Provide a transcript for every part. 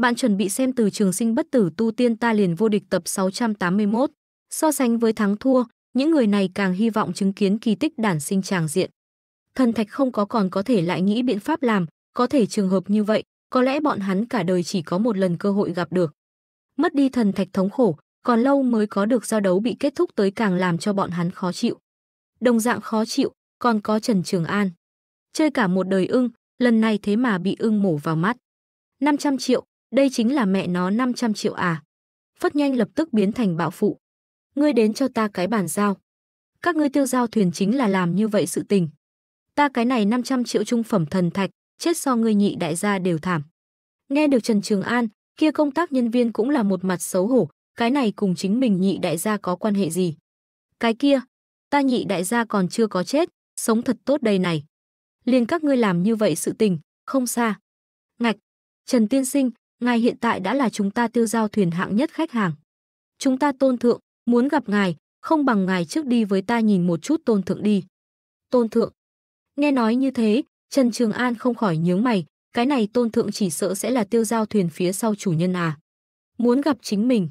Bạn chuẩn bị xem từ trường sinh bất tử tu tiên ta liền vô địch tập 681. So sánh với thắng thua, những người này càng hy vọng chứng kiến kỳ tích đản sinh tràng diện. Thần thạch không có còn có thể lại nghĩ biện pháp làm, có thể trường hợp như vậy, có lẽ bọn hắn cả đời chỉ có một lần cơ hội gặp được. Mất đi thần thạch thống khổ, còn lâu mới có được giao đấu bị kết thúc tới càng làm cho bọn hắn khó chịu. Đồng dạng khó chịu, còn có Trần Trường An. Chơi cả một đời ưng, lần này thế mà bị ưng mổ vào mắt. 500 triệu, đây chính là mẹ nó 500 triệu à. Phất nhanh lập tức biến thành bạo phụ. Ngươi đến cho ta cái bản giao. Các ngươi tiêu giao thuyền chính là làm như vậy sự tình. Ta cái này 500 triệu trung phẩm thần thạch, chết so ngươi nhị đại gia đều thảm. Nghe được Trần Trường An, kia công tác nhân viên cũng là một mặt xấu hổ, cái này cùng chính mình nhị đại gia có quan hệ gì. Cái kia, ta nhị đại gia còn chưa có chết, sống thật tốt đây này. Liền các ngươi làm như vậy sự tình, không xa. Ngạch, Trần Tiên Sinh, ngài hiện tại đã là chúng ta tiêu giao thuyền hạng nhất khách hàng. Chúng ta tôn thượng, muốn gặp ngài, không bằng ngài trước đi với ta nhìn một chút tôn thượng đi. Tôn thượng. Nghe nói như thế, Trần Trường An không khỏi nhướng mày, cái này tôn thượng chỉ sợ sẽ là tiêu giao thuyền phía sau chủ nhân à. Muốn gặp chính mình.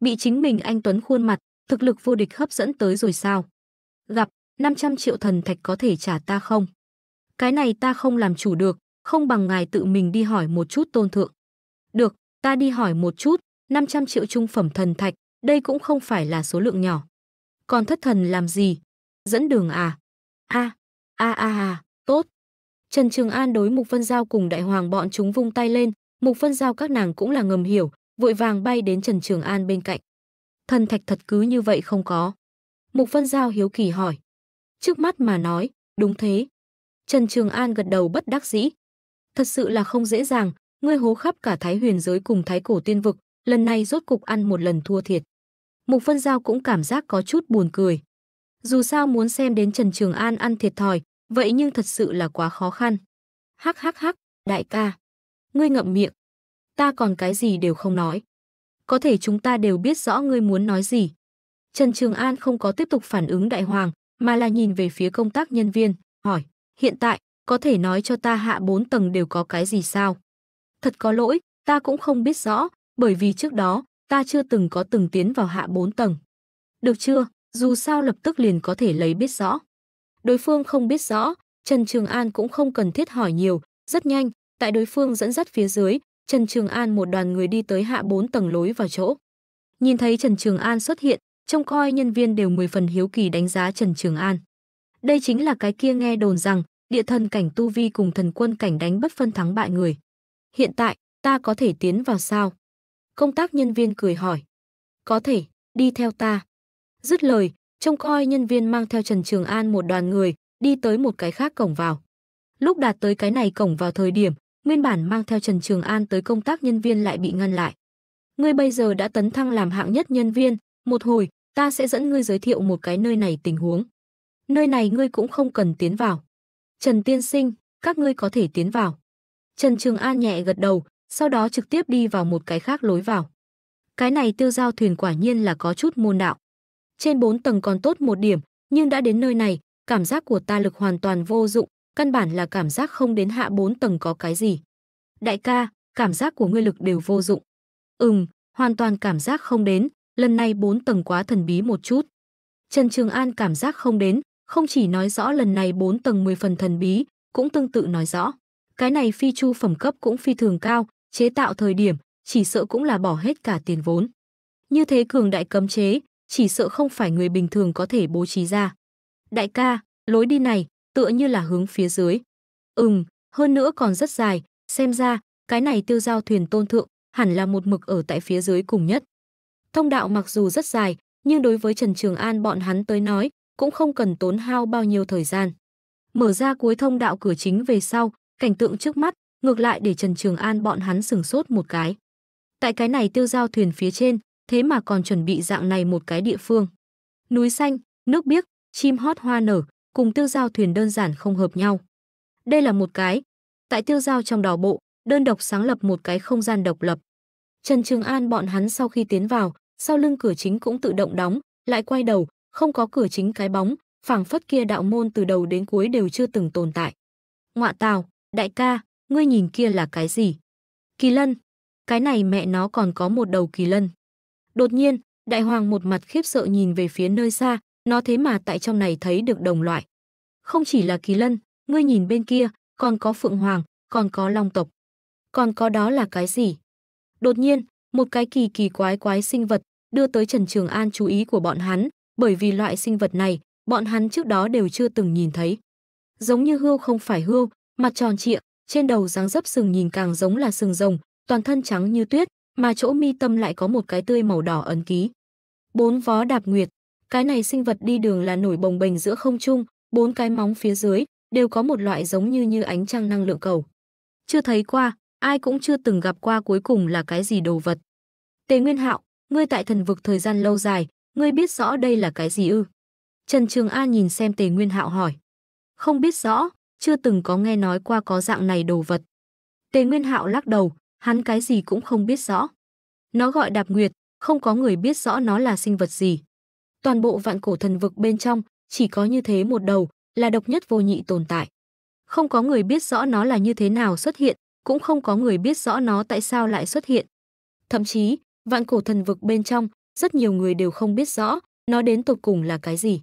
Bị chính mình anh Tuấn khuôn mặt, thực lực vô địch hấp dẫn tới rồi sao? Gặp, 500 triệu thần thạch có thể trả ta không? Cái này ta không làm chủ được, không bằng ngài tự mình đi hỏi một chút tôn thượng. Được, ta đi hỏi một chút, 500 triệu trung phẩm thần thạch, đây cũng không phải là số lượng nhỏ. Còn thất thần làm gì? Dẫn đường à? A, a a a, tốt. Trần Trường An đối Mục Vân Giao cùng đại hoàng bọn chúng vung tay lên, Mục Vân Giao các nàng cũng là ngầm hiểu, vội vàng bay đến Trần Trường An bên cạnh. Thần thạch thật cứ như vậy không có. Mục Vân Giao hiếu kỳ hỏi. Trước mắt mà nói, đúng thế. Trần Trường An gật đầu bất đắc dĩ. Thật sự là không dễ dàng, ngươi hố khắp cả thái huyền giới cùng thái cổ tiên vực, lần này rốt cục ăn một lần thua thiệt. Mục Vân Giao cũng cảm giác có chút buồn cười. Dù sao muốn xem đến Trần Trường An ăn thiệt thòi, vậy nhưng thật sự là quá khó khăn. Hắc hắc hắc, đại ca. Ngươi ngậm miệng. Ta còn cái gì đều không nói. Có thể chúng ta đều biết rõ ngươi muốn nói gì. Trần Trường An không có tiếp tục phản ứng đại hoàng, mà là nhìn về phía công tác nhân viên, hỏi, hiện tại, có thể nói cho ta hạ bốn tầng đều có cái gì sao? Thật có lỗi, ta cũng không biết rõ, bởi vì trước đó, ta chưa từng có từng tiến vào hạ 4 tầng. Được chưa, dù sao lập tức liền có thể lấy biết rõ. Đối phương không biết rõ, Trần Trường An cũng không cần thiết hỏi nhiều, rất nhanh, tại đối phương dẫn dắt phía dưới, Trần Trường An một đoàn người đi tới hạ 4 tầng lối vào chỗ. Nhìn thấy Trần Trường An xuất hiện, trông coi nhân viên đều mười phần hiếu kỳ đánh giá Trần Trường An. Đây chính là cái kia nghe đồn rằng, địa thần cảnh tu vi cùng thần quân cảnh đánh bất phân thắng bại người. Hiện tại, ta có thể tiến vào sao? Công tác nhân viên cười hỏi. Có thể, đi theo ta. Dứt lời, trông coi nhân viên mang theo Trần Trường An một đoàn người, đi tới một cái khác cổng vào. Lúc đạt tới cái này cổng vào thời điểm, nguyên bản mang theo Trần Trường An tới công tác nhân viên lại bị ngăn lại. Ngươi bây giờ đã tấn thăng làm hạng nhất nhân viên, một hồi, ta sẽ dẫn ngươi giới thiệu một cái nơi này tình huống. Nơi này ngươi cũng không cần tiến vào. Trần Tiên Sinh, các ngươi có thể tiến vào. Trần Trường An nhẹ gật đầu, sau đó trực tiếp đi vào một cái khác lối vào. Cái này tiêu giao thuyền quả nhiên là có chút môn đạo. Trên 4 tầng còn tốt một điểm, nhưng đã đến nơi này, cảm giác của ta lực hoàn toàn vô dụng, căn bản là cảm giác không đến hạ 4 tầng có cái gì. Đại ca, cảm giác của ngươi lực đều vô dụng. Ừm, hoàn toàn cảm giác không đến, lần này 4 tầng quá thần bí một chút. Trần Trường An cảm giác không đến, không chỉ nói rõ lần này 4 tầng 10 phần thần bí, cũng tương tự nói rõ. Cái này phi chu phẩm cấp cũng phi thường cao, chế tạo thời điểm, chỉ sợ cũng là bỏ hết cả tiền vốn. Như thế cường đại cấm chế, chỉ sợ không phải người bình thường có thể bố trí ra. Đại ca, lối đi này, tựa như là hướng phía dưới. Ừm, hơn nữa còn rất dài, xem ra, cái này tiêu giao thuyền tôn thượng, hẳn là một mực ở tại phía dưới cùng nhất. Thông đạo mặc dù rất dài, nhưng đối với Trần Trường An bọn hắn tới nói, cũng không cần tốn hao bao nhiêu thời gian. Mở ra cuối thông đạo cửa chính về sau, Cảnh tượng trước mắt, ngược lại để Trần Trường An bọn hắn sừng sốt một cái. Tại cái này tiêu giao thuyền phía trên, thế mà còn chuẩn bị dạng này một cái địa phương. Núi xanh, nước biếc, chim hót hoa nở, cùng tiêu giao thuyền đơn giản không hợp nhau. Đây là một cái. Tại tiêu giao trong đỏ bộ, đơn độc sáng lập một cái không gian độc lập. Trần Trường An bọn hắn sau khi tiến vào, sau lưng cửa chính cũng tự động đóng, lại quay đầu, không có cửa chính cái bóng, phảng phất kia đạo môn từ đầu đến cuối đều chưa từng tồn tại. Ngọa tào, Đại ca, ngươi nhìn kia là cái gì? Kỳ lân. Cái này mẹ nó còn có một đầu kỳ lân. Đột nhiên, đại hoàng một mặt khiếp sợ nhìn về phía nơi xa, nó thế mà tại trong này thấy được đồng loại. Không chỉ là kỳ lân, ngươi nhìn bên kia, còn có phượng hoàng, còn có long tộc. Còn có đó là cái gì? Đột nhiên, một cái kỳ kỳ quái quái sinh vật đưa tới Trần Trường An chú ý của bọn hắn, bởi vì loại sinh vật này, bọn hắn trước đó đều chưa từng nhìn thấy. Giống như hươu không phải hươu, mặt tròn trịa, trên đầu dáng dấp sừng nhìn càng giống là sừng rồng, toàn thân trắng như tuyết, mà chỗ mi tâm lại có một cái tươi màu đỏ ấn ký. Bốn vó đạp nguyệt, cái này sinh vật đi đường là nổi bồng bềnh giữa không trung, bốn cái móng phía dưới đều có một loại giống như như ánh trăng năng lượng cầu. Chưa thấy qua, ai cũng chưa từng gặp qua cuối cùng là cái gì đồ vật. Tề Nguyên Hạo, ngươi tại thần vực thời gian lâu dài, ngươi biết rõ đây là cái gì ư? Trần Trường A nhìn xem Tề Nguyên Hạo hỏi. Không biết rõ, chưa từng có nghe nói qua có dạng này đồ vật. Tề Nguyên Hạo lắc đầu, hắn cái gì cũng không biết rõ. Nó gọi đạp nguyệt, không có người biết rõ nó là sinh vật gì. Toàn bộ vạn cổ thần vực bên trong, chỉ có như thế một đầu, là độc nhất vô nhị tồn tại. Không có người biết rõ nó là như thế nào xuất hiện, cũng không có người biết rõ nó tại sao lại xuất hiện. Thậm chí, vạn cổ thần vực bên trong, rất nhiều người đều không biết rõ nó đến tột cùng là cái gì.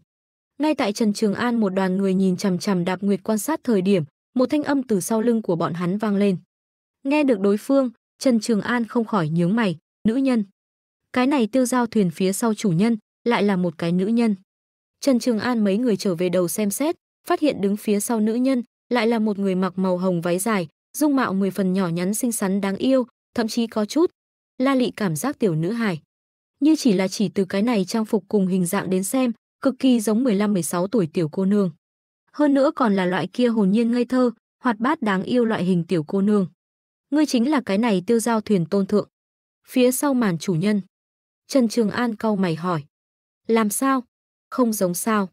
Ngay tại Trần Trường An một đoàn người nhìn chằm chằm Đạp Nguyệt quan sát thời điểm, một thanh âm từ sau lưng của bọn hắn vang lên. Nghe được đối phương, Trần Trường An không khỏi nhướng mày, nữ nhân. Cái này tiêu giao thuyền phía sau chủ nhân, lại là một cái nữ nhân. Trần Trường An mấy người trở về đầu xem xét, phát hiện đứng phía sau nữ nhân, lại là một người mặc màu hồng váy dài, dung mạo mười phần nhỏ nhắn xinh xắn đáng yêu, thậm chí có chút. La lị cảm giác tiểu nữ hài. Như chỉ là chỉ từ cái này trang phục cùng hình dạng đến xem, cực kỳ giống 15-16 tuổi tiểu cô nương. Hơn nữa còn là loại kia hồn nhiên ngây thơ, hoạt bát đáng yêu loại hình tiểu cô nương. Ngươi chính là cái này tiêu giao thuyền tôn thượng. Phía sau màn chủ nhân. Trần Trường An cau mày hỏi. Làm sao? Không giống sao.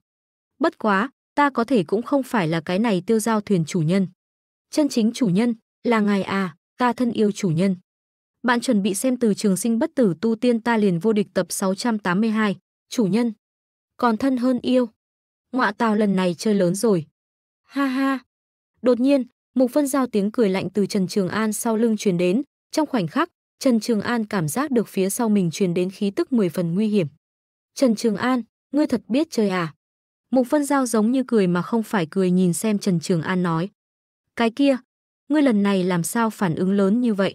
Bất quá, ta có thể cũng không phải là cái này tiêu giao thuyền chủ nhân. Chân chính chủ nhân, là ngài à, ta thân yêu chủ nhân. Bạn chuẩn bị xem từ trường sinh bất tử tu tiên ta liền vô địch tập 682, chủ nhân, còn thân hơn yêu. Ngọa tào lần này chơi lớn rồi. Ha ha. Đột nhiên, Mục Vân Giao tiếng cười lạnh từ Trần Trường An sau lưng truyền đến. Trong khoảnh khắc, Trần Trường An cảm giác được phía sau mình truyền đến khí tức 10 phần nguy hiểm. Trần Trường An, ngươi thật biết chơi à? Mục Vân Giao giống như cười mà không phải cười nhìn xem Trần Trường An nói. Cái kia, ngươi lần này làm sao phản ứng lớn như vậy?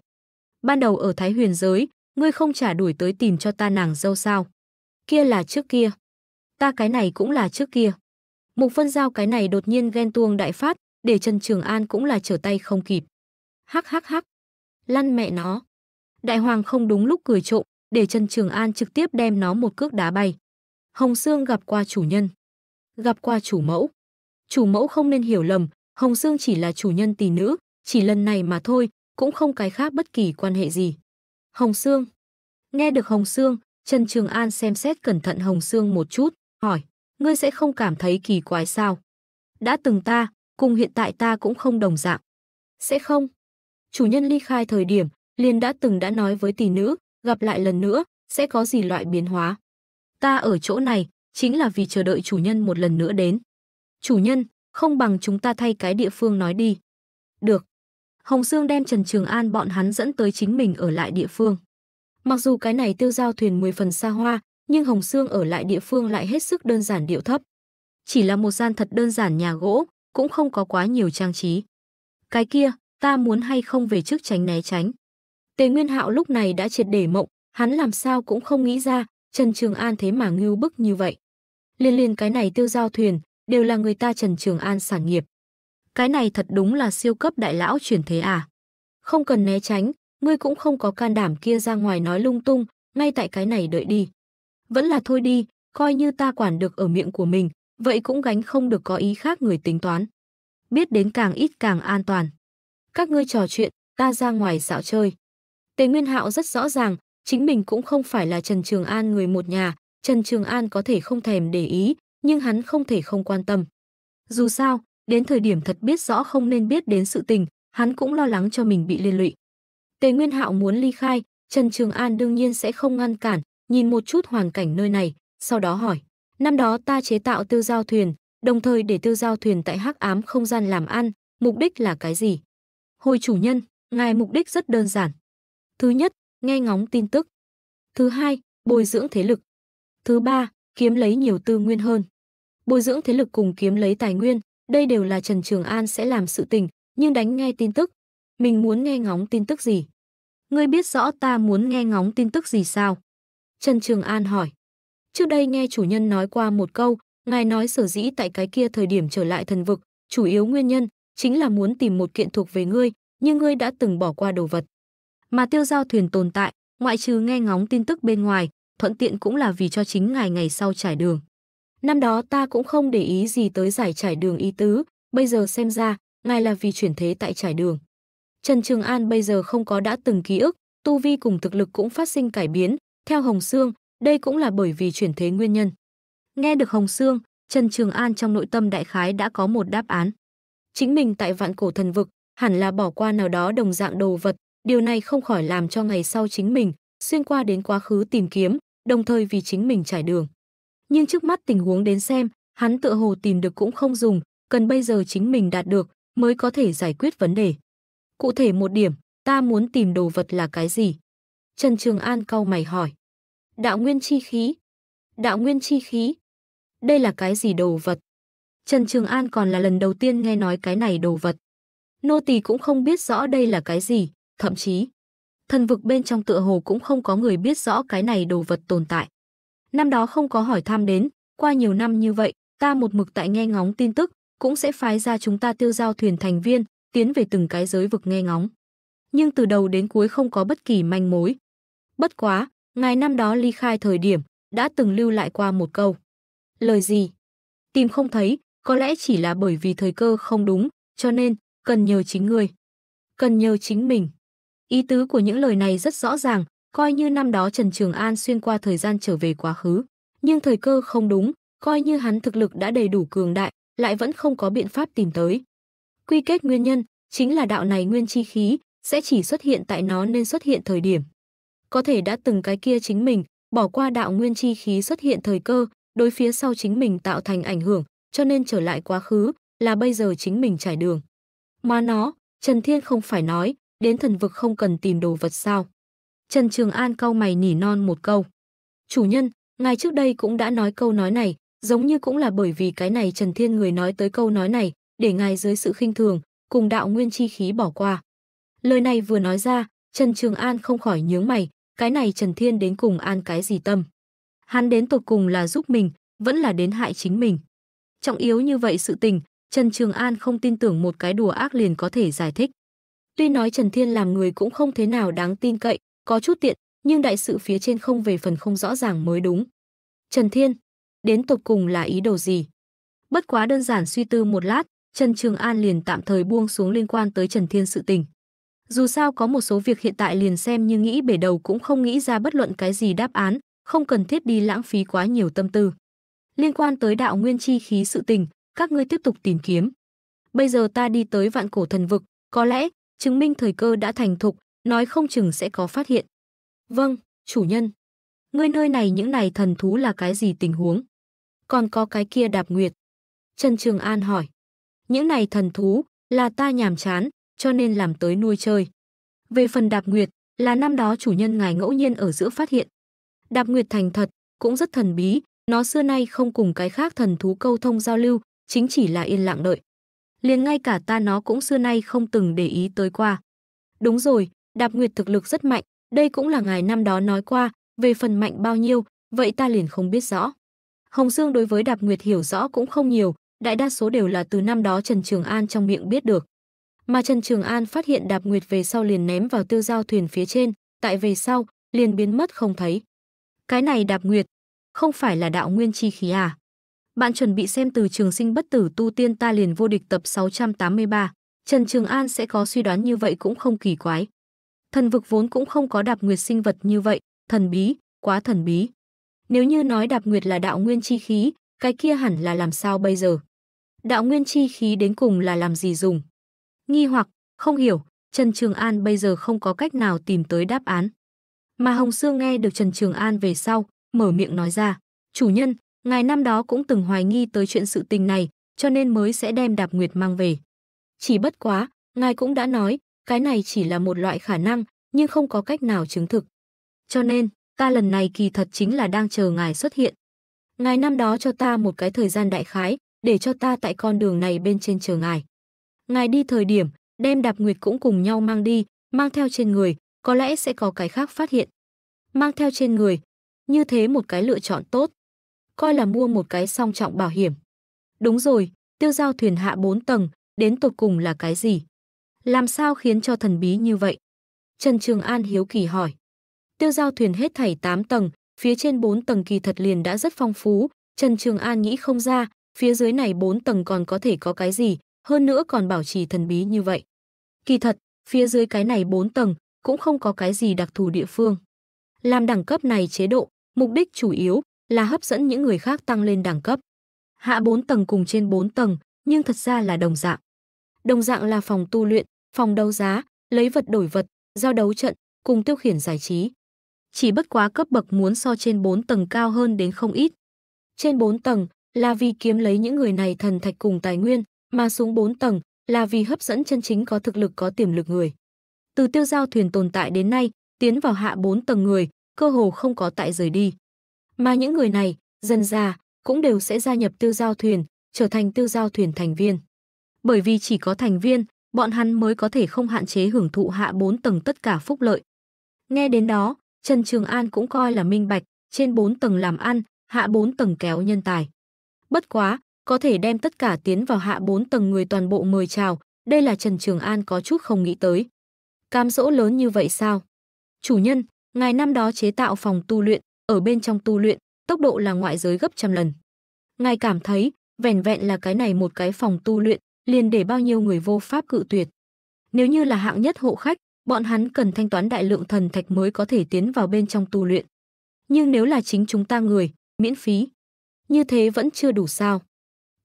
Ban đầu ở Thái Huyền Giới, ngươi không trả đuổi tới tìm cho ta nàng dâu sao? Kia là trước kia ta cái này cũng là trước kia. Mục phân Giao cái này đột nhiên ghen tuông đại phát, để Trần Trường An cũng là trở tay không kịp. Hắc hắc hắc, lăn mẹ nó. Đại Hoàng không đúng lúc cười trộm, để Trần Trường An trực tiếp đem nó một cước đá bay. Hồng Sương gặp qua chủ nhân, gặp qua chủ mẫu. Chủ mẫu không nên hiểu lầm, Hồng Sương chỉ là chủ nhân tỷ nữ, chỉ lần này mà thôi, cũng không cái khác bất kỳ quan hệ gì. Hồng Sương Nghe được Hồng Sương, Trần Trường An xem xét cẩn thận Hồng Sương một chút hỏi, ngươi sẽ không cảm thấy kỳ quái sao? Đã từng ta, cùng hiện tại ta cũng không đồng dạng. Sẽ không? Chủ nhân ly khai thời điểm, liền đã từng đã nói với tỷ nữ, gặp lại lần nữa, sẽ có gì loại biến hóa. Ta ở chỗ này, chính là vì chờ đợi chủ nhân một lần nữa đến. Chủ nhân, không bằng chúng ta thay cái địa phương nói đi. Được. Hồng Dương đem Trần Trường An bọn hắn dẫn tới chính mình ở lại địa phương. Mặc dù cái này tiêu giao thuyền 10 phần xa hoa, nhưng Hồng Sương ở lại địa phương lại hết sức đơn giản điệu thấp. Chỉ là một gian thật đơn giản nhà gỗ, cũng không có quá nhiều trang trí. Cái kia, ta muốn hay không về trước tránh né tránh. Tề Nguyên Hạo lúc này đã triệt để mộng, hắn làm sao cũng không nghĩ ra, Trần Trường An thế mà ngưu bức như vậy. Liên liên cái này tiêu giao thuyền, đều là người ta Trần Trường An sản nghiệp. Cái này thật đúng là siêu cấp đại lão chuyển thế à. Không cần né tránh, ngươi cũng không có can đảm kia ra ngoài nói lung tung, ngay tại cái này đợi đi. Vẫn là thôi đi, coi như ta quản được ở miệng của mình, vậy cũng gánh không được có ý khác người tính toán. Biết đến càng ít càng an toàn. Các ngươi trò chuyện, ta ra ngoài dạo chơi. Tề Nguyên Hạo rất rõ ràng, chính mình cũng không phải là Trần Trường An người một nhà, Trần Trường An có thể không thèm để ý, nhưng hắn không thể không quan tâm. Dù sao, đến thời điểm thật biết rõ không nên biết đến sự tình, hắn cũng lo lắng cho mình bị liên lụy. Tề Nguyên Hạo muốn ly khai, Trần Trường An đương nhiên sẽ không ngăn cản, nhìn một chút hoàn cảnh nơi này, sau đó hỏi. Năm đó ta chế tạo tiêu giao thuyền, đồng thời để tiêu giao thuyền tại hắc ám không gian làm ăn, mục đích là cái gì? Hồi chủ nhân, ngài mục đích rất đơn giản. Thứ nhất, nghe ngóng tin tức. Thứ hai, bồi dưỡng thế lực. Thứ ba, kiếm lấy nhiều tư nguyên hơn. Bồi dưỡng thế lực cùng kiếm lấy tài nguyên, đây đều là Trần Trường An sẽ làm sự tình, nhưng đánh nghe tin tức. Mình muốn nghe ngóng tin tức gì? Ngươi biết rõ ta muốn nghe ngóng tin tức gì sao? Trần Trường An hỏi. Trước đây nghe chủ nhân nói qua một câu, ngài nói sở dĩ tại cái kia thời điểm trở lại thần vực, chủ yếu nguyên nhân chính là muốn tìm một kiện thuộc về ngươi, nhưng ngươi đã từng bỏ qua đồ vật. Mà tiêu giao thuyền tồn tại, ngoại trừ nghe ngóng tin tức bên ngoài, thuận tiện cũng là vì cho chính ngài ngày sau trải đường. Năm đó ta cũng không để ý gì tới giải trải đường y tứ, bây giờ xem ra, ngài là vì chuyển thế tại trải đường. Trần Trường An bây giờ không có đã từng ký ức, tu vi cùng thực lực cũng phát sinh cải biến, theo Hồng Sương, đây cũng là bởi vì chuyển thế nguyên nhân. Nghe được Hồng Sương, Trần Trường An trong nội tâm đại khái đã có một đáp án. Chính mình tại vạn cổ thần vực, hẳn là bỏ qua nào đó đồng dạng đồ vật, điều này không khỏi làm cho ngày sau chính mình xuyên qua đến quá khứ tìm kiếm, đồng thời vì chính mình trải đường. Nhưng trước mắt tình huống đến xem, hắn tựa hồ tìm được cũng không dùng, cần bây giờ chính mình đạt được mới có thể giải quyết vấn đề. Cụ thể một điểm, ta muốn tìm đồ vật là cái gì? Trần Trường An cau mày hỏi. Đạo nguyên chi khí. Đạo nguyên chi khí. Đây là cái gì đồ vật? Trần Trường An còn là lần đầu tiên nghe nói cái này đồ vật. Nô tỳ cũng không biết rõ đây là cái gì, thậm chí. Thần vực bên trong tựa hồ cũng không có người biết rõ cái này đồ vật tồn tại. Năm đó không có hỏi thăm đến, qua nhiều năm như vậy, ta một mực tại nghe ngóng tin tức, cũng sẽ phái ra chúng ta tiêu giao thuyền thành viên, tiến về từng cái giới vực nghe ngóng. Nhưng từ đầu đến cuối không có bất kỳ manh mối. Bất quá, ngài năm đó ly khai thời điểm, đã từng lưu lại qua một câu. Lời gì? Tìm không thấy, có lẽ chỉ là bởi vì thời cơ không đúng, cho nên, cần nhờ chính người. Cần nhờ chính mình. Ý tứ của những lời này rất rõ ràng, coi như năm đó Trần Trường An xuyên qua thời gian trở về quá khứ. Nhưng thời cơ không đúng, coi như hắn thực lực đã đầy đủ cường đại, lại vẫn không có biện pháp tìm tới. Quy kết nguyên nhân, chính là đạo này nguyên chi khí, sẽ chỉ xuất hiện tại nó nên xuất hiện thời điểm có thể đã từng cái kia chính mình, bỏ qua đạo nguyên chi khí xuất hiện thời cơ, đối phía sau chính mình tạo thành ảnh hưởng, cho nên trở lại quá khứ, là bây giờ chính mình trải đường. Mà nó, Trần Thiên không phải nói, đến thần vực không cần tìm đồ vật sao. Trần Trường An cau mày nỉ non một câu. Chủ nhân, ngài trước đây cũng đã nói câu nói này, giống như cũng là bởi vì cái này Trần Thiên người nói tới câu nói này, để ngài dưới sự khinh thường, cùng đạo nguyên chi khí bỏ qua. Lời này vừa nói ra, Trần Trường An không khỏi nhướng mày, cái này Trần Thiên đến cùng an cái gì tâm. Hắn đến tột cùng là giúp mình, vẫn là đến hại chính mình. Trọng yếu như vậy sự tình, Trần Trường An không tin tưởng một cái đùa ác liền có thể giải thích. Tuy nói Trần Thiên làm người cũng không thế nào đáng tin cậy, có chút tiện, nhưng đại sự phía trên không về phần không rõ ràng mới đúng. Trần Thiên, đến tột cùng là ý đồ gì? Bất quá đơn giản suy tư một lát, Trần Trường An liền tạm thời buông xuống liên quan tới Trần Thiên sự tình. Dù sao có một số việc hiện tại liền xem như nghĩ bể đầu cũng không nghĩ ra bất luận cái gì đáp án, không cần thiết đi lãng phí quá nhiều tâm tư. Liên quan tới đạo nguyên chi khí sự tình, các ngươi tiếp tục tìm kiếm. Bây giờ ta đi tới vạn cổ thần vực, có lẽ chứng minh thời cơ đã thành thục, nói không chừng sẽ có phát hiện. Vâng, chủ nhân. Ngươi nơi này những này thần thú là cái gì tình huống? Còn có cái kia đạp nguyệt. Trần Trường An hỏi. Những này thần thú là ta nhàm chán, cho nên làm tới nuôi chơi. Về phần Đạp Nguyệt, là năm đó chủ nhân ngài ngẫu nhiên ở giữa phát hiện. Đạp Nguyệt thành thật, cũng rất thần bí, nó xưa nay không cùng cái khác thần thú câu thông giao lưu, chính chỉ là yên lặng đợi. Liền ngay cả ta nó cũng xưa nay không từng để ý tới qua. Đúng rồi, Đạp Nguyệt thực lực rất mạnh, đây cũng là ngài năm đó nói qua, về phần mạnh bao nhiêu, vậy ta liền không biết rõ. Hồng Dương đối với Đạp Nguyệt hiểu rõ cũng không nhiều, đại đa số đều là từ năm đó Trần Trường An trong miệng biết được mà Trần Trường An phát hiện Đạp Nguyệt về sau liền ném vào tiêu giao thuyền phía trên, tại về sau liền biến mất không thấy. Cái này Đạp Nguyệt, không phải là đạo nguyên chi khí à? Bạn chuẩn bị xem từ trường sinh bất tử tu tiên ta liền vô địch tập 683. Trần Trường An sẽ có suy đoán như vậy cũng không kỳ quái. Thần vực vốn cũng không có đạp nguyệt sinh vật như vậy, thần bí, quá thần bí. Nếu như nói đạp nguyệt là đạo nguyên chi khí, cái kia hẳn là làm sao bây giờ? Đạo nguyên chi khí đến cùng là làm gì dùng? nghi hoặc, không hiểu, Trần Trường An bây giờ không có cách nào tìm tới đáp án. Mà Hồng Sương nghe được Trần Trường An về sau, mở miệng nói ra, chủ nhân, ngài năm đó cũng từng hoài nghi tới chuyện sự tình này, cho nên mới sẽ đem đạp nguyệt mang về. Chỉ bất quá, ngài cũng đã nói, cái này chỉ là một loại khả năng, nhưng không có cách nào chứng thực. Cho nên, ta lần này kỳ thật chính là đang chờ ngài xuất hiện. Ngài năm đó cho ta một cái thời gian đại khái, để cho ta tại con đường này bên trên chờ ngài ngài đi thời điểm, đem đạp nguyệt cũng cùng nhau mang đi, mang theo trên người, có lẽ sẽ có cái khác phát hiện. Mang theo trên người, như thế một cái lựa chọn tốt. Coi là mua một cái song trọng bảo hiểm. Đúng rồi, tiêu giao thuyền hạ 4 tầng, đến tột cùng là cái gì? Làm sao khiến cho thần bí như vậy? Trần Trường An hiếu kỳ hỏi. Tiêu giao thuyền hết thảy 8 tầng, phía trên 4 tầng kỳ thật liền đã rất phong phú. Trần Trường An nghĩ không ra, phía dưới này 4 tầng còn có thể có cái gì, hơn nữa còn bảo trì thần bí như vậy. Kỳ thật, phía dưới cái này 4 tầng cũng không có cái gì đặc thù địa phương. Làm đẳng cấp này chế độ, mục đích chủ yếu là hấp dẫn những người khác tăng lên đẳng cấp. Hạ 4 tầng cùng trên 4 tầng, nhưng thật ra là đồng dạng. Đồng dạng là phòng tu luyện, phòng đấu giá, lấy vật đổi vật, giao đấu trận, cùng tiêu khiển giải trí. Chỉ bất quá cấp bậc muốn so trên 4 tầng cao hơn đến không ít. Trên 4 tầng là vì kiếm lấy những người này thần thạch cùng tài nguyên, mà xuống 4 tầng là vì hấp dẫn chân chính có thực lực có tiềm lực người. Từ tiêu giao thuyền tồn tại đến nay, tiến vào hạ 4 tầng người, cơ hồ không có tại rời đi. Mà những người này, dần ra, cũng đều sẽ gia nhập tiêu giao thuyền, trở thành tiêu giao thuyền thành viên. Bởi vì chỉ có thành viên, bọn hắn mới có thể không hạn chế hưởng thụ hạ 4 tầng tất cả phúc lợi. Nghe đến đó, Trần Trường An cũng coi là minh bạch, trên 4 tầng làm ăn, hạ 4 tầng kéo nhân tài. Bất quá, có thể đem tất cả tiến vào hạ bốn tầng người toàn bộ mời chào, đây là Trần Trường An có chút không nghĩ tới. Cam dỗ lớn như vậy sao? Chủ nhân, ngài năm đó chế tạo phòng tu luyện, ở bên trong tu luyện, tốc độ là ngoại giới gấp trăm lần. Ngài cảm thấy, vẻn vẹn là cái này một cái phòng tu luyện, liền để bao nhiêu người vô pháp cự tuyệt. Nếu như là hạng nhất hộ khách, bọn hắn cần thanh toán đại lượng thần thạch mới có thể tiến vào bên trong tu luyện. Nhưng nếu là chính chúng ta người, miễn phí. Như thế vẫn chưa đủ sao?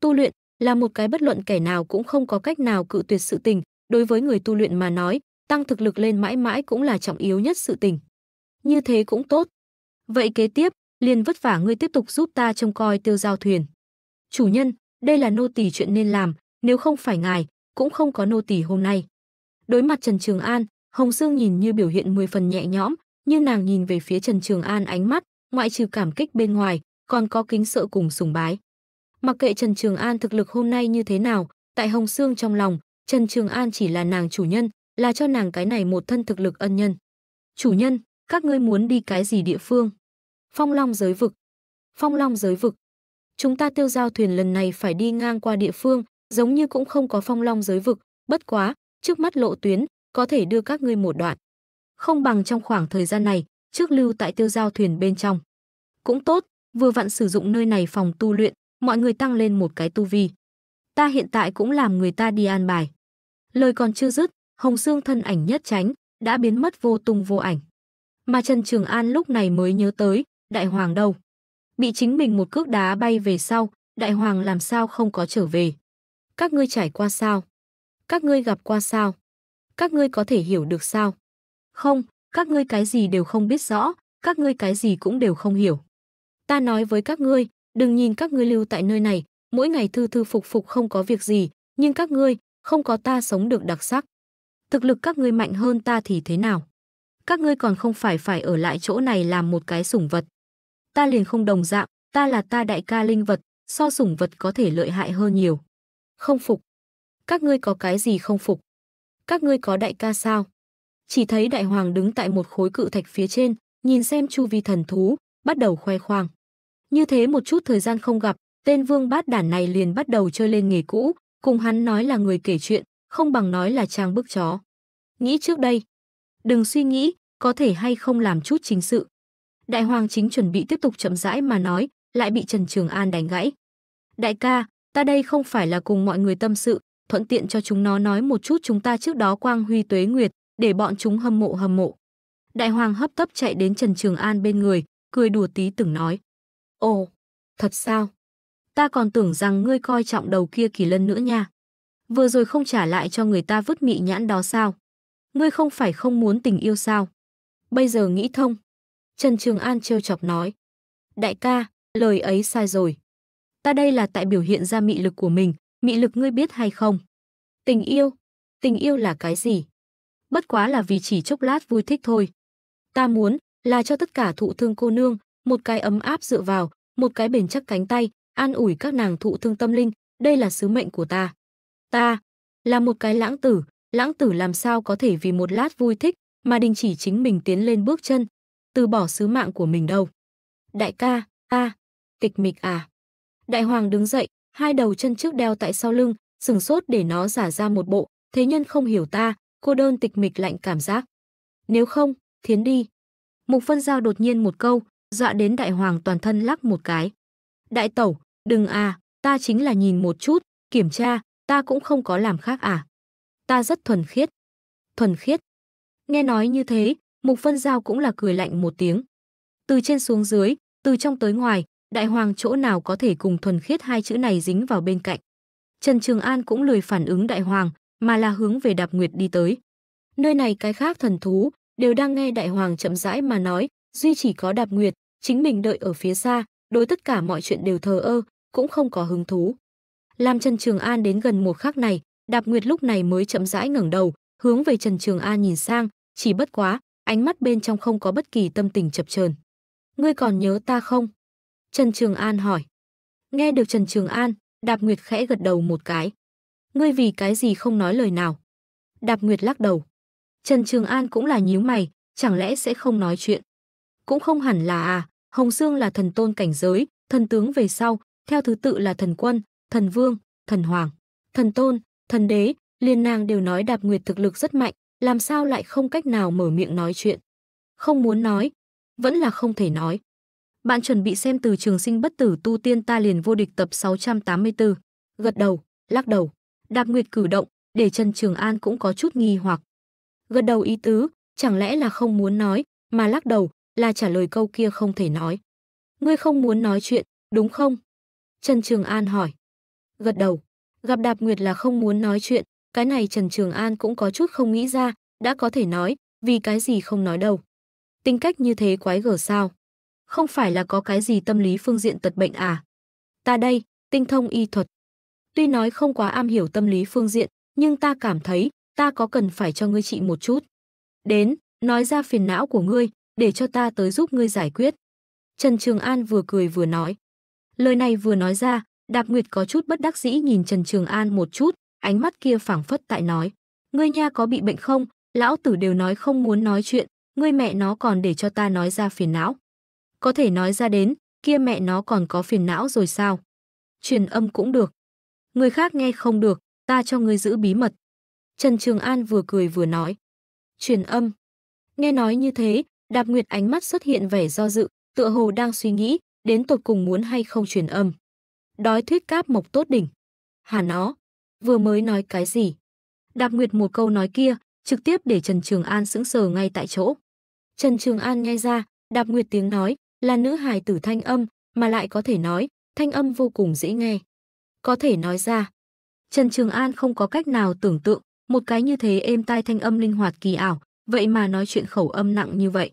tu luyện là một cái bất luận kẻ nào cũng không có cách nào cự tuyệt sự tình đối với người tu luyện mà nói tăng thực lực lên mãi mãi cũng là trọng yếu nhất sự tình như thế cũng tốt vậy kế tiếp liền vất vả ngươi tiếp tục giúp ta trông coi tiêu giao thuyền chủ nhân đây là nô tỳ chuyện nên làm nếu không phải ngài cũng không có nô tỳ hôm nay đối mặt trần trường an hồng sương nhìn như biểu hiện mười phần nhẹ nhõm nhưng nàng nhìn về phía trần trường an ánh mắt ngoại trừ cảm kích bên ngoài còn có kính sợ cùng sùng bái Mặc kệ Trần Trường An thực lực hôm nay như thế nào, tại Hồng Sương trong lòng, Trần Trường An chỉ là nàng chủ nhân, là cho nàng cái này một thân thực lực ân nhân. Chủ nhân, các ngươi muốn đi cái gì địa phương? Phong Long giới vực. Phong Long giới vực. Chúng ta tiêu giao thuyền lần này phải đi ngang qua địa phương, giống như cũng không có Phong Long giới vực, bất quá, trước mắt lộ tuyến, có thể đưa các ngươi một đoạn. Không bằng trong khoảng thời gian này, trước lưu tại tiêu giao thuyền bên trong. Cũng tốt, vừa vặn sử dụng nơi này phòng tu luyện, mọi người tăng lên một cái tu vi. Ta hiện tại cũng làm người ta đi an bài. Lời còn chưa dứt, Hồng Sương thân ảnh nhất tránh, đã biến mất vô tung vô ảnh. Mà Trần Trường An lúc này mới nhớ tới, đại hoàng đâu? Bị chính mình một cước đá bay về sau, đại hoàng làm sao không có trở về? Các ngươi trải qua sao? Các ngươi gặp qua sao? Các ngươi có thể hiểu được sao? Không, các ngươi cái gì đều không biết rõ, các ngươi cái gì cũng đều không hiểu. Ta nói với các ngươi, đừng nhìn các ngươi lưu tại nơi này, mỗi ngày thư thư phục phục không có việc gì, nhưng các ngươi không có ta sống được đặc sắc. Thực lực các ngươi mạnh hơn ta thì thế nào? Các ngươi còn không phải phải ở lại chỗ này làm một cái sủng vật. Ta liền không đồng dạng, ta là ta đại ca linh vật, so sủng vật có thể lợi hại hơn nhiều. Không phục. Các ngươi có cái gì không phục? Các ngươi có đại ca sao? Chỉ thấy đại hoàng đứng tại một khối cự thạch phía trên, nhìn xem chu vi thần thú, bắt đầu khoe khoang. Như thế một chút thời gian không gặp, tên vương bát đản này liền bắt đầu chơi lên nghề cũ, cùng hắn nói là người kể chuyện, không bằng nói là trang bức chó. Nghĩ trước đây, đừng suy nghĩ, có thể hay không làm chút chính sự. Đại hoàng chính chuẩn bị tiếp tục chậm rãi mà nói, lại bị Trần Trường An đánh gãy. Đại ca, ta đây không phải là cùng mọi người tâm sự, thuận tiện cho chúng nó nói một chút chúng ta trước đó quang huy tuế nguyệt, để bọn chúng hâm mộ hâm mộ. Đại hoàng hấp tấp chạy đến Trần Trường An bên người, cười đùa tí từng nói. Ồ, thật sao? Ta còn tưởng rằng ngươi coi trọng đầu kia kỳ lân nữa nha. Vừa rồi không trả lại cho người ta vứt mị nhãn đó sao? Ngươi không phải không muốn tình yêu sao? Bây giờ nghĩ thông. Trần Trường An trêu chọc nói. Đại ca, lời ấy sai rồi. Ta đây là tại biểu hiện ra mị lực của mình, mị lực ngươi biết hay không? Tình yêu, tình yêu là cái gì? Bất quá là vì chỉ chốc lát vui thích thôi. Ta muốn là cho tất cả thụ thương cô nương, một cái ấm áp dựa vào, một cái bền chắc cánh tay, an ủi các nàng thụ thương tâm linh, đây là sứ mệnh của ta. Ta là một cái lãng tử, lãng tử làm sao có thể vì một lát vui thích mà đình chỉ chính mình tiến lên bước chân, từ bỏ sứ mạng của mình đâu. Đại ca, ta à, tịch mịch à. Đại hoàng đứng dậy, hai đầu chân trước đeo tại sau lưng, sừng sốt để nó giả ra một bộ, thế nhân không hiểu ta, cô đơn tịch mịch lạnh cảm giác. Nếu không, thiến đi. Mục phân giao đột nhiên một câu, dọa đến đại hoàng toàn thân lắc một cái. Đại tẩu, đừng à, ta chính là nhìn một chút, kiểm tra, ta cũng không có làm khác à. Ta rất thuần khiết. Thuần khiết. Nghe nói như thế, Mục Phân Giao cũng là cười lạnh một tiếng. Từ trên xuống dưới, từ trong tới ngoài, đại hoàng chỗ nào có thể cùng thuần khiết hai chữ này dính vào bên cạnh. Trần Trường An cũng lười phản ứng đại hoàng, mà là hướng về đạp nguyệt đi tới. Nơi này cái khác thần thú, đều đang nghe đại hoàng chậm rãi mà nói, duy chỉ có đạp nguyệt chính mình đợi ở phía xa đối tất cả mọi chuyện đều thờ ơ cũng không có hứng thú làm trần trường an đến gần một khắc này đạp nguyệt lúc này mới chậm rãi ngẩng đầu hướng về trần trường an nhìn sang chỉ bất quá ánh mắt bên trong không có bất kỳ tâm tình chập chờn ngươi còn nhớ ta không trần trường an hỏi nghe được trần trường an đạp nguyệt khẽ gật đầu một cái ngươi vì cái gì không nói lời nào đạp nguyệt lắc đầu trần trường an cũng là nhíu mày chẳng lẽ sẽ không nói chuyện cũng không hẳn là à, Hồng Xương là thần tôn cảnh giới, thần tướng về sau, theo thứ tự là thần quân, thần vương, thần hoàng, thần tôn, thần đế, liền nàng đều nói đạp nguyệt thực lực rất mạnh, làm sao lại không cách nào mở miệng nói chuyện. Không muốn nói, vẫn là không thể nói. Bạn chuẩn bị xem từ trường sinh bất tử tu tiên ta liền vô địch tập 684. Gật đầu, lắc đầu, đạp nguyệt cử động, để Trần Trường An cũng có chút nghi hoặc. Gật đầu ý tứ, chẳng lẽ là không muốn nói, mà lắc đầu, là trả lời câu kia không thể nói. Ngươi không muốn nói chuyện, đúng không? Trần Trường An hỏi. Gật đầu, gặp Đạp Nguyệt là không muốn nói chuyện, cái này Trần Trường An cũng có chút không nghĩ ra, đã có thể nói, vì cái gì không nói đâu. Tính cách như thế quái gở sao? Không phải là có cái gì tâm lý phương diện tật bệnh à? Ta đây, tinh thông y thuật. Tuy nói không quá am hiểu tâm lý phương diện, nhưng ta cảm thấy ta có cần phải cho ngươi trị một chút. Đến, nói ra phiền não của ngươi, để cho ta tới giúp ngươi giải quyết. Trần Trường An vừa cười vừa nói. Lời này vừa nói ra, Đạp Nguyệt có chút bất đắc dĩ nhìn Trần Trường An một chút, ánh mắt kia phảng phất tại nói. Ngươi nha có bị bệnh không? Lão tử đều nói không muốn nói chuyện, ngươi mẹ nó còn để cho ta nói ra phiền não. Có thể nói ra đến, kia mẹ nó còn có phiền não rồi sao? Truyền âm cũng được. Người khác nghe không được, ta cho ngươi giữ bí mật. Trần Trường An vừa cười vừa nói. Truyền âm. Nghe nói như thế, Đạp Nguyệt ánh mắt xuất hiện vẻ do dự, tựa hồ đang suy nghĩ, đến tột cùng muốn hay không truyền âm. Đói thuyết cáp mộc tốt đỉnh. Hà nó, vừa mới nói cái gì? Đạp Nguyệt một câu nói kia, trực tiếp để Trần Trường An sững sờ ngay tại chỗ. Trần Trường An nghe ra, Đạp Nguyệt tiếng nói là nữ hài tử thanh âm, mà lại có thể nói, thanh âm vô cùng dễ nghe. Có thể nói ra, Trần Trường An không có cách nào tưởng tượng, một cái như thế êm tai thanh âm linh hoạt kỳ ảo, vậy mà nói chuyện khẩu âm nặng như vậy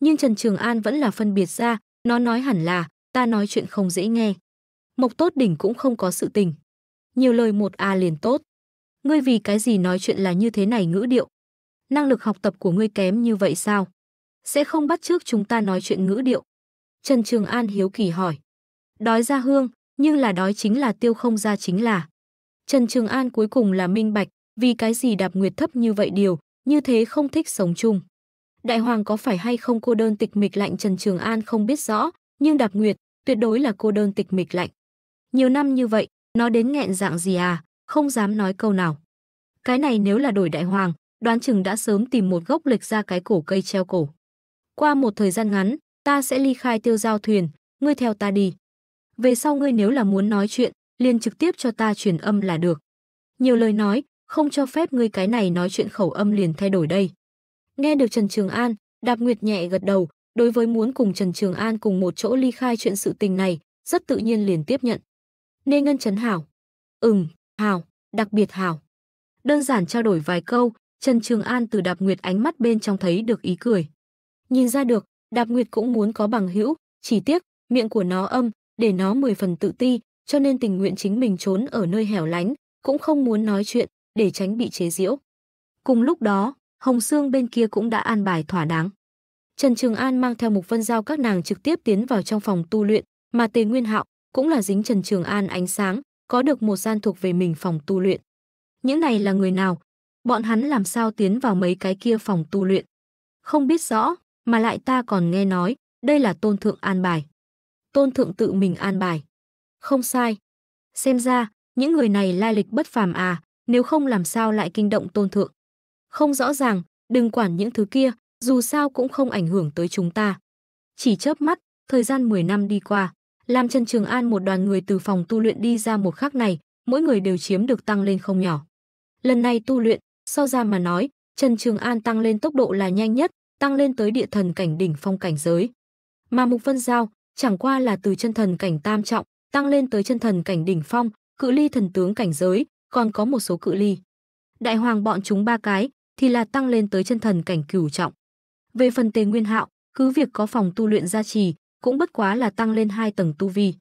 nhưng Trần Trường An vẫn là phân biệt ra, nó nói hẳn là, ta nói chuyện không dễ nghe. Mộc Tốt Đỉnh cũng không có sự tình. Nhiều lời một a liền tốt. Ngươi vì cái gì nói chuyện là như thế này ngữ điệu? Năng lực học tập của ngươi kém như vậy sao? Sẽ không bắt trước chúng ta nói chuyện ngữ điệu. Trần Trường An hiếu kỳ hỏi. Đói ra hương, nhưng là đói chính là tiêu không ra chính là. Trần Trường An cuối cùng là minh bạch, vì cái gì đạp nguyệt thấp như vậy điều, như thế không thích sống chung đại hoàng có phải hay không cô đơn tịch mịch lạnh Trần Trường An không biết rõ, nhưng Đạp Nguyệt tuyệt đối là cô đơn tịch mịch lạnh. Nhiều năm như vậy, nó đến nghẹn dạng gì à, không dám nói câu nào. Cái này nếu là đổi đại hoàng, đoán chừng đã sớm tìm một gốc lịch ra cái cổ cây treo cổ. Qua một thời gian ngắn, ta sẽ ly khai tiêu giao thuyền, ngươi theo ta đi. Về sau ngươi nếu là muốn nói chuyện, liền trực tiếp cho ta truyền âm là được. Nhiều lời nói, không cho phép ngươi cái này nói chuyện khẩu âm liền thay đổi đây. Nghe được Trần Trường An, Đạp Nguyệt nhẹ gật đầu, đối với muốn cùng Trần Trường An cùng một chỗ ly khai chuyện sự tình này, rất tự nhiên liền tiếp nhận. Nê Ngân Trấn Hảo. Ừm, Hảo, đặc biệt Hảo. Đơn giản trao đổi vài câu, Trần Trường An từ Đạp Nguyệt ánh mắt bên trong thấy được ý cười. Nhìn ra được, Đạp Nguyệt cũng muốn có bằng hữu, chỉ tiếc, miệng của nó âm, để nó mười phần tự ti, cho nên tình nguyện chính mình trốn ở nơi hẻo lánh, cũng không muốn nói chuyện, để tránh bị chế giễu. Cùng lúc đó, Hồng Sương bên kia cũng đã an bài thỏa đáng. Trần Trường An mang theo Mục Vân Giao các nàng trực tiếp tiến vào trong phòng tu luyện, mà Tề Nguyên Hạo cũng là dính Trần Trường An ánh sáng, có được một gian thuộc về mình phòng tu luyện. Những này là người nào? Bọn hắn làm sao tiến vào mấy cái kia phòng tu luyện? Không biết rõ, mà lại ta còn nghe nói, đây là tôn thượng an bài. Tôn thượng tự mình an bài. Không sai. Xem ra, những người này lai lịch bất phàm à, nếu không làm sao lại kinh động tôn thượng không rõ ràng, đừng quản những thứ kia, dù sao cũng không ảnh hưởng tới chúng ta. Chỉ chớp mắt, thời gian 10 năm đi qua, làm Trần Trường An một đoàn người từ phòng tu luyện đi ra một khắc này, mỗi người đều chiếm được tăng lên không nhỏ. Lần này tu luyện, so ra mà nói, Trần Trường An tăng lên tốc độ là nhanh nhất, tăng lên tới địa thần cảnh đỉnh phong cảnh giới. Mà Mục Vân Giao, chẳng qua là từ chân thần cảnh tam trọng, tăng lên tới chân thần cảnh đỉnh phong, cự ly thần tướng cảnh giới, còn có một số cự ly. Đại hoàng bọn chúng ba cái, thì là tăng lên tới chân thần cảnh cửu trọng. Về phần Tề Nguyên Hạo, cứ việc có phòng tu luyện gia trì, cũng bất quá là tăng lên hai tầng tu vi.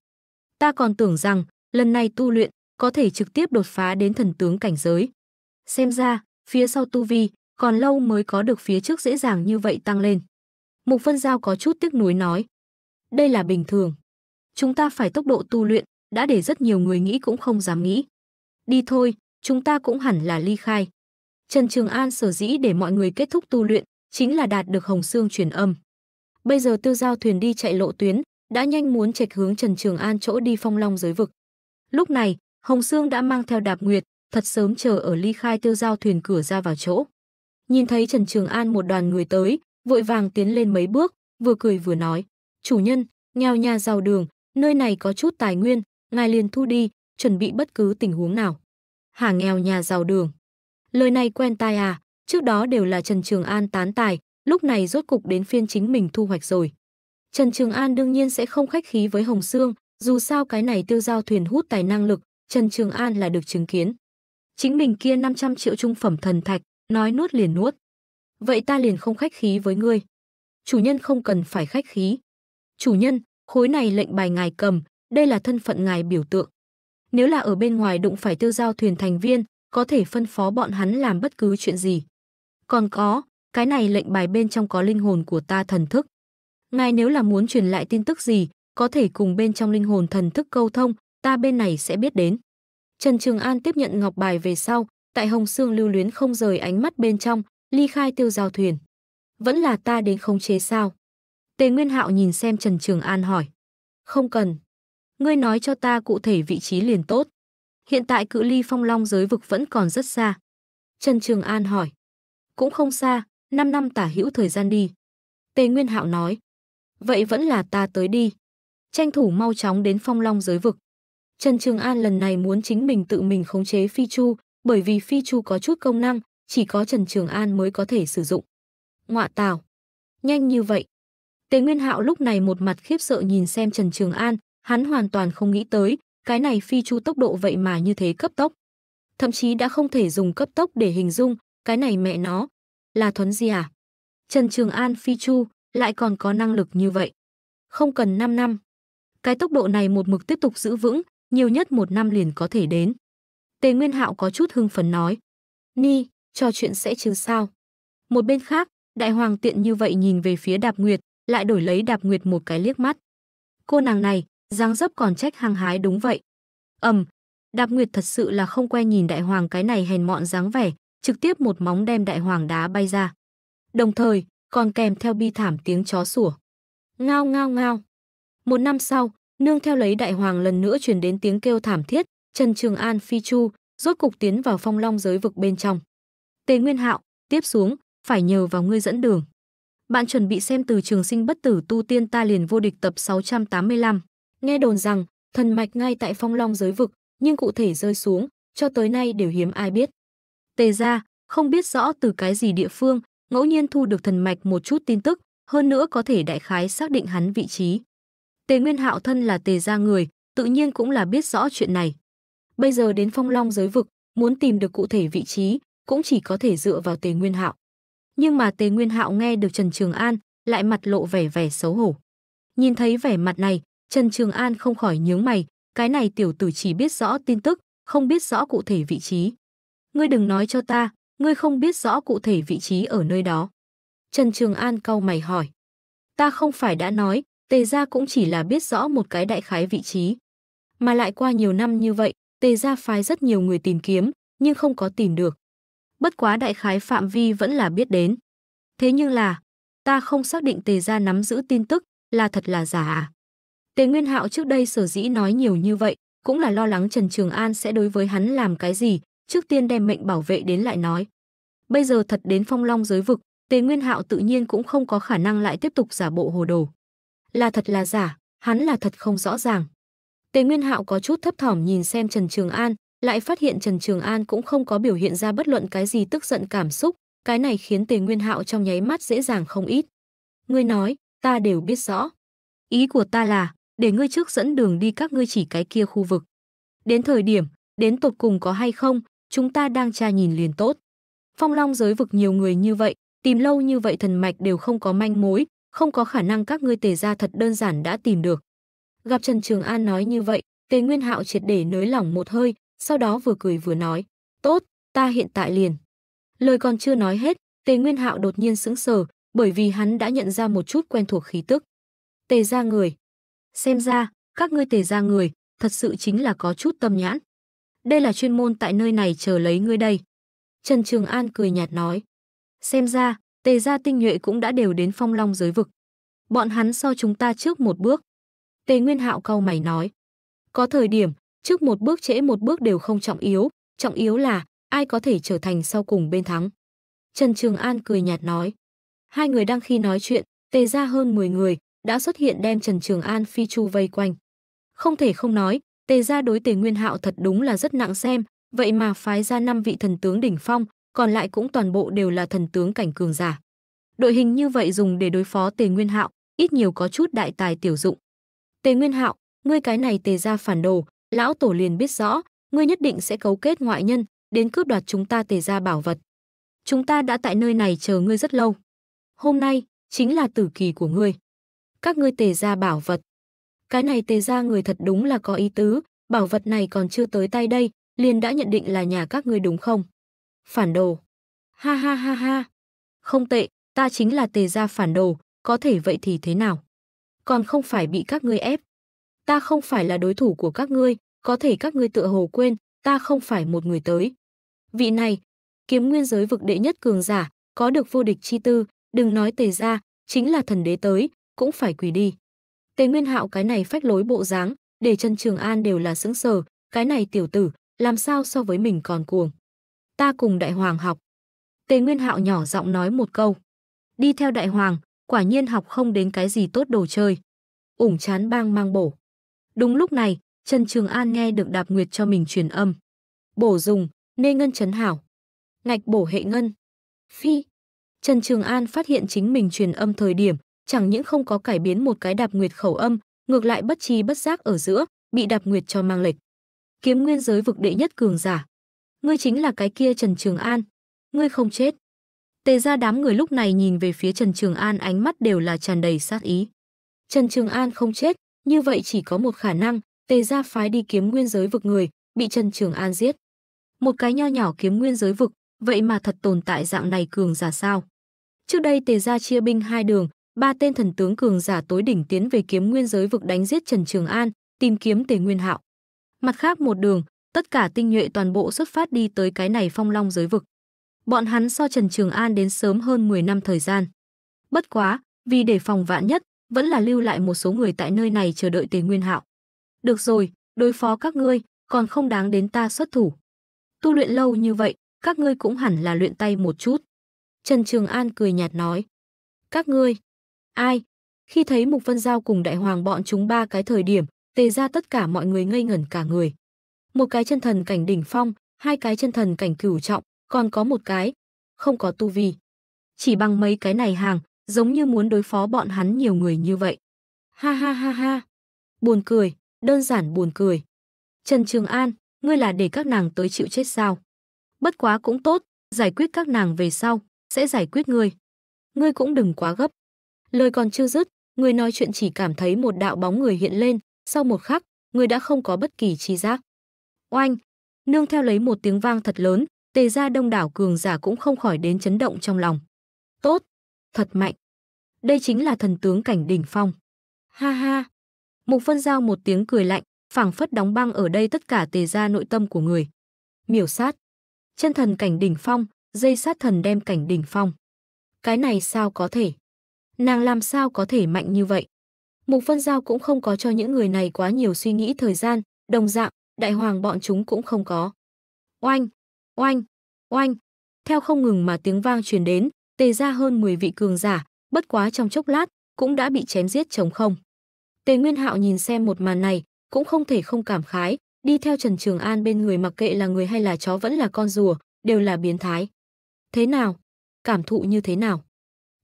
Ta còn tưởng rằng, lần này tu luyện có thể trực tiếp đột phá đến thần tướng cảnh giới. Xem ra, phía sau tu vi còn lâu mới có được phía trước dễ dàng như vậy tăng lên. Mục Vân Giao có chút tiếc nuối nói, đây là bình thường. Chúng ta phải tốc độ tu luyện, đã để rất nhiều người nghĩ cũng không dám nghĩ. Đi thôi, chúng ta cũng hẳn là ly khai. Trần Trường An sở dĩ để mọi người kết thúc tu luyện chính là đạt được Hồng Xương truyền âm. Bây giờ tiêu giao thuyền đi chạy lộ tuyến, đã nhanh muốn trạch hướng Trần Trường An chỗ đi phong long giới vực. Lúc này, Hồng Sương đã mang theo đạp nguyệt, thật sớm chờ ở ly khai tiêu giao thuyền cửa ra vào chỗ. Nhìn thấy Trần Trường An một đoàn người tới, vội vàng tiến lên mấy bước, vừa cười vừa nói. Chủ nhân, nghèo nhà giàu đường, nơi này có chút tài nguyên, ngài liền thu đi, chuẩn bị bất cứ tình huống nào. Hà nghèo nhà giàu đường. Lời này quen tai à, trước đó đều là Trần Trường An tán tài, lúc này rốt cục đến phiên chính mình thu hoạch rồi. Trần Trường An đương nhiên sẽ không khách khí với Hồng Sương, dù sao cái này tiêu giao thuyền hút tài năng lực, Trần Trường An là được chứng kiến. Chính mình kia 500 triệu trung phẩm thần thạch, nói nuốt liền nuốt. Vậy ta liền không khách khí với ngươi. Chủ nhân không cần phải khách khí. Chủ nhân, khối này lệnh bài ngài cầm, đây là thân phận ngài biểu tượng. Nếu là ở bên ngoài đụng phải tiêu giao thuyền thành viên, có thể phân phó bọn hắn làm bất cứ chuyện gì. Còn có, cái này lệnh bài bên trong có linh hồn của ta thần thức. Ngài nếu là muốn truyền lại tin tức gì, có thể cùng bên trong linh hồn thần thức câu thông, ta bên này sẽ biết đến. Trần Trường An tiếp nhận ngọc bài về sau, tại Hồng Sương lưu luyến không rời ánh mắt bên trong, ly khai tiêu giao thuyền. Vẫn là ta đến không chế sao? Tề Nguyên Hạo nhìn xem Trần Trường An hỏi. Không cần. Ngươi nói cho ta cụ thể vị trí liền tốt. Hiện tại cự ly phong long giới vực vẫn còn rất xa. Trần Trường An hỏi. Cũng không xa, 5 năm tả hữu thời gian đi. Tề Nguyên Hạo nói. Vậy vẫn là ta tới đi. Tranh thủ mau chóng đến phong long giới vực. Trần Trường An lần này muốn chính mình tự mình khống chế phi chu, bởi vì phi chu có chút công năng, chỉ có Trần Trường An mới có thể sử dụng. Ngoạ tào. Nhanh như vậy. Tề Nguyên Hạo lúc này một mặt khiếp sợ nhìn xem Trần Trường An, hắn hoàn toàn không nghĩ tới, cái này phi chu tốc độ vậy mà như thế cấp tốc. Thậm chí đã không thể dùng cấp tốc để hình dung, cái này mẹ nó, là thuấn gì à? Trần Trường An phi chu lại còn có năng lực như vậy. Không cần 5 năm. Cái tốc độ này một mực tiếp tục giữ vững, nhiều nhất một năm liền có thể đến. Tề Nguyên Hạo có chút hưng phấn nói. Ni, trò chuyện sẽ chứ sao. Một bên khác, đại hoàng tiện như vậy nhìn về phía đạp nguyệt, lại đổi lấy đạp nguyệt một cái liếc mắt. Cô nàng này, dáng dấp còn trách hăng hái đúng vậy. Ầm, Đạp Nguyệt thật sự là không quen nhìn đại hoàng cái này hèn mọn dáng vẻ, trực tiếp một móng đem đại hoàng đá bay ra. Đồng thời, còn kèm theo bi thảm tiếng chó sủa. Ngao ngao ngao. Một năm sau, nương theo lấy đại hoàng lần nữa truyền đến tiếng kêu thảm thiết, Trần Trường An phi chu, rốt cục tiến vào phong long giới vực bên trong. Tề Nguyên Hạo, tiếp xuống, phải nhờ vào ngươi dẫn đường. Bạn chuẩn bị xem từ trường sinh bất tử tu tiên ta liền vô địch tập 685. Nghe đồn rằng, thần mạch ngay tại phong long giới vực, nhưng cụ thể rơi xuống, cho tới nay đều hiếm ai biết. Tề ra, không biết rõ từ cái gì địa phương, ngẫu nhiên thu được thần mạch một chút tin tức, hơn nữa có thể đại khái xác định hắn vị trí. Tề Nguyên Hạo thân là tề gia người, tự nhiên cũng là biết rõ chuyện này. Bây giờ đến phong long giới vực, muốn tìm được cụ thể vị trí, cũng chỉ có thể dựa vào tề Nguyên Hạo. Nhưng mà tề Nguyên Hạo nghe được Trần Trường An, lại mặt lộ vẻ vẻ xấu hổ. Nhìn thấy vẻ mặt này, Trần Trường An không khỏi nhướng mày, cái này tiểu tử chỉ biết rõ tin tức, không biết rõ cụ thể vị trí. Ngươi đừng nói cho ta, ngươi không biết rõ cụ thể vị trí ở nơi đó. Trần Trường An cau mày hỏi. Ta không phải đã nói, Tề Gia cũng chỉ là biết rõ một cái đại khái vị trí. Mà lại qua nhiều năm như vậy, Tề Gia phái rất nhiều người tìm kiếm, nhưng không có tìm được. Bất quá đại khái phạm vi vẫn là biết đến. Thế nhưng là, ta không xác định Tề Gia nắm giữ tin tức là thật là giả à? Tề Nguyên Hạo trước đây sở dĩ nói nhiều như vậy, cũng là lo lắng Trần Trường An sẽ đối với hắn làm cái gì, trước tiên đem mệnh bảo vệ đến lại nói. Bây giờ thật đến phong long giới vực, Tề Nguyên Hạo tự nhiên cũng không có khả năng lại tiếp tục giả bộ hồ đồ. Là thật là giả, hắn là thật không rõ ràng. Tề Nguyên Hạo có chút thấp thỏm nhìn xem Trần Trường An, lại phát hiện Trần Trường An cũng không có biểu hiện ra bất luận cái gì tức giận cảm xúc, cái này khiến Tề Nguyên Hạo trong nháy mắt dễ dàng không ít. Ngươi nói, ta đều biết rõ. Ý của ta là, để ngươi trước dẫn đường đi các ngươi chỉ cái kia khu vực. Đến thời điểm, đến tột cùng có hay không, chúng ta đang tra nhìn liền tốt. Phong Long giới vực nhiều người như vậy, tìm lâu như vậy thần mạch đều không có manh mối, không có khả năng các ngươi tề ra thật đơn giản đã tìm được. Gặp Trần Trường An nói như vậy, Tề Nguyên Hạo triệt để nới lỏng một hơi, sau đó vừa cười vừa nói, tốt, ta hiện tại liền. Lời còn chưa nói hết, Tề Nguyên Hạo đột nhiên sững sờ, bởi vì hắn đã nhận ra một chút quen thuộc khí tức. Tề ra người, Xem ra, các ngươi tề ra người, thật sự chính là có chút tâm nhãn. Đây là chuyên môn tại nơi này chờ lấy ngươi đây. Trần Trường An cười nhạt nói. Xem ra, tề gia tinh nhuệ cũng đã đều đến phong long giới vực. Bọn hắn so chúng ta trước một bước. Tề Nguyên Hạo cau mày nói. Có thời điểm, trước một bước trễ một bước đều không trọng yếu. Trọng yếu là, ai có thể trở thành sau cùng bên thắng. Trần Trường An cười nhạt nói. Hai người đang khi nói chuyện, tề ra hơn 10 người, đã xuất hiện đem Trần Trường An phi chu vây quanh. Không thể không nói, Tề gia đối Tề Nguyên Hạo thật đúng là rất nặng xem, vậy mà phái ra năm vị thần tướng đỉnh phong, còn lại cũng toàn bộ đều là thần tướng cảnh cường giả. Đội hình như vậy dùng để đối phó Tề Nguyên Hạo, ít nhiều có chút đại tài tiểu dụng. Tề Nguyên Hạo, ngươi cái này Tề gia phản đồ, lão tổ liền biết rõ, ngươi nhất định sẽ cấu kết ngoại nhân, đến cướp đoạt chúng ta Tề gia bảo vật. Chúng ta đã tại nơi này chờ ngươi rất lâu. Hôm nay chính là tử kỳ của ngươi các ngươi tề ra bảo vật. Cái này tề ra người thật đúng là có ý tứ, bảo vật này còn chưa tới tay đây, liền đã nhận định là nhà các ngươi đúng không? Phản đồ. Ha ha ha ha. Không tệ, ta chính là tề gia phản đồ, có thể vậy thì thế nào? Còn không phải bị các ngươi ép. Ta không phải là đối thủ của các ngươi, có thể các ngươi tựa hồ quên, ta không phải một người tới. Vị này, kiếm nguyên giới vực đệ nhất cường giả, có được vô địch chi tư, đừng nói tề gia, chính là thần đế tới, cũng phải quỳ đi. Tề Nguyên Hạo cái này phách lối bộ dáng, để chân Trường An đều là sững sờ, cái này tiểu tử, làm sao so với mình còn cuồng. Ta cùng đại hoàng học. Tề Nguyên Hạo nhỏ giọng nói một câu. Đi theo đại hoàng, quả nhiên học không đến cái gì tốt đồ chơi. Ủng chán bang mang bổ. Đúng lúc này, Trần Trường An nghe được Đạp Nguyệt cho mình truyền âm. Bổ dùng, nê ngân chấn hảo. Ngạch bổ hệ ngân. Phi. Trần Trường An phát hiện chính mình truyền âm thời điểm, chẳng những không có cải biến một cái đạp nguyệt khẩu âm, ngược lại bất chi bất giác ở giữa, bị đạp nguyệt cho mang lệch. Kiếm nguyên giới vực đệ nhất cường giả. Ngươi chính là cái kia Trần Trường An. Ngươi không chết. Tề ra đám người lúc này nhìn về phía Trần Trường An ánh mắt đều là tràn đầy sát ý. Trần Trường An không chết, như vậy chỉ có một khả năng, Tề ra phái đi kiếm nguyên giới vực người, bị Trần Trường An giết. Một cái nho nhỏ kiếm nguyên giới vực, vậy mà thật tồn tại dạng này cường giả sao? Trước đây Tề gia chia binh hai đường, ba tên thần tướng cường giả tối đỉnh tiến về kiếm nguyên giới vực đánh giết Trần Trường An, tìm kiếm Tề Nguyên Hạo. Mặt khác một đường, tất cả tinh nhuệ toàn bộ xuất phát đi tới cái này phong long giới vực. Bọn hắn so Trần Trường An đến sớm hơn 10 năm thời gian. Bất quá, vì để phòng vạn nhất, vẫn là lưu lại một số người tại nơi này chờ đợi Tề Nguyên Hạo. Được rồi, đối phó các ngươi, còn không đáng đến ta xuất thủ. Tu luyện lâu như vậy, các ngươi cũng hẳn là luyện tay một chút. Trần Trường An cười nhạt nói. Các ngươi, Ai? Khi thấy Mục Vân Giao cùng đại hoàng bọn chúng ba cái thời điểm, tề ra tất cả mọi người ngây ngẩn cả người. Một cái chân thần cảnh đỉnh phong, hai cái chân thần cảnh cửu trọng, còn có một cái, không có tu vi. Chỉ bằng mấy cái này hàng, giống như muốn đối phó bọn hắn nhiều người như vậy. Ha ha ha ha. Buồn cười, đơn giản buồn cười. Trần Trường An, ngươi là để các nàng tới chịu chết sao? Bất quá cũng tốt, giải quyết các nàng về sau, sẽ giải quyết ngươi. Ngươi cũng đừng quá gấp. Lời còn chưa dứt, người nói chuyện chỉ cảm thấy một đạo bóng người hiện lên, sau một khắc, người đã không có bất kỳ chi giác. Oanh! Nương theo lấy một tiếng vang thật lớn, tề ra đông đảo cường giả cũng không khỏi đến chấn động trong lòng. Tốt! Thật mạnh! Đây chính là thần tướng cảnh đỉnh phong. Ha ha! Mục Vân Giao một tiếng cười lạnh, phảng phất đóng băng ở đây tất cả tề ra nội tâm của người. Miểu sát! Chân thần cảnh đỉnh phong, dây sát thần đem cảnh đỉnh phong. Cái này sao có thể? nàng làm sao có thể mạnh như vậy. Mục Vân Giao cũng không có cho những người này quá nhiều suy nghĩ thời gian, đồng dạng, đại hoàng bọn chúng cũng không có. Oanh, oanh, oanh, theo không ngừng mà tiếng vang truyền đến, tề ra hơn 10 vị cường giả, bất quá trong chốc lát, cũng đã bị chém giết trống không. Tề Nguyên Hạo nhìn xem một màn này, cũng không thể không cảm khái, đi theo Trần Trường An bên người mặc kệ là người hay là chó vẫn là con rùa, đều là biến thái. Thế nào? Cảm thụ như thế nào?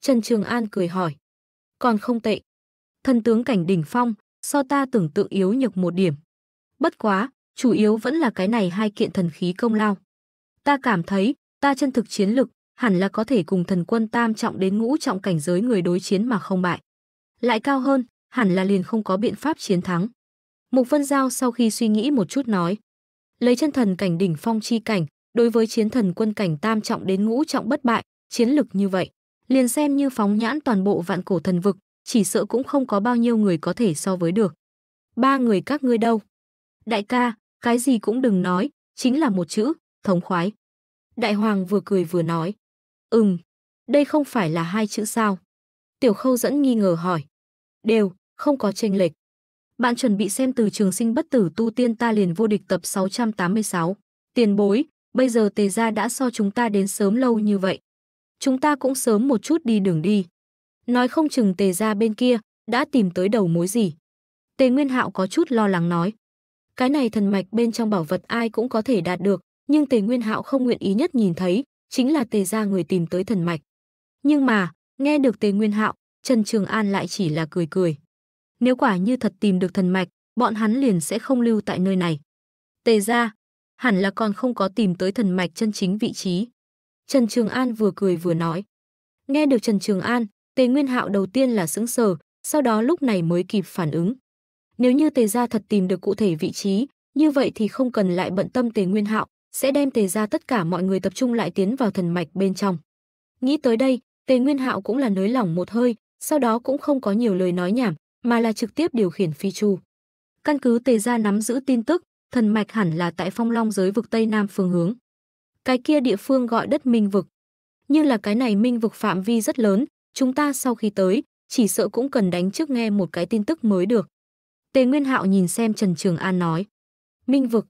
Trần Trường An cười hỏi. Còn không tệ. Thần tướng cảnh đỉnh phong, so ta tưởng tượng yếu nhược một điểm. Bất quá, chủ yếu vẫn là cái này hai kiện thần khí công lao. Ta cảm thấy, ta chân thực chiến lực, hẳn là có thể cùng thần quân tam trọng đến ngũ trọng cảnh giới người đối chiến mà không bại. Lại cao hơn, hẳn là liền không có biện pháp chiến thắng. Mục Vân Giao sau khi suy nghĩ một chút nói, lấy chân thần cảnh đỉnh phong chi cảnh, đối với chiến thần quân cảnh tam trọng đến ngũ trọng bất bại, chiến lực như vậy liền xem như phóng nhãn toàn bộ vạn cổ thần vực, chỉ sợ cũng không có bao nhiêu người có thể so với được. Ba người các ngươi đâu? Đại ca, cái gì cũng đừng nói, chính là một chữ, thống khoái. Đại hoàng vừa cười vừa nói. Ừm, đây không phải là hai chữ sao? Tiểu khâu dẫn nghi ngờ hỏi. Đều, không có chênh lệch. Bạn chuẩn bị xem từ trường sinh bất tử tu tiên ta liền vô địch tập 686. Tiền bối, bây giờ tề gia đã so chúng ta đến sớm lâu như vậy chúng ta cũng sớm một chút đi đường đi. Nói không chừng tề ra bên kia, đã tìm tới đầu mối gì. Tề Nguyên Hạo có chút lo lắng nói. Cái này thần mạch bên trong bảo vật ai cũng có thể đạt được, nhưng Tề Nguyên Hạo không nguyện ý nhất nhìn thấy, chính là Tề gia người tìm tới thần mạch. Nhưng mà, nghe được Tề Nguyên Hạo, Trần Trường An lại chỉ là cười cười. Nếu quả như thật tìm được thần mạch, bọn hắn liền sẽ không lưu tại nơi này. Tề gia, hẳn là còn không có tìm tới thần mạch chân chính vị trí. Trần Trường An vừa cười vừa nói. Nghe được Trần Trường An, Tề Nguyên Hạo đầu tiên là sững sờ, sau đó lúc này mới kịp phản ứng. Nếu như Tề gia thật tìm được cụ thể vị trí, như vậy thì không cần lại bận tâm Tề Nguyên Hạo, sẽ đem Tề gia tất cả mọi người tập trung lại tiến vào thần mạch bên trong. Nghĩ tới đây, Tề Nguyên Hạo cũng là nới lỏng một hơi, sau đó cũng không có nhiều lời nói nhảm, mà là trực tiếp điều khiển phi chu. Căn cứ Tề gia nắm giữ tin tức, thần mạch hẳn là tại Phong Long giới vực Tây Nam phương hướng cái kia địa phương gọi đất minh vực. như là cái này minh vực phạm vi rất lớn, chúng ta sau khi tới, chỉ sợ cũng cần đánh trước nghe một cái tin tức mới được. Tề Nguyên Hạo nhìn xem Trần Trường An nói. Minh vực.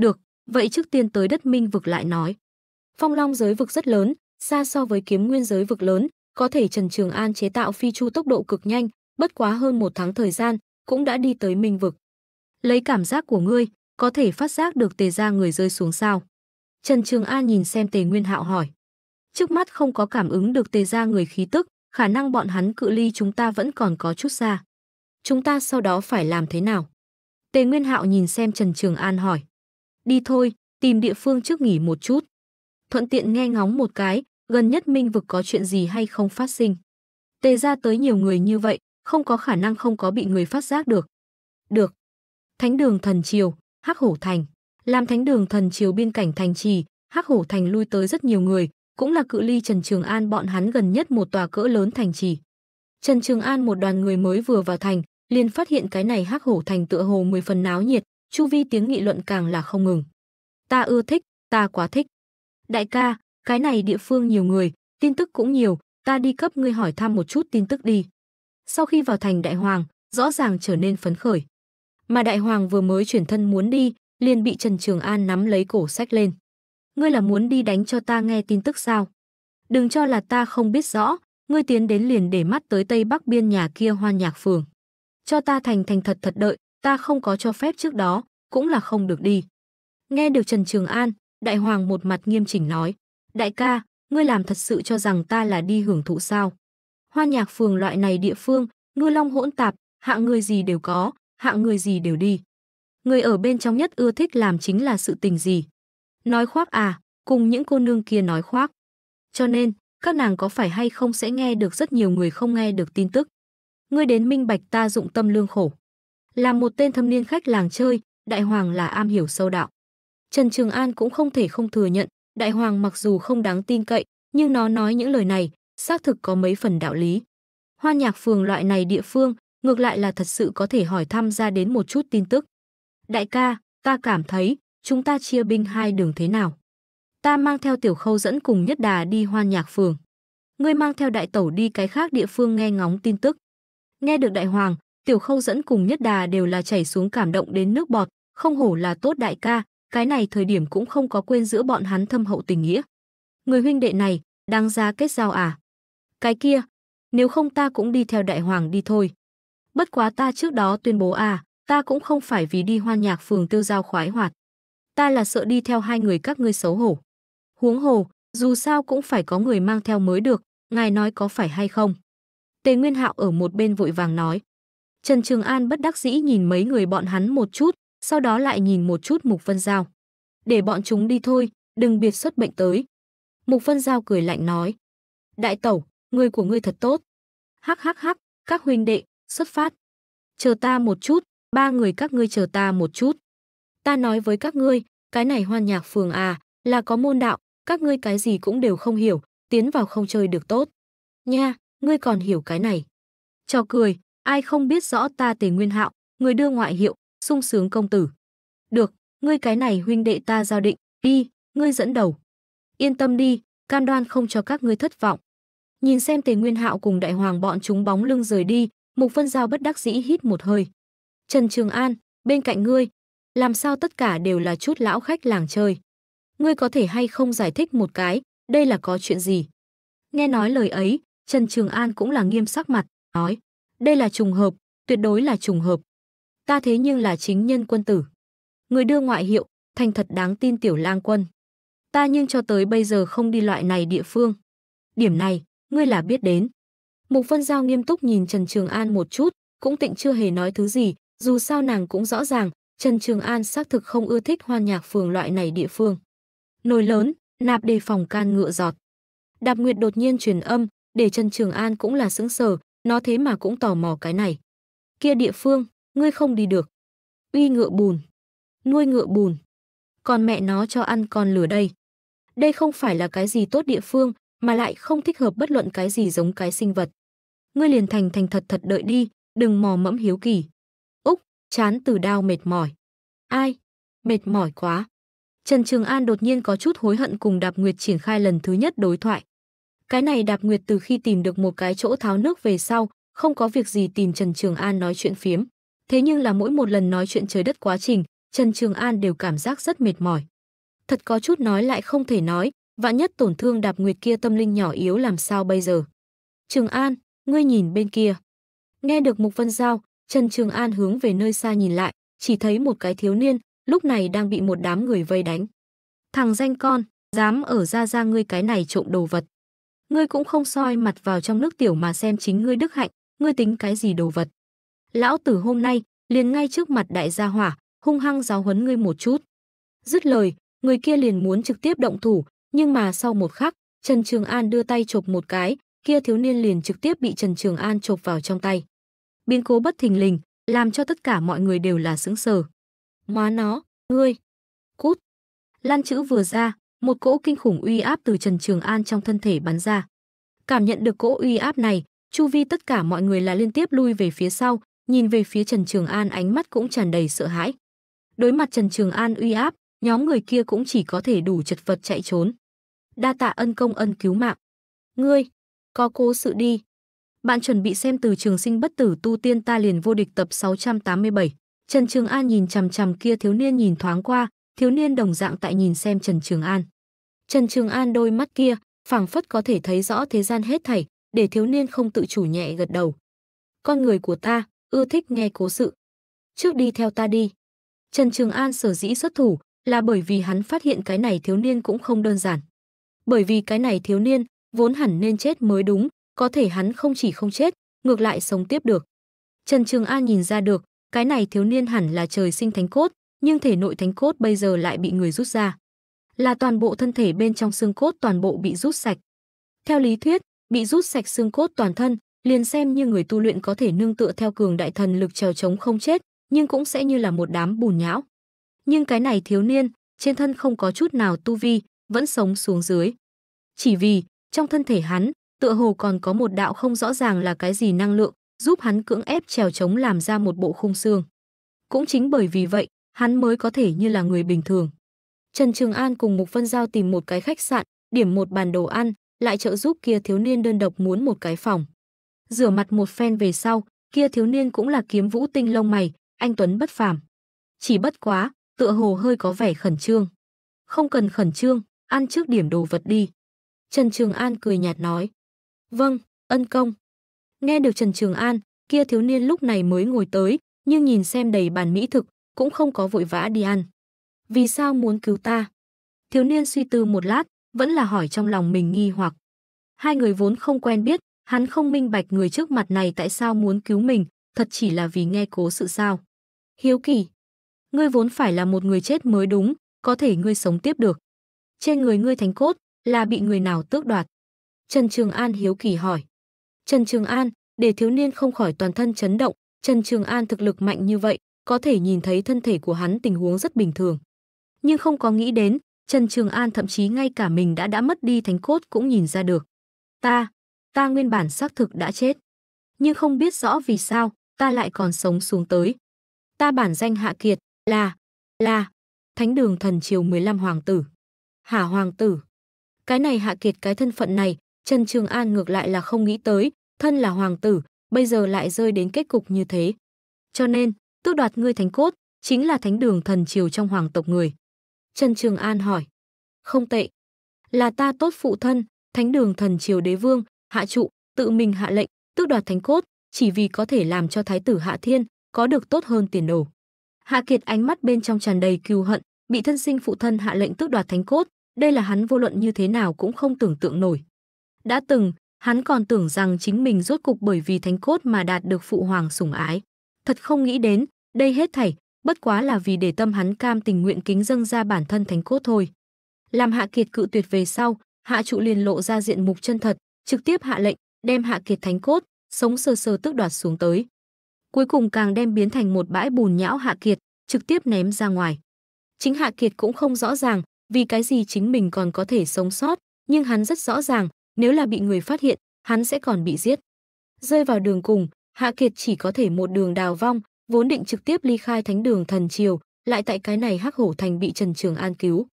Được, vậy trước tiên tới đất minh vực lại nói. Phong long giới vực rất lớn, xa so với kiếm nguyên giới vực lớn, có thể Trần Trường An chế tạo phi chu tốc độ cực nhanh, bất quá hơn một tháng thời gian, cũng đã đi tới minh vực. Lấy cảm giác của ngươi, có thể phát giác được tề ra người rơi xuống sao. Trần Trường An nhìn xem Tề Nguyên Hạo hỏi. Trước mắt không có cảm ứng được Tề Gia người khí tức, khả năng bọn hắn cự ly chúng ta vẫn còn có chút xa. Chúng ta sau đó phải làm thế nào? Tề Nguyên Hạo nhìn xem Trần Trường An hỏi. Đi thôi, tìm địa phương trước nghỉ một chút. Thuận tiện nghe ngóng một cái, gần nhất minh vực có chuyện gì hay không phát sinh. Tề Gia tới nhiều người như vậy, không có khả năng không có bị người phát giác được. Được. Thánh đường thần triều, hắc hổ thành làm thánh đường thần chiếu biên cảnh thành trì, Hắc Hổ thành lui tới rất nhiều người, cũng là cự ly Trần Trường An bọn hắn gần nhất một tòa cỡ lớn thành trì. Trần Trường An một đoàn người mới vừa vào thành, liền phát hiện cái này Hắc Hổ thành tựa hồ mười phần náo nhiệt, chu vi tiếng nghị luận càng là không ngừng. Ta ưa thích, ta quá thích. Đại ca, cái này địa phương nhiều người, tin tức cũng nhiều, ta đi cấp ngươi hỏi thăm một chút tin tức đi. Sau khi vào thành đại hoàng, rõ ràng trở nên phấn khởi. Mà đại hoàng vừa mới chuyển thân muốn đi, liền bị Trần Trường An nắm lấy cổ sách lên. Ngươi là muốn đi đánh cho ta nghe tin tức sao? Đừng cho là ta không biết rõ, ngươi tiến đến liền để mắt tới Tây Bắc biên nhà kia hoa nhạc phường. Cho ta thành thành thật thật đợi, ta không có cho phép trước đó, cũng là không được đi. Nghe được Trần Trường An, Đại Hoàng một mặt nghiêm chỉnh nói. Đại ca, ngươi làm thật sự cho rằng ta là đi hưởng thụ sao? Hoa nhạc phường loại này địa phương, ngư long hỗn tạp, hạng người gì đều có, hạng người gì đều đi người ở bên trong nhất ưa thích làm chính là sự tình gì. Nói khoác à, cùng những cô nương kia nói khoác. Cho nên, các nàng có phải hay không sẽ nghe được rất nhiều người không nghe được tin tức. Ngươi đến minh bạch ta dụng tâm lương khổ. Là một tên thâm niên khách làng chơi, đại hoàng là am hiểu sâu đạo. Trần Trường An cũng không thể không thừa nhận, đại hoàng mặc dù không đáng tin cậy, nhưng nó nói những lời này, xác thực có mấy phần đạo lý. Hoa nhạc phường loại này địa phương, ngược lại là thật sự có thể hỏi tham gia đến một chút tin tức. Đại ca, ta cảm thấy, chúng ta chia binh hai đường thế nào? Ta mang theo tiểu khâu dẫn cùng nhất đà đi hoan nhạc phường. Ngươi mang theo đại tẩu đi cái khác địa phương nghe ngóng tin tức. Nghe được đại hoàng, tiểu khâu dẫn cùng nhất đà đều là chảy xuống cảm động đến nước bọt, không hổ là tốt đại ca, cái này thời điểm cũng không có quên giữa bọn hắn thâm hậu tình nghĩa. Người huynh đệ này, đang ra kết giao à? Cái kia, nếu không ta cũng đi theo đại hoàng đi thôi. Bất quá ta trước đó tuyên bố à, Ta cũng không phải vì đi hoan nhạc phường tiêu giao khoái hoạt. Ta là sợ đi theo hai người các ngươi xấu hổ. Huống hồ, dù sao cũng phải có người mang theo mới được, ngài nói có phải hay không. Tề Nguyên Hạo ở một bên vội vàng nói. Trần Trường An bất đắc dĩ nhìn mấy người bọn hắn một chút, sau đó lại nhìn một chút Mục Vân Giao. Để bọn chúng đi thôi, đừng biệt xuất bệnh tới. Mục Vân Giao cười lạnh nói. Đại tẩu, người của ngươi thật tốt. Hắc hắc hắc, các huynh đệ, xuất phát. Chờ ta một chút, ba người các ngươi chờ ta một chút. Ta nói với các ngươi, cái này hoan nhạc phường à, là có môn đạo, các ngươi cái gì cũng đều không hiểu, tiến vào không chơi được tốt. Nha, ngươi còn hiểu cái này. Cho cười, ai không biết rõ ta tề nguyên hạo, người đưa ngoại hiệu, sung sướng công tử. Được, ngươi cái này huynh đệ ta giao định, đi, ngươi dẫn đầu. Yên tâm đi, Can đoan không cho các ngươi thất vọng. Nhìn xem tề nguyên hạo cùng đại hoàng bọn chúng bóng lưng rời đi, Mục Phân Giao bất đắc dĩ hít một hơi. Trần Trường An, bên cạnh ngươi, làm sao tất cả đều là chút lão khách làng chơi? Ngươi có thể hay không giải thích một cái, đây là có chuyện gì? Nghe nói lời ấy, Trần Trường An cũng là nghiêm sắc mặt, nói, đây là trùng hợp, tuyệt đối là trùng hợp. Ta thế nhưng là chính nhân quân tử. Người đưa ngoại hiệu, thành thật đáng tin tiểu lang quân. Ta nhưng cho tới bây giờ không đi loại này địa phương. Điểm này, ngươi là biết đến. Mục Vân Giao nghiêm túc nhìn Trần Trường An một chút, cũng tịnh chưa hề nói thứ gì, dù sao nàng cũng rõ ràng, Trần Trường An xác thực không ưa thích hoan nhạc phường loại này địa phương. Nồi lớn, nạp đề phòng can ngựa giọt. Đạp Nguyệt đột nhiên truyền âm, để Trần Trường An cũng là sững sờ, nó thế mà cũng tò mò cái này. Kia địa phương, ngươi không đi được. Uy ngựa bùn, nuôi ngựa bùn. Còn mẹ nó cho ăn con lửa đây. Đây không phải là cái gì tốt địa phương, mà lại không thích hợp bất luận cái gì giống cái sinh vật. Ngươi liền thành thành thật thật đợi đi, đừng mò mẫm hiếu kỳ. Chán từ đau mệt mỏi. Ai? Mệt mỏi quá. Trần Trường An đột nhiên có chút hối hận cùng Đạp Nguyệt triển khai lần thứ nhất đối thoại. Cái này Đạp Nguyệt từ khi tìm được một cái chỗ tháo nước về sau, không có việc gì tìm Trần Trường An nói chuyện phiếm. Thế nhưng là mỗi một lần nói chuyện trời đất quá trình, Trần Trường An đều cảm giác rất mệt mỏi. Thật có chút nói lại không thể nói, vạn nhất tổn thương Đạp Nguyệt kia tâm linh nhỏ yếu làm sao bây giờ. Trường An, ngươi nhìn bên kia. Nghe được Mục Vân Giao, Trần Trường An hướng về nơi xa nhìn lại, chỉ thấy một cái thiếu niên, lúc này đang bị một đám người vây đánh. Thằng danh con, dám ở ra ra ngươi cái này trộm đồ vật. Ngươi cũng không soi mặt vào trong nước tiểu mà xem chính ngươi đức hạnh, ngươi tính cái gì đồ vật. Lão tử hôm nay, liền ngay trước mặt đại gia hỏa, hung hăng giáo huấn ngươi một chút. Dứt lời, người kia liền muốn trực tiếp động thủ, nhưng mà sau một khắc, Trần Trường An đưa tay chộp một cái, kia thiếu niên liền trực tiếp bị Trần Trường An chộp vào trong tay biến cố bất thình lình, làm cho tất cả mọi người đều là sững sờ. Má nó, ngươi, cút. Lan chữ vừa ra, một cỗ kinh khủng uy áp từ Trần Trường An trong thân thể bắn ra. Cảm nhận được cỗ uy áp này, chu vi tất cả mọi người là liên tiếp lui về phía sau, nhìn về phía Trần Trường An ánh mắt cũng tràn đầy sợ hãi. Đối mặt Trần Trường An uy áp, nhóm người kia cũng chỉ có thể đủ chật vật chạy trốn. Đa tạ ân công ân cứu mạng. Ngươi, có cố sự đi. Bạn chuẩn bị xem từ trường sinh bất tử tu tiên ta liền vô địch tập 687. Trần Trường An nhìn chằm chằm kia thiếu niên nhìn thoáng qua, thiếu niên đồng dạng tại nhìn xem Trần Trường An. Trần Trường An đôi mắt kia, phảng phất có thể thấy rõ thế gian hết thảy, để thiếu niên không tự chủ nhẹ gật đầu. Con người của ta, ưa thích nghe cố sự. Trước đi theo ta đi. Trần Trường An sở dĩ xuất thủ là bởi vì hắn phát hiện cái này thiếu niên cũng không đơn giản. Bởi vì cái này thiếu niên vốn hẳn nên chết mới đúng, có thể hắn không chỉ không chết, ngược lại sống tiếp được. Trần Trường An nhìn ra được, cái này thiếu niên hẳn là trời sinh thánh cốt, nhưng thể nội thánh cốt bây giờ lại bị người rút ra. Là toàn bộ thân thể bên trong xương cốt toàn bộ bị rút sạch. Theo lý thuyết, bị rút sạch xương cốt toàn thân, liền xem như người tu luyện có thể nương tựa theo cường đại thần lực trèo chống không chết, nhưng cũng sẽ như là một đám bùn nhão. Nhưng cái này thiếu niên, trên thân không có chút nào tu vi, vẫn sống xuống dưới. Chỉ vì, trong thân thể hắn, tựa hồ còn có một đạo không rõ ràng là cái gì năng lượng, giúp hắn cưỡng ép trèo trống làm ra một bộ khung xương. Cũng chính bởi vì vậy, hắn mới có thể như là người bình thường. Trần Trường An cùng Mục Vân Giao tìm một cái khách sạn, điểm một bàn đồ ăn, lại trợ giúp kia thiếu niên đơn độc muốn một cái phòng. Rửa mặt một phen về sau, kia thiếu niên cũng là kiếm vũ tinh lông mày, anh Tuấn bất phàm. Chỉ bất quá, tựa hồ hơi có vẻ khẩn trương. Không cần khẩn trương, ăn trước điểm đồ vật đi. Trần Trường An cười nhạt nói. Vâng, ân công. Nghe được Trần Trường An, kia thiếu niên lúc này mới ngồi tới, nhưng nhìn xem đầy bàn mỹ thực, cũng không có vội vã đi ăn. Vì sao muốn cứu ta? Thiếu niên suy tư một lát, vẫn là hỏi trong lòng mình nghi hoặc. Hai người vốn không quen biết, hắn không minh bạch người trước mặt này tại sao muốn cứu mình, thật chỉ là vì nghe cố sự sao. Hiếu kỳ, ngươi vốn phải là một người chết mới đúng, có thể ngươi sống tiếp được. Trên người ngươi thánh cốt là bị người nào tước đoạt. Trần Trường An hiếu kỳ hỏi. Trần Trường An, để thiếu niên không khỏi toàn thân chấn động, Trần Trường An thực lực mạnh như vậy, có thể nhìn thấy thân thể của hắn tình huống rất bình thường. Nhưng không có nghĩ đến, Trần Trường An thậm chí ngay cả mình đã đã mất đi thánh cốt cũng nhìn ra được. Ta, ta nguyên bản xác thực đã chết. Nhưng không biết rõ vì sao, ta lại còn sống xuống tới. Ta bản danh Hạ Kiệt, là, là, Thánh đường thần triều 15 hoàng tử. Hả hoàng tử? Cái này Hạ Kiệt cái thân phận này, Trần Trường An ngược lại là không nghĩ tới, thân là hoàng tử, bây giờ lại rơi đến kết cục như thế. Cho nên, tước đoạt ngươi thánh cốt, chính là thánh đường thần triều trong hoàng tộc người. Trần Trường An hỏi. Không tệ. Là ta tốt phụ thân, thánh đường thần triều đế vương, hạ trụ, tự mình hạ lệnh, tước đoạt thánh cốt, chỉ vì có thể làm cho thái tử Hạ Thiên có được tốt hơn tiền đồ. Hạ Kiệt ánh mắt bên trong tràn đầy cừu hận, bị thân sinh phụ thân hạ lệnh tước đoạt thánh cốt, đây là hắn vô luận như thế nào cũng không tưởng tượng nổi. Đã từng, hắn còn tưởng rằng chính mình rốt cục bởi vì thánh cốt mà đạt được phụ hoàng sủng ái. Thật không nghĩ đến, đây hết thảy, bất quá là vì để tâm hắn cam tình nguyện kính dâng ra bản thân thánh cốt thôi. Làm Hạ Kiệt cự tuyệt về sau, Hạ Trụ liền lộ ra diện mục chân thật, trực tiếp hạ lệnh, đem Hạ Kiệt thánh cốt, sống sờ sờ tức đoạt xuống tới. Cuối cùng càng đem biến thành một bãi bùn nhão Hạ Kiệt, trực tiếp ném ra ngoài. Chính Hạ Kiệt cũng không rõ ràng, vì cái gì chính mình còn có thể sống sót, nhưng hắn rất rõ ràng, nếu là bị người phát hiện, hắn sẽ còn bị giết. Rơi vào đường cùng, Hạ Kiệt chỉ có thể một đường đào vong, vốn định trực tiếp ly khai thánh đường thần triều, lại tại cái này hắc hổ thành bị Trần Trường An cứu.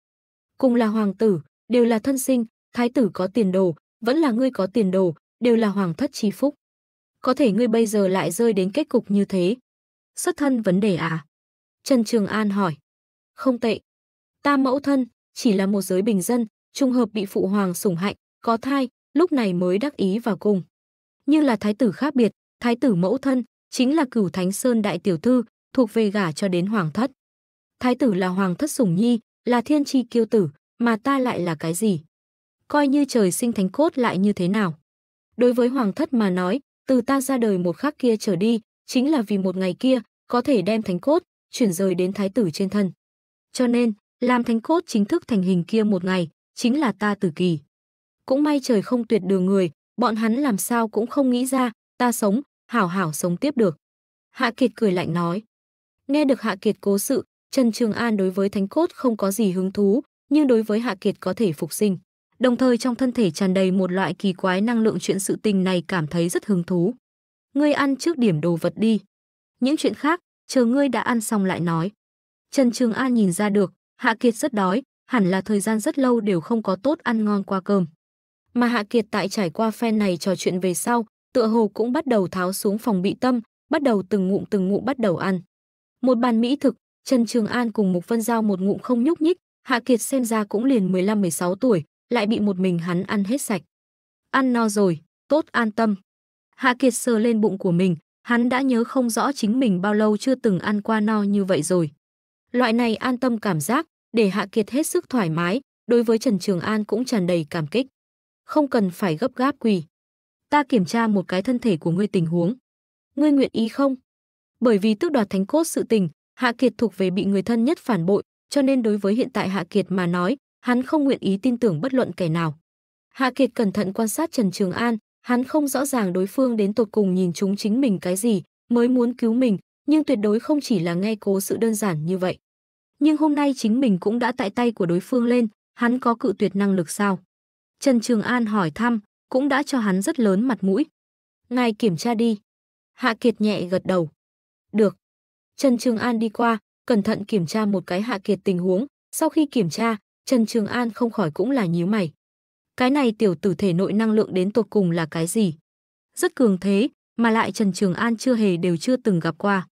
Cùng là hoàng tử, đều là thân sinh, thái tử có tiền đồ, vẫn là ngươi có tiền đồ, đều là hoàng thất chi phúc. Có thể ngươi bây giờ lại rơi đến kết cục như thế. Xuất thân vấn đề à? Trần Trường An hỏi. Không tệ. Ta mẫu thân, chỉ là một giới bình dân, trùng hợp bị phụ hoàng sủng hạnh, có thai, lúc này mới đắc ý vào cùng. như là thái tử khác biệt, thái tử mẫu thân chính là cửu thánh sơn đại tiểu thư, thuộc về gả cho đến hoàng thất. Thái tử là hoàng thất sủng nhi, là thiên tri kiêu tử, mà ta lại là cái gì? Coi như trời sinh thánh cốt lại như thế nào? Đối với hoàng thất mà nói, từ ta ra đời một khắc kia trở đi, chính là vì một ngày kia có thể đem thánh cốt chuyển rời đến thái tử trên thân. Cho nên, làm thánh cốt chính thức thành hình kia một ngày, chính là ta tử kỳ cũng may trời không tuyệt đường người, bọn hắn làm sao cũng không nghĩ ra, ta sống, hảo hảo sống tiếp được. Hạ Kiệt cười lạnh nói. Nghe được Hạ Kiệt cố sự, Trần Trường An đối với thánh cốt không có gì hứng thú, nhưng đối với Hạ Kiệt có thể phục sinh. Đồng thời trong thân thể tràn đầy một loại kỳ quái năng lượng chuyện sự tình này cảm thấy rất hứng thú. Ngươi ăn trước điểm đồ vật đi. Những chuyện khác, chờ ngươi đã ăn xong lại nói. Trần Trường An nhìn ra được, Hạ Kiệt rất đói, hẳn là thời gian rất lâu đều không có tốt ăn ngon qua cơm mà Hạ Kiệt tại trải qua phen này trò chuyện về sau, tựa hồ cũng bắt đầu tháo xuống phòng bị tâm, bắt đầu từng ngụm từng ngụm bắt đầu ăn. Một bàn mỹ thực, Trần Trường An cùng Mục Vân Giao một ngụm không nhúc nhích, Hạ Kiệt xem ra cũng liền 15-16 tuổi, lại bị một mình hắn ăn hết sạch. Ăn no rồi, tốt an tâm. Hạ Kiệt sờ lên bụng của mình, hắn đã nhớ không rõ chính mình bao lâu chưa từng ăn qua no như vậy rồi. Loại này an tâm cảm giác, để Hạ Kiệt hết sức thoải mái, đối với Trần Trường An cũng tràn đầy cảm kích không cần phải gấp gáp quỳ. Ta kiểm tra một cái thân thể của ngươi tình huống. Ngươi nguyện ý không? Bởi vì tước đoạt thánh cốt sự tình, Hạ Kiệt thuộc về bị người thân nhất phản bội, cho nên đối với hiện tại Hạ Kiệt mà nói, hắn không nguyện ý tin tưởng bất luận kẻ nào. Hạ Kiệt cẩn thận quan sát Trần Trường An, hắn không rõ ràng đối phương đến tột cùng nhìn chúng chính mình cái gì, mới muốn cứu mình, nhưng tuyệt đối không chỉ là nghe cố sự đơn giản như vậy. Nhưng hôm nay chính mình cũng đã tại tay của đối phương lên, hắn có cự tuyệt năng lực sao? Trần Trường An hỏi thăm, cũng đã cho hắn rất lớn mặt mũi. Ngài kiểm tra đi. Hạ Kiệt nhẹ gật đầu. Được. Trần Trường An đi qua, cẩn thận kiểm tra một cái Hạ Kiệt tình huống. Sau khi kiểm tra, Trần Trường An không khỏi cũng là nhíu mày. Cái này tiểu tử thể nội năng lượng đến tột cùng là cái gì? Rất cường thế, mà lại Trần Trường An chưa hề đều chưa từng gặp qua.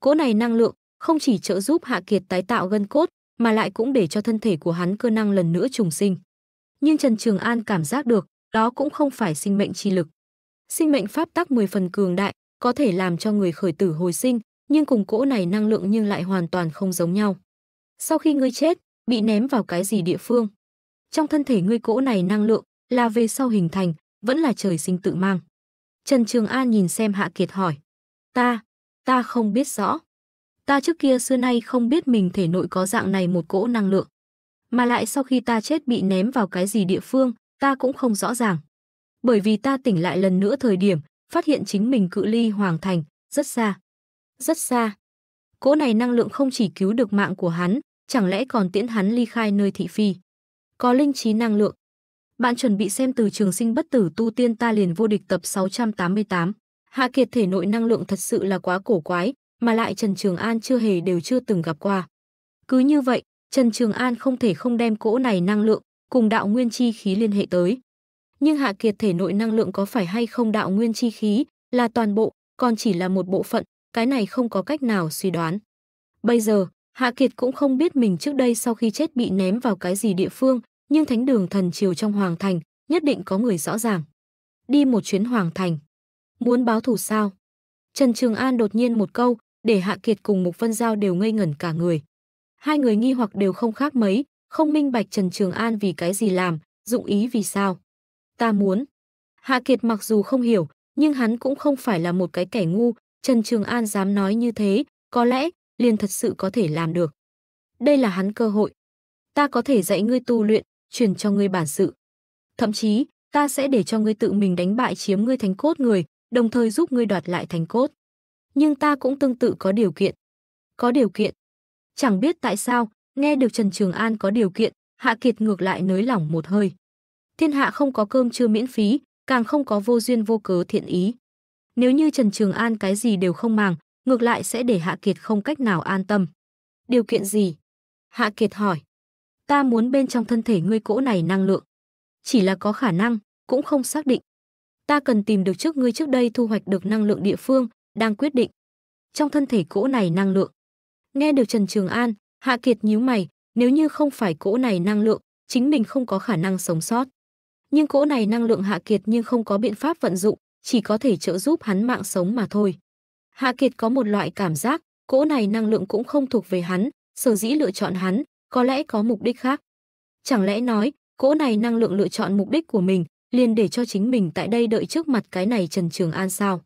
Cỗ này năng lượng không chỉ trợ giúp Hạ Kiệt tái tạo gân cốt, mà lại cũng để cho thân thể của hắn cơ năng lần nữa trùng sinh nhưng Trần Trường An cảm giác được, đó cũng không phải sinh mệnh chi lực. Sinh mệnh pháp tắc 10 phần cường đại, có thể làm cho người khởi tử hồi sinh, nhưng cùng cỗ này năng lượng nhưng lại hoàn toàn không giống nhau. Sau khi ngươi chết, bị ném vào cái gì địa phương? Trong thân thể ngươi cỗ này năng lượng là về sau hình thành, vẫn là trời sinh tự mang. Trần Trường An nhìn xem Hạ Kiệt hỏi. Ta, ta không biết rõ. Ta trước kia xưa nay không biết mình thể nội có dạng này một cỗ năng lượng mà lại sau khi ta chết bị ném vào cái gì địa phương, ta cũng không rõ ràng. Bởi vì ta tỉnh lại lần nữa thời điểm, phát hiện chính mình cự ly hoàng thành, rất xa. Rất xa. Cỗ này năng lượng không chỉ cứu được mạng của hắn, chẳng lẽ còn tiễn hắn ly khai nơi thị phi. Có linh trí năng lượng. Bạn chuẩn bị xem từ trường sinh bất tử tu tiên ta liền vô địch tập 688. Hạ kiệt thể nội năng lượng thật sự là quá cổ quái, mà lại Trần Trường An chưa hề đều chưa từng gặp qua. Cứ như vậy, Trần Trường An không thể không đem cỗ này năng lượng cùng đạo nguyên chi khí liên hệ tới. Nhưng Hạ Kiệt thể nội năng lượng có phải hay không đạo nguyên chi khí là toàn bộ, còn chỉ là một bộ phận, cái này không có cách nào suy đoán. Bây giờ, Hạ Kiệt cũng không biết mình trước đây sau khi chết bị ném vào cái gì địa phương, nhưng thánh đường thần triều trong Hoàng Thành nhất định có người rõ ràng. Đi một chuyến Hoàng Thành. Muốn báo thủ sao? Trần Trường An đột nhiên một câu, để Hạ Kiệt cùng Mục Vân Giao đều ngây ngẩn cả người. Hai người nghi hoặc đều không khác mấy, không minh bạch Trần Trường An vì cái gì làm, dụng ý vì sao. Ta muốn. Hạ Kiệt mặc dù không hiểu, nhưng hắn cũng không phải là một cái kẻ ngu, Trần Trường An dám nói như thế, có lẽ liền thật sự có thể làm được. Đây là hắn cơ hội. Ta có thể dạy ngươi tu luyện, truyền cho ngươi bản sự. Thậm chí, ta sẽ để cho ngươi tự mình đánh bại chiếm ngươi thành cốt người, đồng thời giúp ngươi đoạt lại thành cốt. Nhưng ta cũng tương tự có điều kiện. Có điều kiện. Chẳng biết tại sao, nghe được Trần Trường An có điều kiện, Hạ Kiệt ngược lại nới lỏng một hơi. Thiên hạ không có cơm chưa miễn phí, càng không có vô duyên vô cớ thiện ý. Nếu như Trần Trường An cái gì đều không màng, ngược lại sẽ để Hạ Kiệt không cách nào an tâm. Điều kiện gì? Hạ Kiệt hỏi. Ta muốn bên trong thân thể ngươi cỗ này năng lượng. Chỉ là có khả năng, cũng không xác định. Ta cần tìm được trước ngươi trước đây thu hoạch được năng lượng địa phương, đang quyết định. Trong thân thể cỗ này năng lượng, Nghe được Trần Trường An, Hạ Kiệt nhíu mày, nếu như không phải cỗ này năng lượng, chính mình không có khả năng sống sót. Nhưng cỗ này năng lượng Hạ Kiệt nhưng không có biện pháp vận dụng, chỉ có thể trợ giúp hắn mạng sống mà thôi. Hạ Kiệt có một loại cảm giác, cỗ này năng lượng cũng không thuộc về hắn, sở dĩ lựa chọn hắn, có lẽ có mục đích khác. Chẳng lẽ nói, cỗ này năng lượng lựa chọn mục đích của mình, liền để cho chính mình tại đây đợi trước mặt cái này Trần Trường An sao?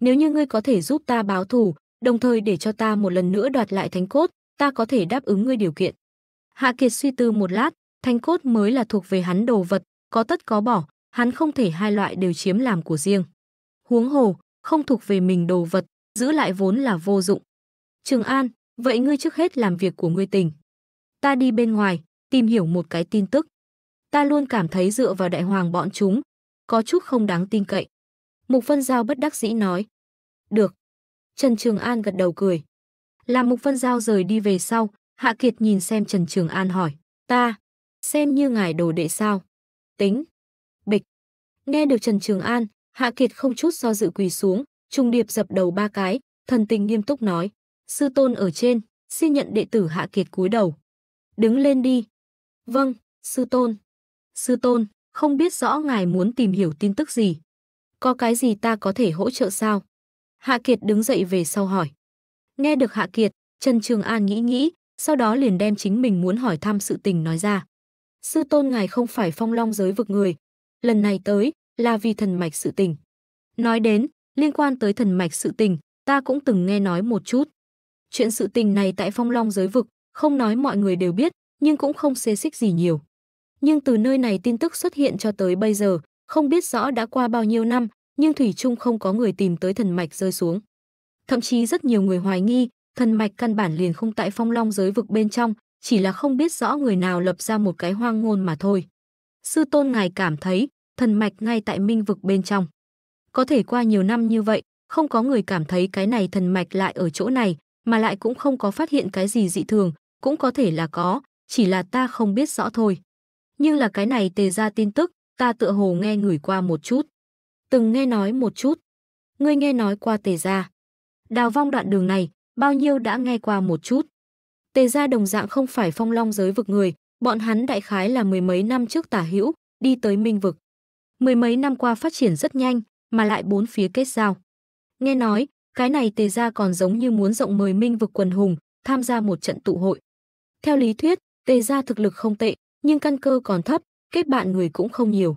Nếu như ngươi có thể giúp ta báo thù, đồng thời để cho ta một lần nữa đoạt lại thánh cốt, ta có thể đáp ứng ngươi điều kiện. Hạ Kiệt suy tư một lát, thánh cốt mới là thuộc về hắn đồ vật, có tất có bỏ, hắn không thể hai loại đều chiếm làm của riêng. Huống hồ, không thuộc về mình đồ vật, giữ lại vốn là vô dụng. Trường An, vậy ngươi trước hết làm việc của ngươi tình. Ta đi bên ngoài, tìm hiểu một cái tin tức. Ta luôn cảm thấy dựa vào đại hoàng bọn chúng, có chút không đáng tin cậy. Mục Vân Giao bất đắc dĩ nói. Được, Trần Trường An gật đầu cười. Làm Mục Vân Giao rời đi về sau, Hạ Kiệt nhìn xem Trần Trường An hỏi, ta, xem như ngài đồ đệ sao. Tính, bịch. Nghe được Trần Trường An, Hạ Kiệt không chút do dự quỳ xuống, Trung điệp dập đầu ba cái, thần tình nghiêm túc nói, sư tôn ở trên, xin nhận đệ tử Hạ Kiệt cúi đầu. Đứng lên đi. Vâng, sư tôn. Sư tôn, không biết rõ ngài muốn tìm hiểu tin tức gì. Có cái gì ta có thể hỗ trợ sao? Hạ Kiệt đứng dậy về sau hỏi. Nghe được Hạ Kiệt, Trần Trường An nghĩ nghĩ, sau đó liền đem chính mình muốn hỏi thăm sự tình nói ra. Sư tôn ngài không phải phong long giới vực người, lần này tới là vì thần mạch sự tình. Nói đến, liên quan tới thần mạch sự tình, ta cũng từng nghe nói một chút. Chuyện sự tình này tại phong long giới vực, không nói mọi người đều biết, nhưng cũng không xê xích gì nhiều. Nhưng từ nơi này tin tức xuất hiện cho tới bây giờ, không biết rõ đã qua bao nhiêu năm, nhưng thủy chung không có người tìm tới thần mạch rơi xuống. Thậm chí rất nhiều người hoài nghi, thần mạch căn bản liền không tại phong long giới vực bên trong, chỉ là không biết rõ người nào lập ra một cái hoang ngôn mà thôi. Sư tôn ngài cảm thấy, thần mạch ngay tại minh vực bên trong. Có thể qua nhiều năm như vậy, không có người cảm thấy cái này thần mạch lại ở chỗ này, mà lại cũng không có phát hiện cái gì dị thường, cũng có thể là có, chỉ là ta không biết rõ thôi. Nhưng là cái này tề ra tin tức, ta tựa hồ nghe người qua một chút từng nghe nói một chút. Ngươi nghe nói qua tề gia. Đào vong đoạn đường này, bao nhiêu đã nghe qua một chút. Tề gia đồng dạng không phải phong long giới vực người, bọn hắn đại khái là mười mấy năm trước tả hữu, đi tới minh vực. Mười mấy năm qua phát triển rất nhanh, mà lại bốn phía kết giao. Nghe nói, cái này tề gia còn giống như muốn rộng mời minh vực quần hùng, tham gia một trận tụ hội. Theo lý thuyết, tề gia thực lực không tệ, nhưng căn cơ còn thấp, kết bạn người cũng không nhiều.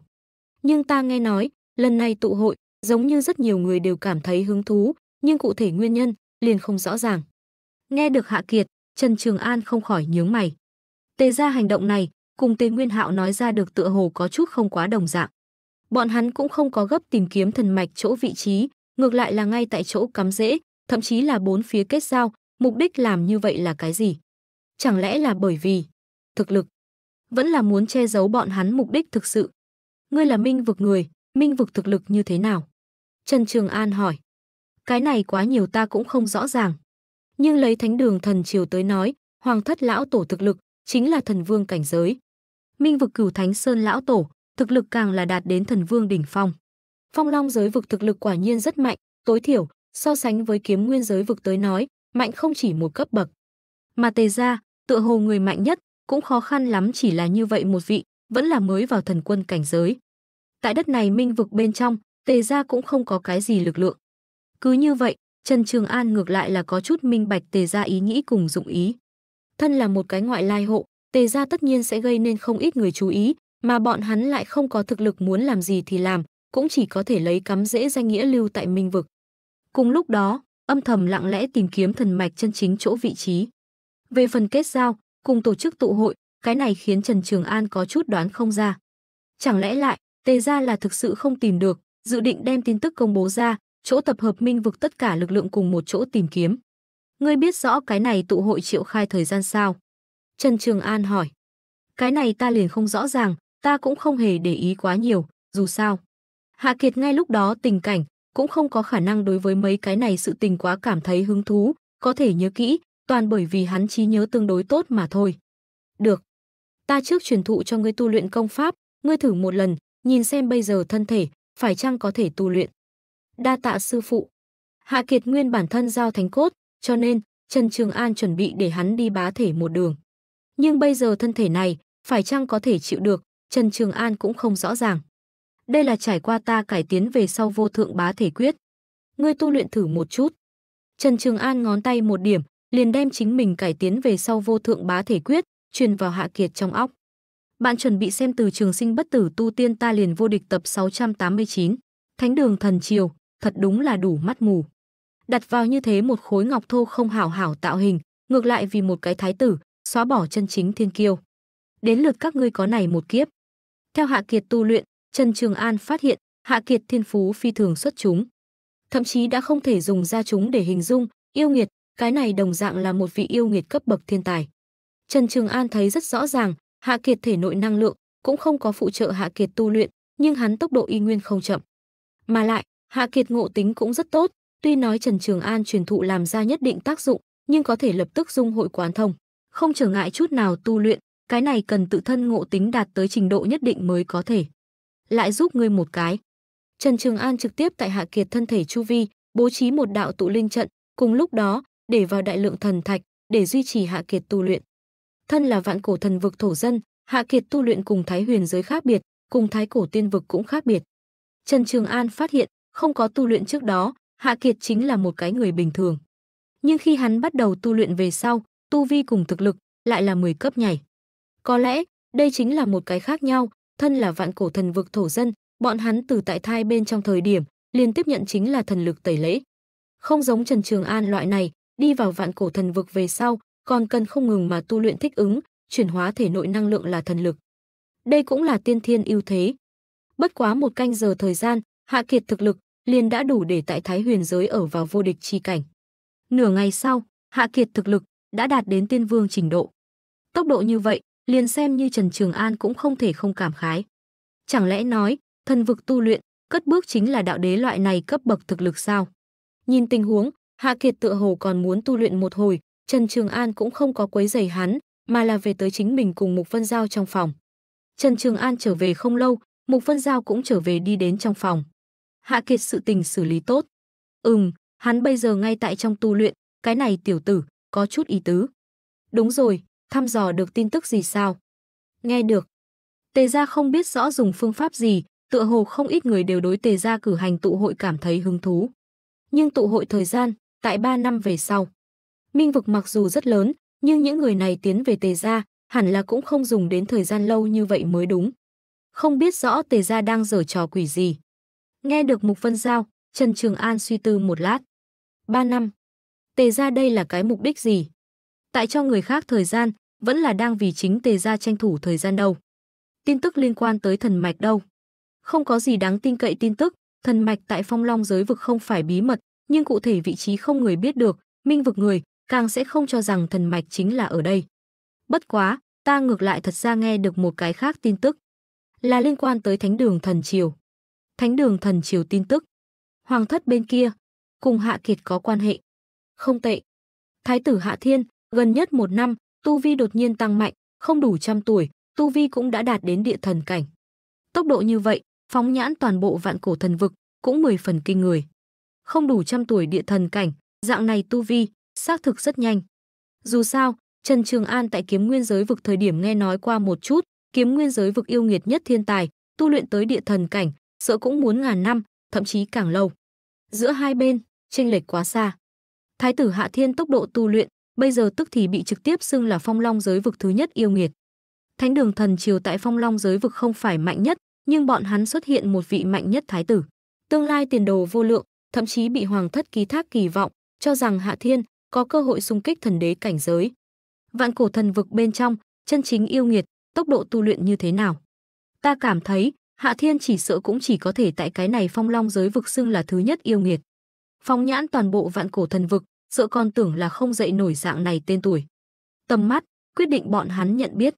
Nhưng ta nghe nói, Lần này tụ hội, giống như rất nhiều người đều cảm thấy hứng thú, nhưng cụ thể nguyên nhân liền không rõ ràng. Nghe được Hạ Kiệt, Trần Trường An không khỏi nhướng mày. Tề ra hành động này, cùng Tề Nguyên Hạo nói ra được tựa hồ có chút không quá đồng dạng. Bọn hắn cũng không có gấp tìm kiếm thần mạch chỗ vị trí, ngược lại là ngay tại chỗ cắm rễ, thậm chí là bốn phía kết giao, mục đích làm như vậy là cái gì? Chẳng lẽ là bởi vì thực lực? Vẫn là muốn che giấu bọn hắn mục đích thực sự. Ngươi là minh vực người, Minh vực thực lực như thế nào? Trần Trường An hỏi. Cái này quá nhiều ta cũng không rõ ràng. Nhưng lấy thánh đường thần triều tới nói, hoàng thất lão tổ thực lực chính là thần vương cảnh giới. Minh vực cửu thánh sơn lão tổ, thực lực càng là đạt đến thần vương đỉnh phong. Phong Long giới vực thực lực quả nhiên rất mạnh, tối thiểu, so sánh với kiếm nguyên giới vực tới nói, mạnh không chỉ một cấp bậc. Mà tề ra, tựa hồ người mạnh nhất, cũng khó khăn lắm chỉ là như vậy một vị, vẫn là mới vào thần quân cảnh giới tại đất này minh vực bên trong, tề gia cũng không có cái gì lực lượng. Cứ như vậy, Trần Trường An ngược lại là có chút minh bạch tề gia ý nghĩ cùng dụng ý. Thân là một cái ngoại lai hộ, tề gia tất nhiên sẽ gây nên không ít người chú ý, mà bọn hắn lại không có thực lực muốn làm gì thì làm, cũng chỉ có thể lấy cắm dễ danh nghĩa lưu tại minh vực. Cùng lúc đó, âm thầm lặng lẽ tìm kiếm thần mạch chân chính chỗ vị trí. Về phần kết giao, cùng tổ chức tụ hội, cái này khiến Trần Trường An có chút đoán không ra. Chẳng lẽ lại, Tề gia là thực sự không tìm được, dự định đem tin tức công bố ra, chỗ tập hợp minh vực tất cả lực lượng cùng một chỗ tìm kiếm. Ngươi biết rõ cái này tụ hội triệu khai thời gian sao? Trần Trường An hỏi. Cái này ta liền không rõ ràng, ta cũng không hề để ý quá nhiều, dù sao. Hạ Kiệt ngay lúc đó tình cảnh, cũng không có khả năng đối với mấy cái này sự tình quá cảm thấy hứng thú, có thể nhớ kỹ, toàn bởi vì hắn trí nhớ tương đối tốt mà thôi. Được. Ta trước truyền thụ cho ngươi tu luyện công pháp, ngươi thử một lần, nhìn xem bây giờ thân thể, phải chăng có thể tu luyện. Đa tạ sư phụ. Hạ Kiệt nguyên bản thân giao thánh cốt, cho nên Trần Trường An chuẩn bị để hắn đi bá thể một đường. Nhưng bây giờ thân thể này, phải chăng có thể chịu được, Trần Trường An cũng không rõ ràng. Đây là trải qua ta cải tiến về sau vô thượng bá thể quyết. Ngươi tu luyện thử một chút. Trần Trường An ngón tay một điểm, liền đem chính mình cải tiến về sau vô thượng bá thể quyết, truyền vào Hạ Kiệt trong óc. Bạn chuẩn bị xem từ trường sinh bất tử tu tiên ta liền vô địch tập 689. Thánh đường thần triều, thật đúng là đủ mắt mù. Đặt vào như thế một khối ngọc thô không hảo hảo tạo hình, ngược lại vì một cái thái tử, xóa bỏ chân chính thiên kiêu. Đến lượt các ngươi có này một kiếp. Theo Hạ Kiệt tu luyện, Trần Trường An phát hiện Hạ Kiệt thiên phú phi thường xuất chúng. Thậm chí đã không thể dùng ra chúng để hình dung, yêu nghiệt, cái này đồng dạng là một vị yêu nghiệt cấp bậc thiên tài. Trần Trường An thấy rất rõ ràng, Hạ Kiệt thể nội năng lượng cũng không có phụ trợ Hạ Kiệt tu luyện, nhưng hắn tốc độ y nguyên không chậm. Mà lại, Hạ Kiệt ngộ tính cũng rất tốt, tuy nói Trần Trường An truyền thụ làm ra nhất định tác dụng, nhưng có thể lập tức dung hội quán thông, không trở ngại chút nào tu luyện, cái này cần tự thân ngộ tính đạt tới trình độ nhất định mới có thể. Lại giúp ngươi một cái. Trần Trường An trực tiếp tại Hạ Kiệt thân thể chu vi, bố trí một đạo tụ linh trận, cùng lúc đó, để vào đại lượng thần thạch để duy trì Hạ Kiệt tu luyện thân là vạn cổ thần vực thổ dân, Hạ Kiệt tu luyện cùng Thái Huyền giới khác biệt, cùng Thái cổ tiên vực cũng khác biệt. Trần Trường An phát hiện, không có tu luyện trước đó, Hạ Kiệt chính là một cái người bình thường. Nhưng khi hắn bắt đầu tu luyện về sau, tu vi cùng thực lực lại là 10 cấp nhảy. Có lẽ, đây chính là một cái khác nhau, thân là vạn cổ thần vực thổ dân, bọn hắn từ tại thai bên trong thời điểm, liên tiếp nhận chính là thần lực tẩy lễ. Không giống Trần Trường An loại này, đi vào vạn cổ thần vực về sau, còn cần không ngừng mà tu luyện thích ứng, chuyển hóa thể nội năng lượng là thần lực. Đây cũng là tiên thiên ưu thế. Bất quá một canh giờ thời gian, Hạ Kiệt thực lực liền đã đủ để tại Thái Huyền giới ở vào vô địch chi cảnh. Nửa ngày sau, Hạ Kiệt thực lực đã đạt đến tiên vương trình độ. Tốc độ như vậy, liền xem như Trần Trường An cũng không thể không cảm khái. Chẳng lẽ nói, thần vực tu luyện, cất bước chính là đạo đế loại này cấp bậc thực lực sao? Nhìn tình huống, Hạ Kiệt tựa hồ còn muốn tu luyện một hồi, Trần Trường An cũng không có quấy giày hắn, mà là về tới chính mình cùng Mục Vân Giao trong phòng. Trần Trường An trở về không lâu, Mục Vân Giao cũng trở về đi đến trong phòng. Hạ Kiệt sự tình xử lý tốt. Ừm, hắn bây giờ ngay tại trong tu luyện, cái này tiểu tử, có chút ý tứ. Đúng rồi, thăm dò được tin tức gì sao? Nghe được. Tề gia không biết rõ dùng phương pháp gì, tựa hồ không ít người đều đối tề gia cử hành tụ hội cảm thấy hứng thú. Nhưng tụ hội thời gian, tại 3 năm về sau. Minh vực mặc dù rất lớn, nhưng những người này tiến về Tề gia, hẳn là cũng không dùng đến thời gian lâu như vậy mới đúng. Không biết rõ Tề gia đang giở trò quỷ gì. Nghe được Mục Vân Giao, Trần Trường An suy tư một lát. Ba năm. Tề gia đây là cái mục đích gì? Tại cho người khác thời gian, vẫn là đang vì chính Tề gia tranh thủ thời gian đâu. Tin tức liên quan tới thần mạch đâu. Không có gì đáng tin cậy tin tức, thần mạch tại phong long giới vực không phải bí mật, nhưng cụ thể vị trí không người biết được, minh vực người, càng sẽ không cho rằng thần mạch chính là ở đây. Bất quá, ta ngược lại thật ra nghe được một cái khác tin tức, là liên quan tới Thánh đường thần triều. Thánh đường thần triều tin tức, hoàng thất bên kia cùng Hạ Kiệt có quan hệ. Không tệ. Thái tử Hạ Thiên, gần nhất một năm, tu vi đột nhiên tăng mạnh, không đủ trăm tuổi, tu vi cũng đã đạt đến địa thần cảnh. Tốc độ như vậy, phóng nhãn toàn bộ vạn cổ thần vực, cũng mười phần kinh người. Không đủ trăm tuổi địa thần cảnh, dạng này tu vi, xác thực rất nhanh. Dù sao, Trần Trường An tại kiếm nguyên giới vực thời điểm nghe nói qua một chút, kiếm nguyên giới vực yêu nghiệt nhất thiên tài, tu luyện tới địa thần cảnh, sợ cũng muốn ngàn năm, thậm chí càng lâu. Giữa hai bên, chênh lệch quá xa. Thái tử Hạ Thiên tốc độ tu luyện, bây giờ tức thì bị trực tiếp xưng là phong long giới vực thứ nhất yêu nghiệt. Thánh đường thần triều tại phong long giới vực không phải mạnh nhất, nhưng bọn hắn xuất hiện một vị mạnh nhất thái tử. Tương lai tiền đồ vô lượng, thậm chí bị hoàng thất ký thác kỳ vọng, cho rằng Hạ Thiên, có cơ hội xung kích thần đế cảnh giới. Vạn cổ thần vực bên trong, chân chính yêu nghiệt, tốc độ tu luyện như thế nào? Ta cảm thấy, Hạ Thiên chỉ sợ cũng chỉ có thể tại cái này phong long giới vực xưng là thứ nhất yêu nghiệt. Phong nhãn toàn bộ vạn cổ thần vực, sợ con tưởng là không dậy nổi dạng này tên tuổi. Tầm mắt, quyết định bọn hắn nhận biết.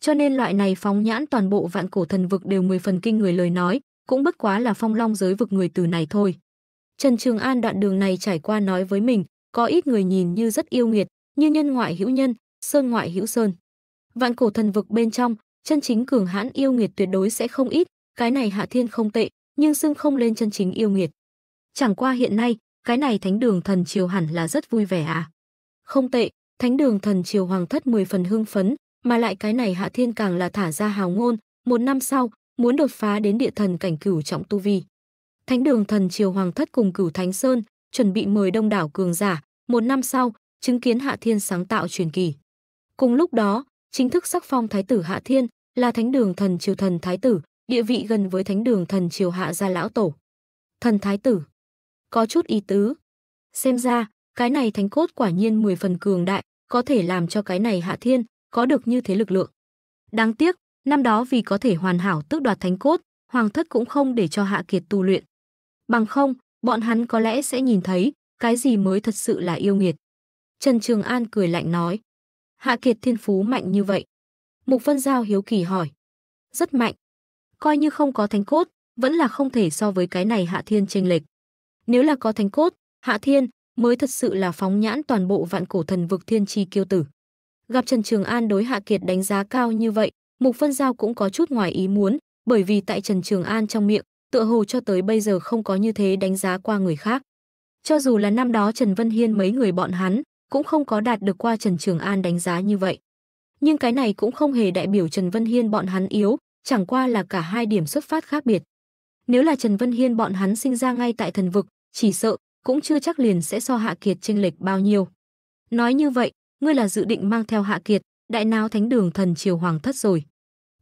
Cho nên loại này phóng nhãn toàn bộ vạn cổ thần vực đều mười phần kinh người lời nói, cũng bất quá là phong long giới vực người từ này thôi. Trần Trường An đoạn đường này trải qua nói với mình, có ít người nhìn như rất yêu nghiệt, như nhân ngoại hữu nhân, sơn ngoại hữu sơn. Vạn cổ thần vực bên trong, chân chính cường hãn yêu nghiệt tuyệt đối sẽ không ít, cái này Hạ Thiên không tệ, nhưng xưng không lên chân chính yêu nghiệt. Chẳng qua hiện nay, cái này Thánh Đường Thần Triều hẳn là rất vui vẻ à? Không tệ, Thánh Đường Thần Triều Hoàng thất 10 phần hưng phấn, mà lại cái này Hạ Thiên càng là thả ra hào ngôn, một năm sau, muốn đột phá đến địa thần cảnh cửu trọng tu vi. Thánh Đường Thần Triều Hoàng thất cùng Cửu Thánh Sơn, chuẩn bị mời đông đảo cường giả, một năm sau, chứng kiến Hạ Thiên sáng tạo truyền kỳ. Cùng lúc đó, chính thức sắc phong thái tử Hạ Thiên là thánh đường thần triều thần thái tử, địa vị gần với thánh đường thần triều Hạ gia lão tổ. Thần thái tử. Có chút ý tứ. Xem ra, cái này thánh cốt quả nhiên 10 phần cường đại, có thể làm cho cái này Hạ Thiên có được như thế lực lượng. Đáng tiếc, năm đó vì có thể hoàn hảo tước đoạt thánh cốt, hoàng thất cũng không để cho Hạ Kiệt tu luyện. Bằng không, bọn hắn có lẽ sẽ nhìn thấy cái gì mới thật sự là yêu nghiệt. Trần Trường An cười lạnh nói, Hạ Kiệt thiên phú mạnh như vậy. Mục Vân Giao hiếu kỳ hỏi, rất mạnh. Coi như không có thánh cốt, vẫn là không thể so với cái này Hạ Thiên chênh lệch. Nếu là có thánh cốt, Hạ Thiên mới thật sự là phóng nhãn toàn bộ vạn cổ thần vực thiên chi kiêu tử. Gặp Trần Trường An đối Hạ Kiệt đánh giá cao như vậy, Mục Vân Giao cũng có chút ngoài ý muốn, bởi vì tại Trần Trường An trong miệng, tựa hồ cho tới bây giờ không có như thế đánh giá qua người khác. Cho dù là năm đó Trần Vân Hiên mấy người bọn hắn, cũng không có đạt được qua Trần Trường An đánh giá như vậy. Nhưng cái này cũng không hề đại biểu Trần Vân Hiên bọn hắn yếu, chẳng qua là cả hai điểm xuất phát khác biệt. Nếu là Trần Vân Hiên bọn hắn sinh ra ngay tại thần vực, chỉ sợ cũng chưa chắc liền sẽ so Hạ Kiệt chênh lệch bao nhiêu. Nói như vậy, ngươi là dự định mang theo Hạ Kiệt, đại náo thánh đường thần triều hoàng thất rồi.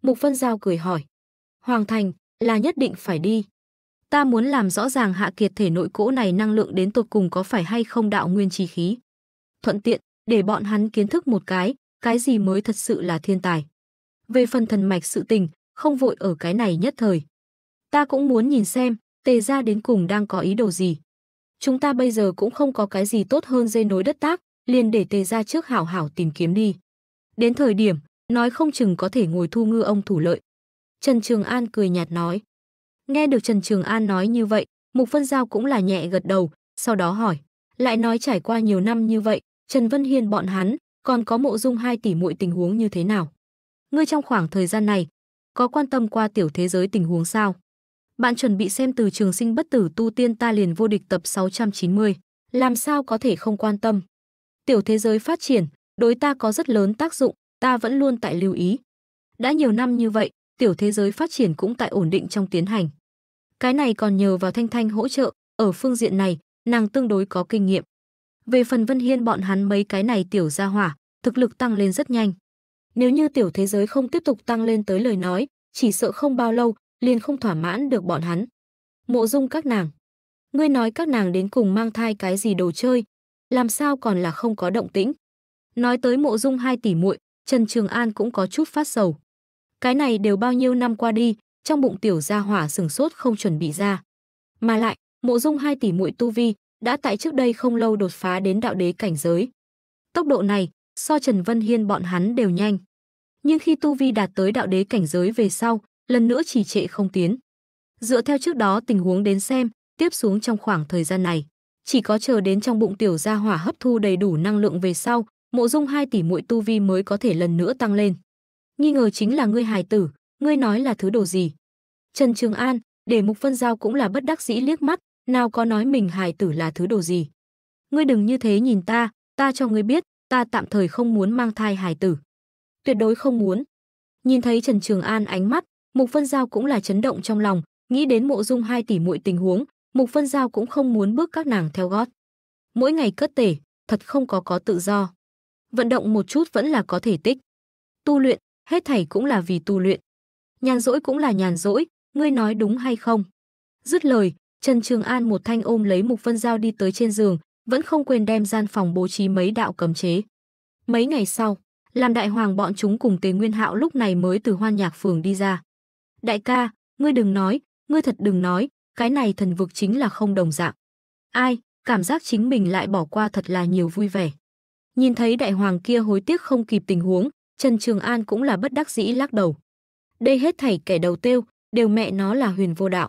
Mục Vân Giao cười hỏi. Hoàng thành, là nhất định phải đi. Ta muốn làm rõ ràng hạ kiệt thể nội cỗ này năng lượng đến tột cùng có phải hay không đạo nguyên chi khí. Thuận tiện, để bọn hắn kiến thức một cái, cái gì mới thật sự là thiên tài. Về phần thần mạch sự tình, không vội ở cái này nhất thời. Ta cũng muốn nhìn xem, tề ra đến cùng đang có ý đồ gì. Chúng ta bây giờ cũng không có cái gì tốt hơn dây nối đất tác, liền để tề ra trước hảo hảo tìm kiếm đi. Đến thời điểm, nói không chừng có thể ngồi thu ngư ông thủ lợi. Trần Trường An cười nhạt nói. Nghe được Trần Trường An nói như vậy, Mục Vân Giao cũng là nhẹ gật đầu, sau đó hỏi. Lại nói trải qua nhiều năm như vậy, Trần Vân Hiên bọn hắn, còn có mộ dung hai tỷ muội tình huống như thế nào? Ngươi trong khoảng thời gian này, có quan tâm qua tiểu thế giới tình huống sao? Bạn chuẩn bị xem từ trường sinh bất tử tu tiên ta liền vô địch tập 690, làm sao có thể không quan tâm? Tiểu thế giới phát triển, đối ta có rất lớn tác dụng, ta vẫn luôn tại lưu ý. Đã nhiều năm như vậy, tiểu thế giới phát triển cũng tại ổn định trong tiến hành. Cái này còn nhờ vào Thanh Thanh hỗ trợ, ở phương diện này, nàng tương đối có kinh nghiệm. Về phần Vân Hiên bọn hắn mấy cái này tiểu gia hỏa, thực lực tăng lên rất nhanh. Nếu như tiểu thế giới không tiếp tục tăng lên tới lời nói, chỉ sợ không bao lâu, liền không thỏa mãn được bọn hắn. Mộ dung các nàng. Ngươi nói các nàng đến cùng mang thai cái gì đồ chơi, làm sao còn là không có động tĩnh. Nói tới mộ dung hai tỷ muội, Trần Trường An cũng có chút phát sầu. Cái này đều bao nhiêu năm qua đi, trong bụng tiểu gia hỏa sừng sốt không chuẩn bị ra. Mà lại, mộ dung hai tỷ muội tu vi, đã tại trước đây không lâu đột phá đến đạo đế cảnh giới. Tốc độ này, so Trần Vân Hiên bọn hắn đều nhanh. Nhưng khi tu vi đạt tới đạo đế cảnh giới về sau, lần nữa trì trệ không tiến. Dựa theo trước đó tình huống đến xem, tiếp xuống trong khoảng thời gian này, chỉ có chờ đến trong bụng tiểu gia hỏa hấp thu đầy đủ năng lượng về sau, mộ dung hai tỷ muội tu vi mới có thể lần nữa tăng lên nghi ngờ chính là ngươi hài tử, ngươi nói là thứ đồ gì? Trần Trường An, để Mục Vân Giao cũng là bất đắc dĩ liếc mắt, nào có nói mình hài tử là thứ đồ gì. Ngươi đừng như thế nhìn ta, ta cho ngươi biết, ta tạm thời không muốn mang thai hài tử. Tuyệt đối không muốn. Nhìn thấy Trần Trường An ánh mắt, Mục Vân Giao cũng là chấn động trong lòng, nghĩ đến mộ dung hai tỷ muội tình huống, Mục Vân Giao cũng không muốn bước các nàng theo gót. Mỗi ngày cất tể, thật không có có tự do. Vận động một chút vẫn là có thể tích. Tu luyện, hết thảy cũng là vì tu luyện. Nhàn rỗi cũng là nhàn rỗi, ngươi nói đúng hay không? Dứt lời, Trần Trường An một thanh ôm lấy Mục Vân Giao đi tới trên giường, vẫn không quên đem gian phòng bố trí mấy đạo cấm chế. Mấy ngày sau, làm đại hoàng bọn chúng cùng Tề Nguyên Hạo lúc này mới từ hoan nhạc phường đi ra. Đại ca, ngươi đừng nói, ngươi thật đừng nói, cái này thần vực chính là không đồng dạng. Ai, cảm giác chính mình lại bỏ qua thật là nhiều vui vẻ. Nhìn thấy đại hoàng kia hối tiếc không kịp tình huống, Trần Trường An cũng là bất đắc dĩ lắc đầu. Đây hết thảy kẻ đầu tiêu, đều mẹ nó là huyền vô đạo.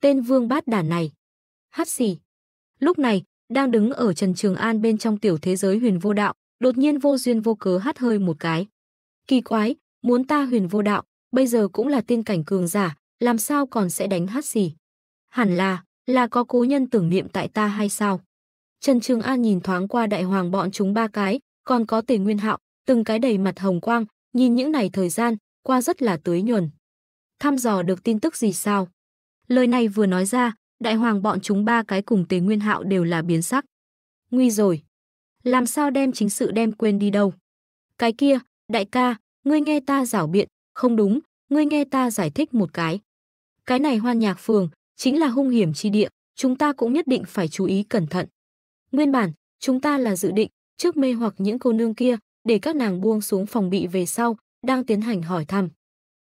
Tên vương bát đản này. Hát xì. Lúc này, đang đứng ở Trần Trường An bên trong tiểu thế giới huyền vô đạo, đột nhiên vô duyên vô cớ hát hơi một cái. Kỳ quái, muốn ta huyền vô đạo, bây giờ cũng là tiên cảnh cường giả, làm sao còn sẽ đánh hát xì. Hẳn là, là có cố nhân tưởng niệm tại ta hay sao? Trần Trường An nhìn thoáng qua đại hoàng bọn chúng ba cái, còn có tề nguyên hạo, từng cái đầy mặt hồng quang, nhìn những này thời gian, qua rất là tưới nhuần. Thăm dò được tin tức gì sao? Lời này vừa nói ra, đại hoàng bọn chúng ba cái cùng Tề Nguyên Hạo đều là biến sắc. Nguy rồi. Làm sao đem chính sự đem quên đi đâu? Cái kia, đại ca, ngươi nghe ta giảo biện, không đúng, ngươi nghe ta giải thích một cái. Cái này hoan nhạc phường, chính là hung hiểm chi địa, chúng ta cũng nhất định phải chú ý cẩn thận. Nguyên bản, chúng ta là dự định, trước mê hoặc những cô nương kia, để các nàng buông xuống phòng bị về sau, đang tiến hành hỏi thăm.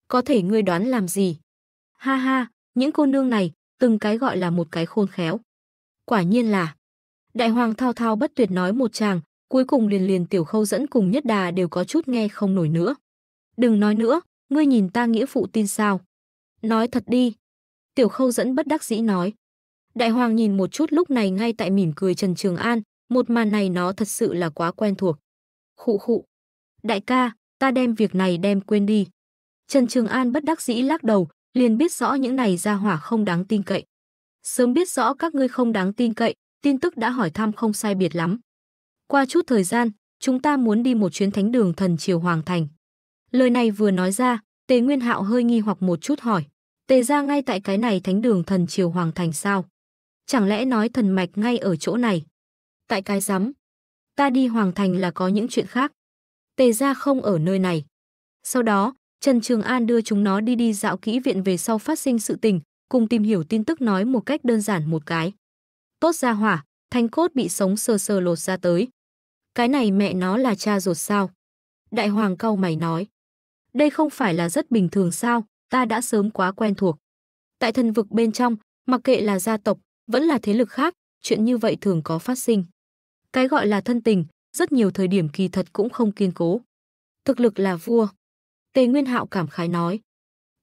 Có thể ngươi đoán làm gì? Ha ha, những cô nương này, từng cái gọi là một cái khôn khéo. Quả nhiên là. Đại hoàng thao thao bất tuyệt nói một chàng, cuối cùng liền liền tiểu khâu dẫn cùng nhất đà đều có chút nghe không nổi nữa. Đừng nói nữa, ngươi nhìn ta nghĩa phụ tin sao? Nói thật đi. Tiểu khâu dẫn bất đắc dĩ nói. Đại hoàng nhìn một chút lúc này ngay tại mỉm cười Trần Trường An, một màn này nó thật sự là quá quen thuộc. Khụ khụ. Đại ca, ta đem việc này đem quên đi. Trần Trường An bất đắc dĩ lắc đầu, liền biết rõ những này ra hỏa không đáng tin cậy. Sớm biết rõ các ngươi không đáng tin cậy, tin tức đã hỏi thăm không sai biệt lắm. Qua chút thời gian, chúng ta muốn đi một chuyến thánh đường thần triều Hoàng Thành. Lời này vừa nói ra, Tề Nguyên Hạo hơi nghi hoặc một chút hỏi. Tề ra ngay tại cái này thánh đường thần triều Hoàng Thành sao? Chẳng lẽ nói thần mạch ngay ở chỗ này? Tại cái rắm ta đi Hoàng Thành là có những chuyện khác. Tề ra không ở nơi này. Sau đó, Trần Trường An đưa chúng nó đi đi dạo kỹ viện về sau phát sinh sự tình, cùng tìm hiểu tin tức nói một cách đơn giản một cái. Tốt ra hỏa, thanh cốt bị sống sờ sờ lột ra tới. Cái này mẹ nó là cha ruột sao? Đại hoàng cau mày nói. Đây không phải là rất bình thường sao, ta đã sớm quá quen thuộc. Tại thần vực bên trong, mặc kệ là gia tộc, vẫn là thế lực khác, chuyện như vậy thường có phát sinh. Cái gọi là thân tình, rất nhiều thời điểm kỳ thật cũng không kiên cố. Thực lực là vua. Tề Nguyên Hạo cảm khái nói.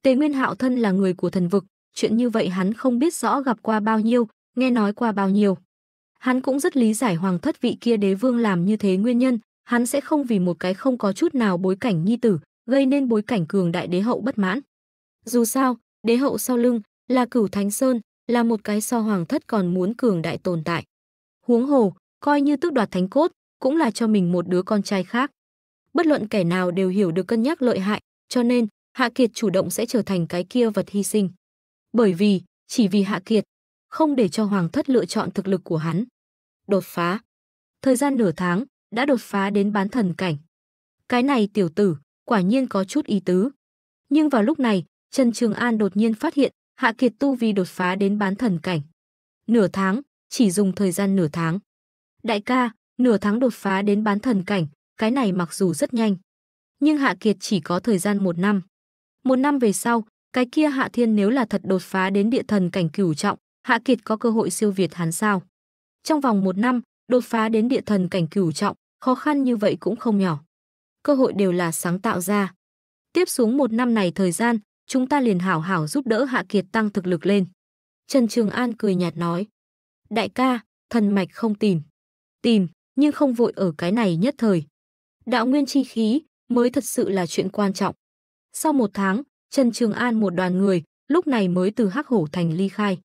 Tề Nguyên Hạo thân là người của thần vực, chuyện như vậy hắn không biết rõ gặp qua bao nhiêu, nghe nói qua bao nhiêu. Hắn cũng rất lý giải hoàng thất vị kia đế vương làm như thế nguyên nhân, hắn sẽ không vì một cái không có chút nào bối cảnh nhi tử, gây nên bối cảnh cường đại đế hậu bất mãn. Dù sao, đế hậu sau lưng là Cửu Thánh Sơn, là một cái so hoàng thất còn muốn cường đại tồn tại. Huống hồ, coi như tước đoạt thánh cốt, cũng là cho mình một đứa con trai khác. Bất luận kẻ nào đều hiểu được cân nhắc lợi hại, cho nên Hạ Kiệt chủ động sẽ trở thành cái kia vật hy sinh. Bởi vì, chỉ vì Hạ Kiệt, không để cho Hoàng thất lựa chọn thực lực của hắn. Đột phá. Thời gian nửa tháng, đã đột phá đến bán thần cảnh. Cái này tiểu tử, quả nhiên có chút ý tứ. Nhưng vào lúc này, Trần Trường An đột nhiên phát hiện Hạ Kiệt tu vi đột phá đến bán thần cảnh. Nửa tháng, chỉ dùng thời gian nửa tháng. Đại ca, nửa tháng đột phá đến bán thần cảnh, cái này mặc dù rất nhanh. Nhưng Hạ Kiệt chỉ có thời gian một năm. Một năm về sau, cái kia Hạ Thiên nếu là thật đột phá đến địa thần cảnh cửu trọng, Hạ Kiệt có cơ hội siêu việt hắn sao? Trong vòng một năm, đột phá đến địa thần cảnh cửu trọng, khó khăn như vậy cũng không nhỏ. Cơ hội đều là sáng tạo ra. Tiếp xuống một năm này thời gian, chúng ta liền hảo hảo giúp đỡ Hạ Kiệt tăng thực lực lên. Trần Trường An cười nhạt nói. Đại ca, thần mạch không tìm tìm, nhưng không vội ở cái này nhất thời. Đạo nguyên chi khí mới thật sự là chuyện quan trọng. Sau một tháng, Trần Trường An một đoàn người, lúc này mới từ Hắc Hổ Thành ly khai.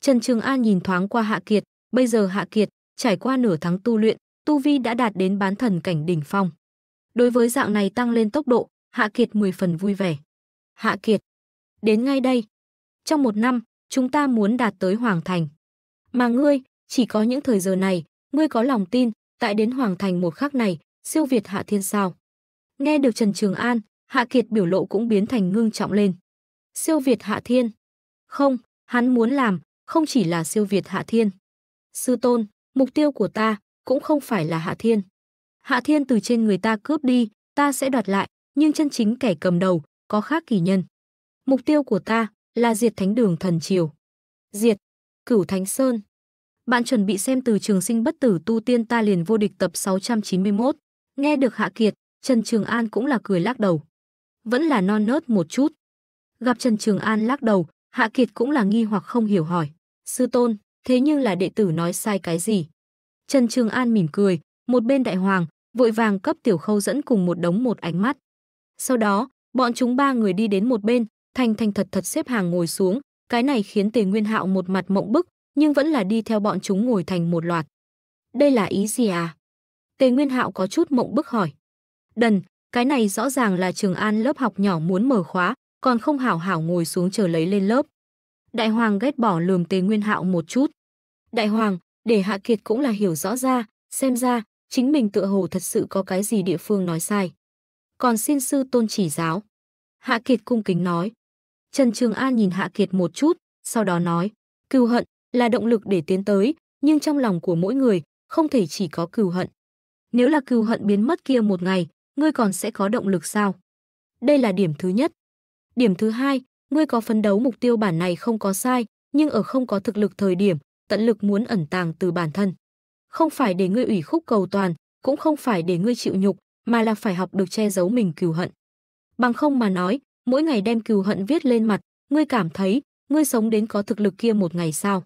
Trần Trường An nhìn thoáng qua Hạ Kiệt, bây giờ Hạ Kiệt, trải qua nửa tháng tu luyện, Tu Vi đã đạt đến bán thần cảnh đỉnh phong. Đối với dạng này tăng lên tốc độ, Hạ Kiệt mười phần vui vẻ. Hạ Kiệt, đến ngay đây. Trong một năm, chúng ta muốn đạt tới Hoàng Thành. Mà ngươi, chỉ có những thời giờ này, ngươi có lòng tin, tại đến hoàng thành một khắc này, siêu việt Hạ Thiên sao? Nghe được Trần Trường An, Hạ Kiệt biểu lộ cũng biến thành ngưng trọng lên. Siêu việt Hạ Thiên? Không, hắn muốn làm, không chỉ là siêu việt Hạ Thiên. Sư tôn, mục tiêu của ta cũng không phải là Hạ Thiên. Hạ Thiên từ trên người ta cướp đi, ta sẽ đoạt lại, nhưng chân chính kẻ cầm đầu có khác kỳ nhân. Mục tiêu của ta là diệt thánh đường thần triều. Diệt, cửu thánh sơn. Bạn chuẩn bị xem từ trường sinh bất tử tu tiên ta liền vô địch tập 691. Nghe được Hạ Kiệt, Trần Trường An cũng là cười lắc đầu. Vẫn là non nớt một chút. Gặp Trần Trường An lắc đầu, Hạ Kiệt cũng là nghi hoặc không hiểu hỏi. Sư tôn, thế nhưng là đệ tử nói sai cái gì? Trần Trường An mỉm cười, một bên đại hoàng, vội vàng cấp tiểu khâu dẫn cùng một đống một ánh mắt. Sau đó, bọn chúng ba người đi đến một bên, thành thành thật thật xếp hàng ngồi xuống, cái này khiến Tề Nguyên Hạo một mặt mộng bức, nhưng vẫn là đi theo bọn chúng ngồi thành một loạt. Đây là ý gì à? Tề Nguyên Hạo có chút mộng bức hỏi. Đần, cái này rõ ràng là Trường An lớp học nhỏ muốn mở khóa, còn không hảo hảo ngồi xuống chờ lấy lên lớp. Đại Hoàng ghét bỏ lườm Tề Nguyên Hạo một chút. Đại Hoàng, để Hạ Kiệt cũng là hiểu rõ ra, xem ra, chính mình tựa hồ thật sự có cái gì địa phương nói sai. Còn xin sư tôn chỉ giáo. Hạ Kiệt cung kính nói. Trần Trường An nhìn Hạ Kiệt một chút, sau đó nói, cưu hận, là động lực để tiến tới, nhưng trong lòng của mỗi người không thể chỉ có cừu hận. Nếu là cừu hận biến mất kia một ngày, ngươi còn sẽ có động lực sao? Đây là điểm thứ nhất. Điểm thứ hai, ngươi có phấn đấu mục tiêu bản này không có sai, nhưng ở không có thực lực thời điểm, tận lực muốn ẩn tàng từ bản thân. Không phải để ngươi ủy khúc cầu toàn, cũng không phải để ngươi chịu nhục, mà là phải học được che giấu mình cừu hận. Bằng không mà nói, mỗi ngày đem cừu hận viết lên mặt, ngươi cảm thấy, ngươi sống đến có thực lực kia một ngày sao?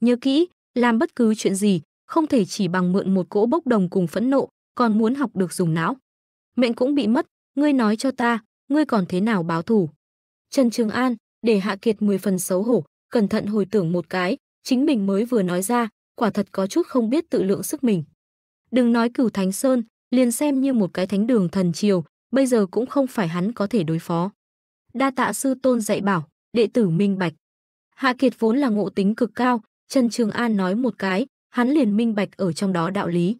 Nhớ kỹ, làm bất cứ chuyện gì, không thể chỉ bằng mượn một cỗ bốc đồng cùng phẫn nộ, còn muốn học được dùng não. Mệnh cũng bị mất, ngươi nói cho ta, ngươi còn thế nào báo thù? Trần Trường An, để Hạ Kiệt 10 phần xấu hổ, cẩn thận hồi tưởng một cái, chính mình mới vừa nói ra, quả thật có chút không biết tự lượng sức mình. Đừng nói cửu Thánh Sơn, liền xem như một cái thánh đường thần triều, bây giờ cũng không phải hắn có thể đối phó. Đa tạ sư tôn dạy bảo, đệ tử minh bạch. Hạ Kiệt vốn là ngộ tính cực cao, Trần Trường An nói một cái, hắn liền minh bạch ở trong đó đạo lý.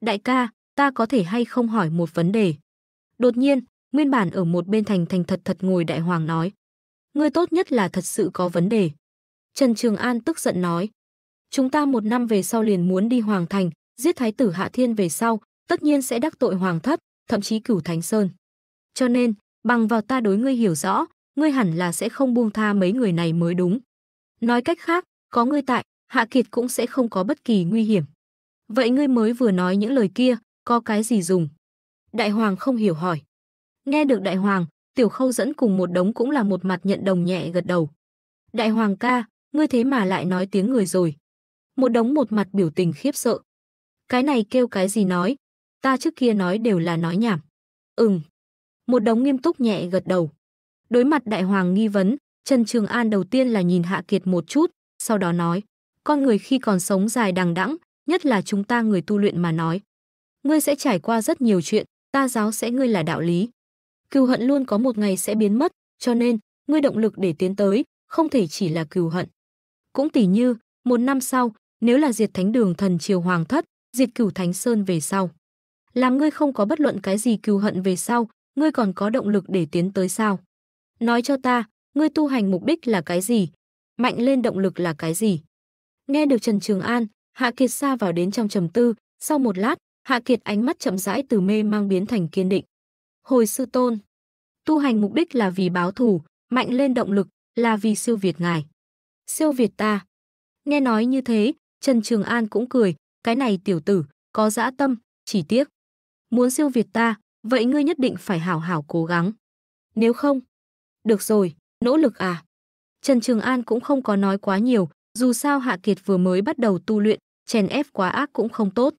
Đại ca, ta có thể hay không hỏi một vấn đề? Đột nhiên, nguyên bản ở một bên thành thành thật thật ngồi đại hoàng nói. Ngươi tốt nhất là thật sự có vấn đề. Trần Trường An tức giận nói. Chúng ta một năm về sau liền muốn đi Hoàng Thành, giết Thái tử Hạ Thiên về sau, tất nhiên sẽ đắc tội Hoàng Thất, thậm chí cửu Thánh Sơn. Cho nên, bằng vào ta đối ngươi hiểu rõ, ngươi hẳn là sẽ không buông tha mấy người này mới đúng. Nói cách khác, có ngươi tại, Hạ Kiệt cũng sẽ không có bất kỳ nguy hiểm. Vậy ngươi mới vừa nói những lời kia, có cái gì dùng? Đại Hoàng không hiểu hỏi. Nghe được Đại Hoàng, Tiểu Khâu dẫn cùng một đống cũng là một mặt nhận đồng nhẹ gật đầu. Đại Hoàng ca, ngươi thế mà lại nói tiếng người rồi. Một đống một mặt biểu tình khiếp sợ. Cái này kêu cái gì nói? Ta trước kia nói đều là nói nhảm. Ừm. Một đống nghiêm túc nhẹ gật đầu. Đối mặt Đại Hoàng nghi vấn, Trần Trường An đầu tiên là nhìn Hạ Kiệt một chút, sau đó nói, con người khi còn sống dài đằng đẵng, nhất là chúng ta người tu luyện mà nói. Ngươi sẽ trải qua rất nhiều chuyện, ta giáo sẽ ngươi là đạo lý. Cừu hận luôn có một ngày sẽ biến mất, cho nên, ngươi động lực để tiến tới, không thể chỉ là cừu hận. Cũng tỉ như, một năm sau, nếu là diệt thánh đường thần triều hoàng thất, diệt cửu thánh sơn về sau. Làm ngươi không có bất luận cái gì cừu hận về sau, ngươi còn có động lực để tiến tới sao? Nói cho ta, ngươi tu hành mục đích là cái gì, mạnh lên động lực là cái gì? Nghe được Trần Trường An, Hạ Kiệt xa vào đến trong trầm tư, sau một lát, Hạ Kiệt ánh mắt chậm rãi từ mê mang biến thành kiên định. Hồi sư tôn, tu hành mục đích là vì báo thù, mạnh lên động lực là vì siêu việt ngài. Siêu việt ta. Nghe nói như thế, Trần Trường An cũng cười, cái này tiểu tử, có dã tâm, chỉ tiếc. Muốn siêu việt ta, vậy ngươi nhất định phải hảo hảo cố gắng. Nếu không, được rồi, nỗ lực à. Trần Trường An cũng không có nói quá nhiều, dù sao Hạ Kiệt vừa mới bắt đầu tu luyện, chèn ép quá ác cũng không tốt.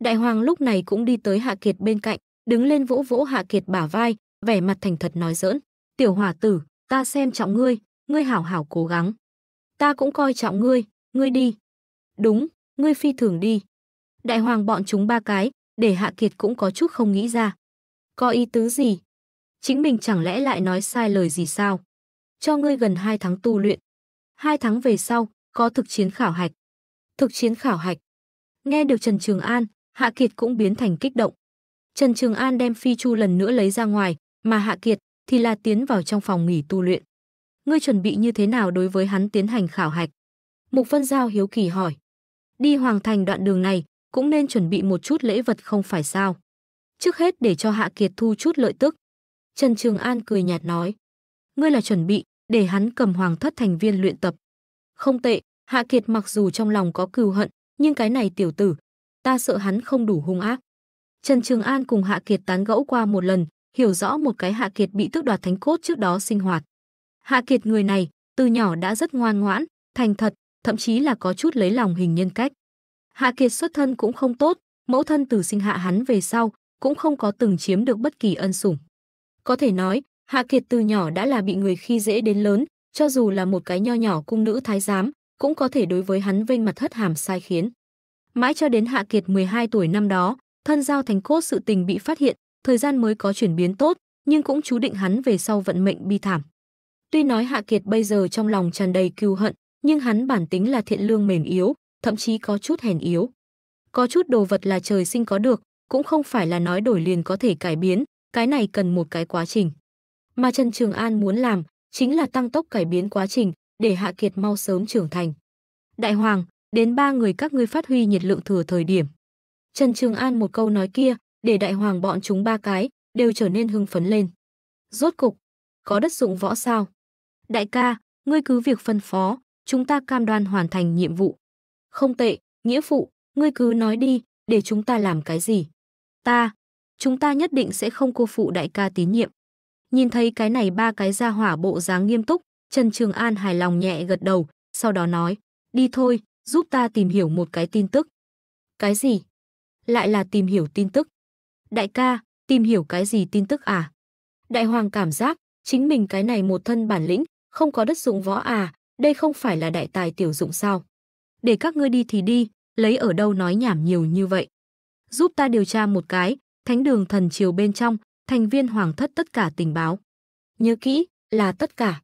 Đại Hoàng lúc này cũng đi tới Hạ Kiệt bên cạnh, đứng lên vỗ vỗ Hạ Kiệt bả vai, vẻ mặt thành thật nói giỡn. Tiểu hỏa tử, ta xem trọng ngươi, ngươi hảo hảo cố gắng. Ta cũng coi trọng ngươi, ngươi đi. Đúng, ngươi phi thường đi. Đại Hoàng bọn chúng ba cái, để Hạ Kiệt cũng có chút không nghĩ ra. Có ý tứ gì? Chính mình chẳng lẽ lại nói sai lời gì sao? cho ngươi gần 2 tháng tu luyện. 2 tháng về sau, có thực chiến khảo hạch. Thực chiến khảo hạch. Nghe được Trần Trường An, Hạ Kiệt cũng biến thành kích động. Trần Trường An đem phi chu lần nữa lấy ra ngoài, mà Hạ Kiệt thì là tiến vào trong phòng nghỉ tu luyện. Ngươi chuẩn bị như thế nào đối với hắn tiến hành khảo hạch? Mục Vân Giao hiếu kỳ hỏi. Đi hoàng thành đoạn đường này, cũng nên chuẩn bị một chút lễ vật không phải sao? Trước hết để cho Hạ Kiệt thu chút lợi tức. Trần Trường An cười nhạt nói. Ngươi là chuẩn bị, để hắn cầm hoàng thất thành viên luyện tập. Không tệ, Hạ Kiệt mặc dù trong lòng có cừu hận, nhưng cái này tiểu tử, ta sợ hắn không đủ hung ác. Trần Trường An cùng Hạ Kiệt tán gẫu qua một lần, hiểu rõ một cái Hạ Kiệt bị tước đoạt thánh cốt trước đó sinh hoạt. Hạ Kiệt người này, từ nhỏ đã rất ngoan ngoãn, thành thật, thậm chí là có chút lấy lòng hình nhân cách. Hạ Kiệt xuất thân cũng không tốt, mẫu thân từ sinh hạ hắn về sau, cũng không có từng chiếm được bất kỳ ân sủng. Có thể nói, Hạ Kiệt từ nhỏ đã là bị người khi dễ đến lớn, cho dù là một cái nho nhỏ cung nữ thái giám, cũng có thể đối với hắn vênh mặt hất hàm sai khiến. Mãi cho đến Hạ Kiệt 12 tuổi năm đó, thân giao thành cốt sự tình bị phát hiện, thời gian mới có chuyển biến tốt, nhưng cũng chú định hắn về sau vận mệnh bi thảm. Tuy nói Hạ Kiệt bây giờ trong lòng tràn đầy cừu hận, nhưng hắn bản tính là thiện lương mềm yếu, thậm chí có chút hèn yếu. Có chút đồ vật là trời sinh có được, cũng không phải là nói đổi liền có thể cải biến, cái này cần một cái quá trình. Mà Trần Trường An muốn làm chính là tăng tốc cải biến quá trình để Hạ Kiệt mau sớm trưởng thành. Đại Hoàng, đến ba người các ngươi phát huy nhiệt lượng thừa thời điểm. Trần Trường An một câu nói kia, để Đại Hoàng bọn chúng ba cái đều trở nên hưng phấn lên. Rốt cục, có đất dụng võ sao? Đại ca, ngươi cứ việc phân phó, chúng ta cam đoan hoàn thành nhiệm vụ. Không tệ, nghĩa phụ, ngươi cứ nói đi, để chúng ta làm cái gì? Ta, chúng ta nhất định sẽ không cô phụ đại ca tín nhiệm. Nhìn thấy cái này ba cái ra hỏa bộ dáng nghiêm túc, Trần Trường An hài lòng nhẹ gật đầu, sau đó nói, đi thôi, giúp ta tìm hiểu một cái tin tức. Cái gì? Lại là tìm hiểu tin tức. Đại ca, tìm hiểu cái gì tin tức à? Đại hoàng cảm giác, chính mình cái này một thân bản lĩnh, không có đất dụng võ à, đây không phải là đại tài tiểu dụng sao? Để các ngươi đi thì đi, lấy ở đâu nói nhảm nhiều như vậy. Giúp ta điều tra một cái, thánh đường thần triều bên trong, thành viên hoàng thất tất cả tình báo. Nhớ kỹ, là tất cả.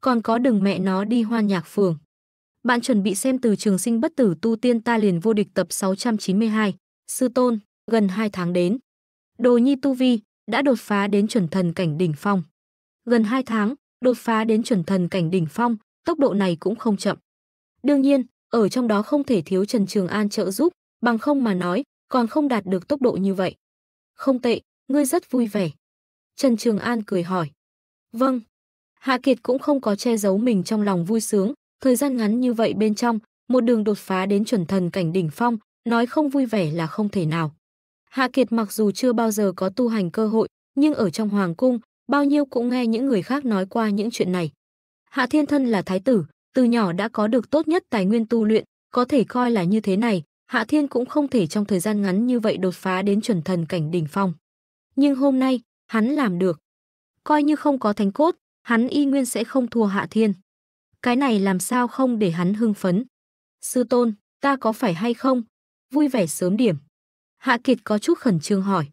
Còn có đừng mẹ nó đi hoa nhạc phường. Bạn chuẩn bị xem từ trường sinh bất tử tu tiên ta liền vô địch tập 692. Sư Tôn, gần 2 tháng đến. Đồ Nhi Tu Vi đã đột phá đến chuẩn thần cảnh đỉnh phong. Gần 2 tháng, đột phá đến chuẩn thần cảnh đỉnh phong, tốc độ này cũng không chậm. Đương nhiên, ở trong đó không thể thiếu Trần Trường An trợ giúp, bằng không mà nói, còn không đạt được tốc độ như vậy. Không tệ, ngươi rất vui vẻ. Trần Trường An cười hỏi. Vâng. Hạ Kiệt cũng không có che giấu mình trong lòng vui sướng, thời gian ngắn như vậy bên trong, một đường đột phá đến chuẩn thần cảnh đỉnh phong, nói không vui vẻ là không thể nào. Hạ Kiệt mặc dù chưa bao giờ có tu hành cơ hội, nhưng ở trong hoàng cung, bao nhiêu cũng nghe những người khác nói qua những chuyện này. Hạ Thiên Thân là thái tử, từ nhỏ đã có được tốt nhất tài nguyên tu luyện, có thể coi là như thế này, Hạ Thiên cũng không thể trong thời gian ngắn như vậy đột phá đến chuẩn thần cảnh đỉnh phong nhưng hôm nay, hắn làm được. Coi như không có thánh cốt, hắn y nguyên sẽ không thua Hạ Thiên. Cái này làm sao không để hắn hưng phấn. Sư tôn, ta có phải hay không? Vui vẻ sớm điểm. Hạ Kiệt có chút khẩn trương hỏi.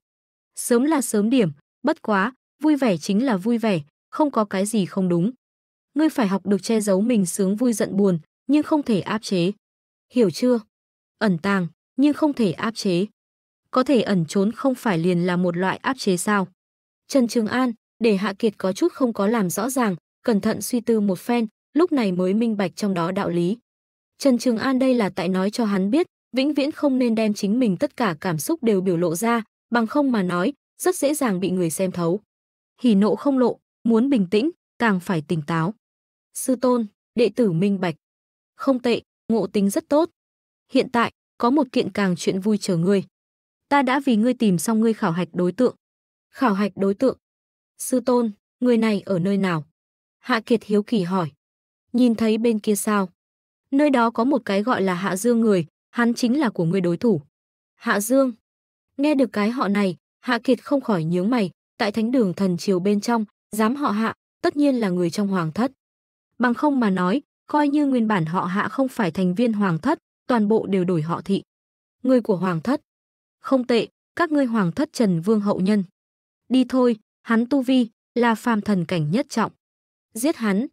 Sớm là sớm điểm, bất quá, vui vẻ chính là vui vẻ, không có cái gì không đúng. Ngươi phải học được che giấu mình sướng vui giận buồn, nhưng không thể áp chế. Hiểu chưa? Ẩn tàng, nhưng không thể áp chế có thể ẩn trốn không phải liền là một loại áp chế sao? Trần Trường An, để Hạ Kiệt có chút không có làm rõ ràng, cẩn thận suy tư một phen, lúc này mới minh bạch trong đó đạo lý. Trần Trường An đây là tại nói cho hắn biết, vĩnh viễn không nên đem chính mình tất cả cảm xúc đều biểu lộ ra, bằng không mà nói, rất dễ dàng bị người xem thấu. Hỉ nộ không lộ, muốn bình tĩnh, càng phải tỉnh táo. Sư tôn, đệ tử minh bạch. Không tệ, ngộ tính rất tốt. Hiện tại, có một kiện càng chuyện vui chờ ngươi ta đã vì ngươi tìm xong ngươi khảo hạch đối tượng. Khảo hạch đối tượng. Sư tôn, người này ở nơi nào? Hạ Kiệt hiếu kỳ hỏi. Nhìn thấy bên kia sao? Nơi đó có một cái gọi là Hạ Dương người, hắn chính là của ngươi đối thủ. Hạ Dương. Nghe được cái họ này, Hạ Kiệt không khỏi nhướng mày, tại thánh đường thần triều bên trong, dám họ Hạ, tất nhiên là người trong hoàng thất. Bằng không mà nói, coi như nguyên bản họ Hạ không phải thành viên hoàng thất, toàn bộ đều đổi họ thị. Người của hoàng thất, không tệ, các ngươi hoàng thất Trần Vương hậu nhân. Đi thôi, hắn tu vi, là phàm thần cảnh nhất trọng. Giết hắn.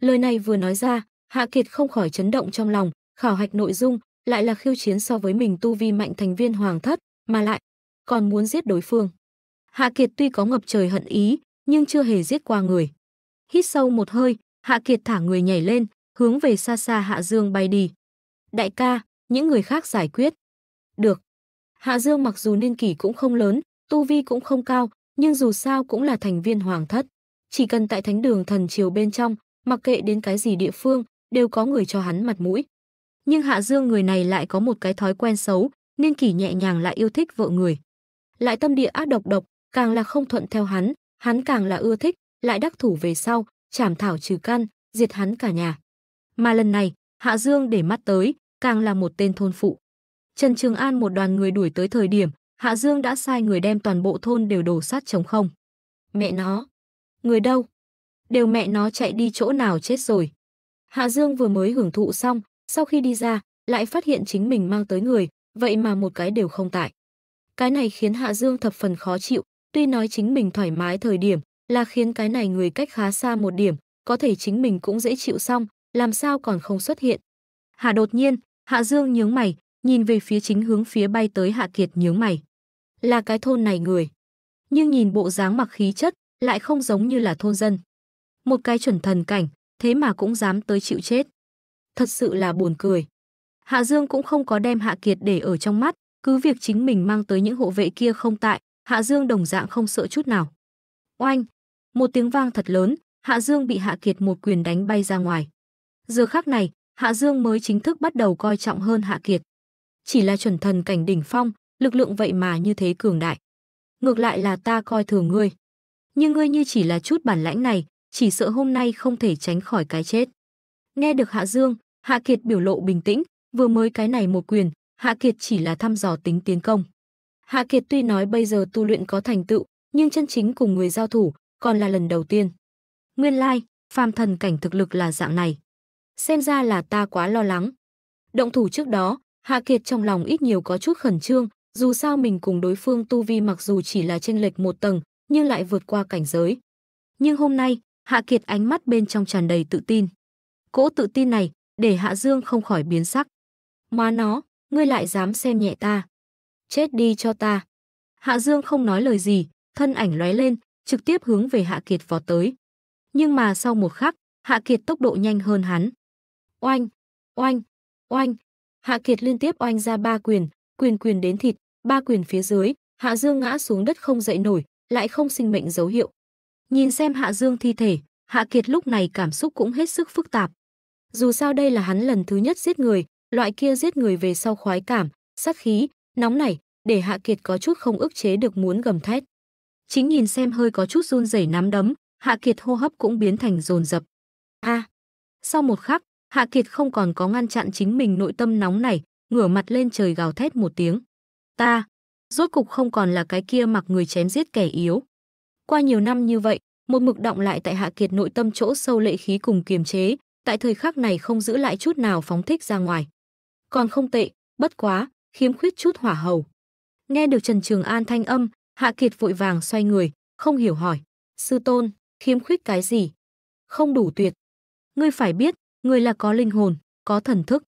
Lời này vừa nói ra, Hạ Kiệt không khỏi chấn động trong lòng, khảo hạch nội dung, lại là khiêu chiến so với mình tu vi mạnh thành viên hoàng thất, mà lại còn muốn giết đối phương. Hạ Kiệt tuy có ngập trời hận ý, nhưng chưa hề giết qua người. Hít sâu một hơi, Hạ Kiệt thả người nhảy lên, hướng về xa xa Hạ Dương bay đi. Đại ca, những người khác giải quyết. Được. Hạ Dương mặc dù niên kỷ cũng không lớn, tu vi cũng không cao, nhưng dù sao cũng là thành viên hoàng thất. Chỉ cần tại thánh đường thần triều bên trong, mặc kệ đến cái gì địa phương, đều có người cho hắn mặt mũi. Nhưng Hạ Dương người này lại có một cái thói quen xấu, niên kỷ nhẹ nhàng lại yêu thích vợ người. Lại tâm địa ác độc độc, càng là không thuận theo hắn, hắn càng là ưa thích, lại đắc thủ về sau, chảm thảo trừ căn, diệt hắn cả nhà. Mà lần này, Hạ Dương để mắt tới, càng là một tên thôn phụ. Trần Trường An một đoàn người đuổi tới thời điểm, Hạ Dương đã sai người đem toàn bộ thôn đều đổ sát trống không. Mẹ nó! Người đâu? Đều mẹ nó chạy đi chỗ nào chết rồi. Hạ Dương vừa mới hưởng thụ xong, sau khi đi ra, lại phát hiện chính mình mang tới người, vậy mà một cái đều không tại. Cái này khiến Hạ Dương thập phần khó chịu, tuy nói chính mình thoải mái thời điểm, là khiến cái này người cách khá xa một điểm, có thể chính mình cũng dễ chịu xong, làm sao còn không xuất hiện. Hạ đột nhiên, Hạ Dương nhướng mày, Nhìn về phía chính hướng phía bay tới Hạ Kiệt nhớ mày. Là cái thôn này người. Nhưng nhìn bộ dáng mặc khí chất, lại không giống như là thôn dân. Một cái chuẩn thần cảnh, thế mà cũng dám tới chịu chết. Thật sự là buồn cười. Hạ Dương cũng không có đem Hạ Kiệt để ở trong mắt, cứ việc chính mình mang tới những hộ vệ kia không tại, Hạ Dương đồng dạng không sợ chút nào. Oanh! Một tiếng vang thật lớn, Hạ Dương bị Hạ Kiệt một quyền đánh bay ra ngoài. Giờ khắc này, Hạ Dương mới chính thức bắt đầu coi trọng hơn Hạ Kiệt chỉ là chuẩn thần cảnh đỉnh phong, lực lượng vậy mà như thế cường đại. Ngược lại là ta coi thường ngươi. Nhưng ngươi như chỉ là chút bản lãnh này, chỉ sợ hôm nay không thể tránh khỏi cái chết. Nghe được Hạ Dương, Hạ Kiệt biểu lộ bình tĩnh, vừa mới cái này một quyền, Hạ Kiệt chỉ là thăm dò tính tiến công. Hạ Kiệt tuy nói bây giờ tu luyện có thành tựu, nhưng chân chính cùng người giao thủ còn là lần đầu tiên. Nguyên lai, like, phàm thần cảnh thực lực là dạng này. Xem ra là ta quá lo lắng. Động thủ trước đó, Hạ Kiệt trong lòng ít nhiều có chút khẩn trương, dù sao mình cùng đối phương tu vi mặc dù chỉ là chênh lệch một tầng, nhưng lại vượt qua cảnh giới. Nhưng hôm nay, Hạ Kiệt ánh mắt bên trong tràn đầy tự tin. Cỗ tự tin này, để Hạ Dương không khỏi biến sắc. Má nó, ngươi lại dám xem nhẹ ta. Chết đi cho ta. Hạ Dương không nói lời gì, thân ảnh lóe lên, trực tiếp hướng về Hạ Kiệt vò tới. Nhưng mà sau một khắc, Hạ Kiệt tốc độ nhanh hơn hắn. Oanh, oanh, oanh, Hạ Kiệt liên tiếp oanh ra ba quyền, quyền quyền đến thịt, ba quyền phía dưới, Hạ Dương ngã xuống đất không dậy nổi, lại không sinh mệnh dấu hiệu. Nhìn xem Hạ Dương thi thể, Hạ Kiệt lúc này cảm xúc cũng hết sức phức tạp. Dù sao đây là hắn lần thứ nhất giết người, loại kia giết người về sau khoái cảm, sát khí, nóng nảy, để Hạ Kiệt có chút không ức chế được muốn gầm thét. Chính nhìn xem hơi có chút run rẩy nắm đấm, Hạ Kiệt hô hấp cũng biến thành dồn dập. A. sau một khắc, Hạ Kiệt không còn có ngăn chặn chính mình nội tâm nóng này, ngửa mặt lên trời gào thét một tiếng. Ta, rốt cục không còn là cái kia mặc người chém giết kẻ yếu. Qua nhiều năm như vậy, một mực động lại tại Hạ Kiệt nội tâm chỗ sâu lệ khí cùng kiềm chế, tại thời khắc này không giữ lại chút nào phóng thích ra ngoài. Còn không tệ, bất quá, khiếm khuyết chút hỏa hầu. Nghe được Trần Trường An thanh âm, Hạ Kiệt vội vàng xoay người, không hiểu hỏi. Sư tôn, khiếm khuyết cái gì? Không đủ tuyệt. Ngươi phải biết, người là có linh hồn, có thần thức.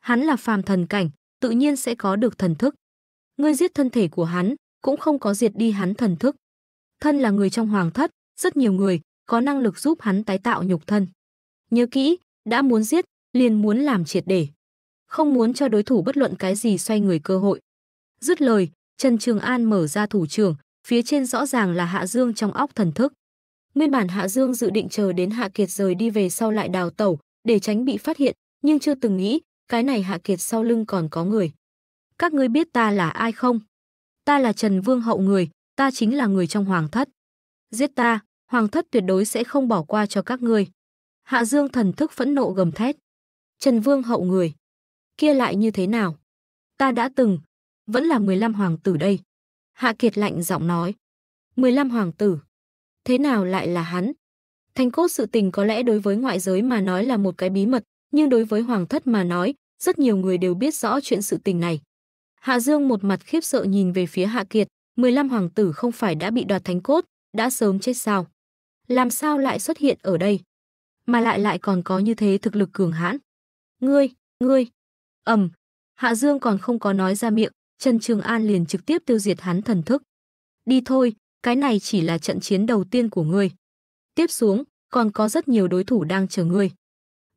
Hắn là phàm thần cảnh, tự nhiên sẽ có được thần thức. Ngươi giết thân thể của hắn, cũng không có diệt đi hắn thần thức. Thân là người trong hoàng thất, rất nhiều người có năng lực giúp hắn tái tạo nhục thân. Nhớ kỹ, đã muốn giết, liền muốn làm triệt để. Không muốn cho đối thủ bất luận cái gì xoay người cơ hội. Dứt lời, Trần Trường An mở ra thủ trưởng, phía trên rõ ràng là Hạ Dương trong óc thần thức. Nguyên bản Hạ Dương dự định chờ đến Hạ Kiệt rời đi về sau lại đào tẩu, để tránh bị phát hiện, nhưng chưa từng nghĩ, cái này Hạ Kiệt sau lưng còn có người. Các ngươi biết ta là ai không? Ta là Trần Vương hậu người, ta chính là người trong hoàng thất. Giết ta, hoàng thất tuyệt đối sẽ không bỏ qua cho các ngươi. Hạ Dương thần thức phẫn nộ gầm thét. Trần Vương hậu người, kia lại như thế nào? Ta đã từng, vẫn là 15 hoàng tử đây. Hạ Kiệt lạnh giọng nói. 15 hoàng tử, thế nào lại là hắn? Thành cốt sự tình có lẽ đối với ngoại giới mà nói là một cái bí mật, nhưng đối với hoàng thất mà nói, rất nhiều người đều biết rõ chuyện sự tình này. Hạ Dương một mặt khiếp sợ nhìn về phía Hạ Kiệt, 15 hoàng tử không phải đã bị đoạt thánh cốt, đã sớm chết sao? Làm sao lại xuất hiện ở đây? Mà lại lại còn có như thế thực lực cường hãn. Ngươi, ngươi. Ầm. Hạ Dương còn không có nói ra miệng, Trần Trường An liền trực tiếp tiêu diệt hắn thần thức. Đi thôi, cái này chỉ là trận chiến đầu tiên của ngươi. Tiếp xuống, còn có rất nhiều đối thủ đang chờ ngươi.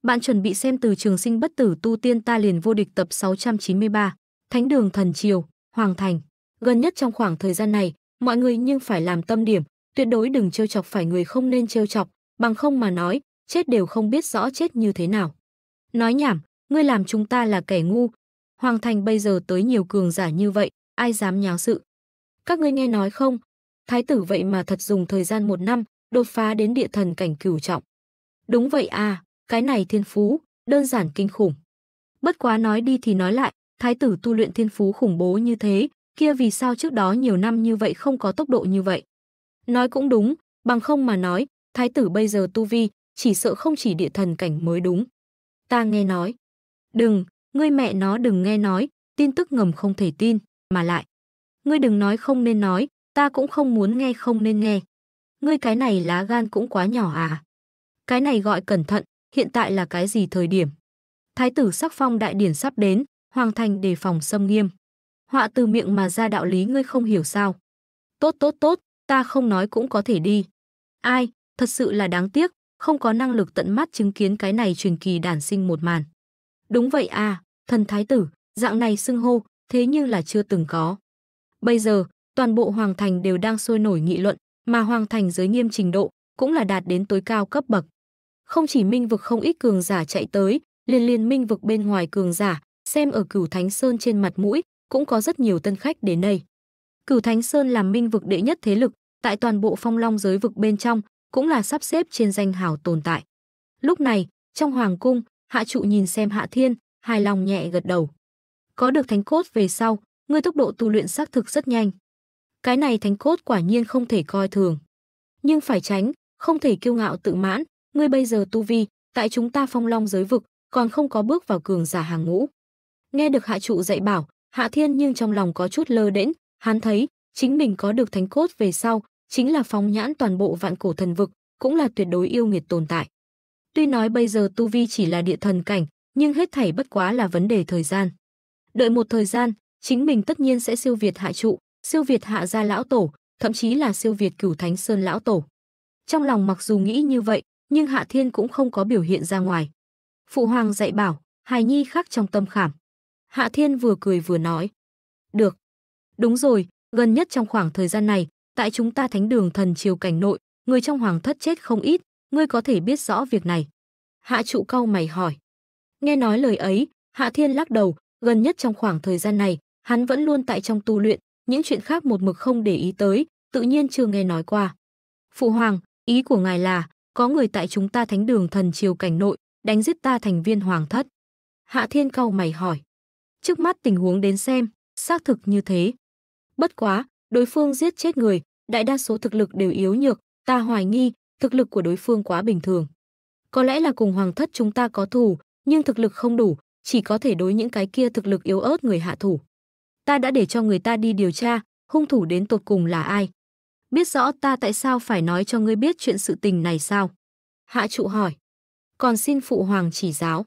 Bạn chuẩn bị xem từ trường sinh bất tử tu tiên ta liền vô địch tập 693, Thánh đường thần triều, Hoàng thành. Gần nhất trong khoảng thời gian này, mọi người nhưng phải làm tâm điểm, tuyệt đối đừng trêu chọc phải người không nên trêu chọc, bằng không mà nói, chết đều không biết rõ chết như thế nào. Nói nhảm, ngươi làm chúng ta là kẻ ngu. Hoàng thành bây giờ tới nhiều cường giả như vậy, ai dám nháo sự. Các ngươi nghe nói không? Thái tử vậy mà thật dùng thời gian một năm, đột phá đến địa thần cảnh cửu trọng. Đúng vậy à, cái này thiên phú, đơn giản kinh khủng. Bất quá nói đi thì nói lại, thái tử tu luyện thiên phú khủng bố như thế, kia vì sao trước đó nhiều năm như vậy không có tốc độ như vậy. Nói cũng đúng, bằng không mà nói, thái tử bây giờ tu vi, chỉ sợ không chỉ địa thần cảnh mới đúng. Ta nghe nói. Đừng, ngươi mẹ nó đừng nghe nói, tin tức ngầm không thể tin, mà lại. Ngươi đừng nói không nên nói, ta cũng không muốn nghe không nên nghe ngươi cái này lá gan cũng quá nhỏ à. Cái này gọi cẩn thận, hiện tại là cái gì thời điểm? Thái tử sắc phong đại điển sắp đến, hoàng thành đề phòng xâm nghiêm. Họa từ miệng mà ra đạo lý ngươi không hiểu sao. Tốt tốt tốt, ta không nói cũng có thể đi. Ai, thật sự là đáng tiếc, không có năng lực tận mắt chứng kiến cái này truyền kỳ đản sinh một màn. Đúng vậy à, thần thái tử, dạng này xưng hô, thế nhưng là chưa từng có. Bây giờ, toàn bộ hoàng thành đều đang sôi nổi nghị luận, mà hoàng thành giới nghiêm trình độ cũng là đạt đến tối cao cấp bậc. Không chỉ minh vực không ít cường giả chạy tới, liên liên minh vực bên ngoài cường giả, xem ở Cửu Thánh Sơn trên mặt mũi, cũng có rất nhiều tân khách đến đây. Cửu Thánh Sơn làm minh vực đệ nhất thế lực, tại toàn bộ phong long giới vực bên trong, cũng là sắp xếp trên danh hào tồn tại. Lúc này, trong hoàng cung, Hạ Trụ nhìn xem Hạ Thiên, hài lòng nhẹ gật đầu. Có được thánh cốt về sau, ngươi tốc độ tu luyện xác thực rất nhanh, cái này thánh cốt quả nhiên không thể coi thường. Nhưng phải tránh, không thể kiêu ngạo tự mãn, ngươi bây giờ tu vi, tại chúng ta phong long giới vực, còn không có bước vào cường giả hàng ngũ. Nghe được hạ trụ dạy bảo, hạ thiên nhưng trong lòng có chút lơ đễnh, hắn thấy, chính mình có được thánh cốt về sau, chính là phóng nhãn toàn bộ vạn cổ thần vực, cũng là tuyệt đối yêu nghiệt tồn tại. Tuy nói bây giờ tu vi chỉ là địa thần cảnh, nhưng hết thảy bất quá là vấn đề thời gian. Đợi một thời gian, chính mình tất nhiên sẽ siêu việt hạ trụ, siêu việt hạ gia lão tổ, thậm chí là siêu việt cửu thánh sơn lão tổ. Trong lòng mặc dù nghĩ như vậy, nhưng Hạ Thiên cũng không có biểu hiện ra ngoài. Phụ hoàng dạy bảo, hài nhi khắc trong tâm khảm. Hạ Thiên vừa cười vừa nói. Được. Đúng rồi, gần nhất trong khoảng thời gian này, tại chúng ta thánh đường thần triều cảnh nội, người trong hoàng thất chết không ít, ngươi có thể biết rõ việc này. Hạ trụ cau mày hỏi. Nghe nói lời ấy, Hạ Thiên lắc đầu, gần nhất trong khoảng thời gian này, hắn vẫn luôn tại trong tu luyện, những chuyện khác một mực không để ý tới, tự nhiên chưa nghe nói qua. Phụ hoàng, ý của ngài là, có người tại chúng ta thánh đường thần triều cảnh nội, đánh giết ta thành viên hoàng thất. Hạ thiên cau mày hỏi. Trước mắt tình huống đến xem, xác thực như thế. Bất quá, đối phương giết chết người, đại đa số thực lực đều yếu nhược, ta hoài nghi, thực lực của đối phương quá bình thường. Có lẽ là cùng hoàng thất chúng ta có thù, nhưng thực lực không đủ, chỉ có thể đối những cái kia thực lực yếu ớt người hạ thủ ta đã để cho người ta đi điều tra, hung thủ đến tột cùng là ai. Biết rõ ta tại sao phải nói cho ngươi biết chuyện sự tình này sao? Hạ trụ hỏi. Còn xin phụ hoàng chỉ giáo.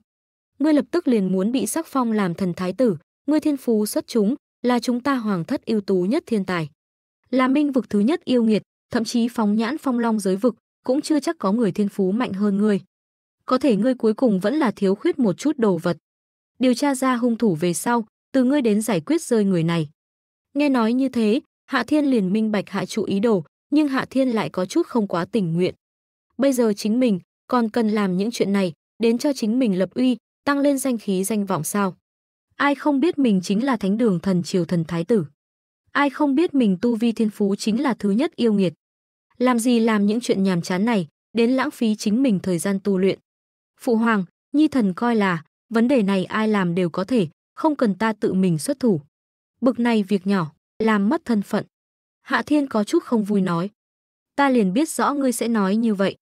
Ngươi lập tức liền muốn bị sắc phong làm thần thái tử, ngươi thiên phú xuất chúng, là chúng ta hoàng thất ưu tú nhất thiên tài. Là minh vực thứ nhất yêu nghiệt, thậm chí phóng nhãn phong long giới vực, cũng chưa chắc có người thiên phú mạnh hơn ngươi. Có thể ngươi cuối cùng vẫn là thiếu khuyết một chút đồ vật. Điều tra ra hung thủ về sau, từ ngươi đến giải quyết rơi người này. Nghe nói như thế, Hạ Thiên liền minh bạch Hạ Trụ ý đồ, nhưng Hạ Thiên lại có chút không quá tình nguyện. Bây giờ chính mình còn cần làm những chuyện này, đến cho chính mình lập uy, tăng lên danh khí danh vọng sao? Ai không biết mình chính là thánh đường thần triều thần thái tử? Ai không biết mình tu vi thiên phú chính là thứ nhất yêu nghiệt? Làm gì làm những chuyện nhàm chán này, đến lãng phí chính mình thời gian tu luyện? Phụ hoàng, nhi thần coi là vấn đề này ai làm đều có thể, không cần ta tự mình xuất thủ. Bực này việc nhỏ, làm mất thân phận. Hạ Thiên có chút không vui nói. Ta liền biết rõ ngươi sẽ nói như vậy.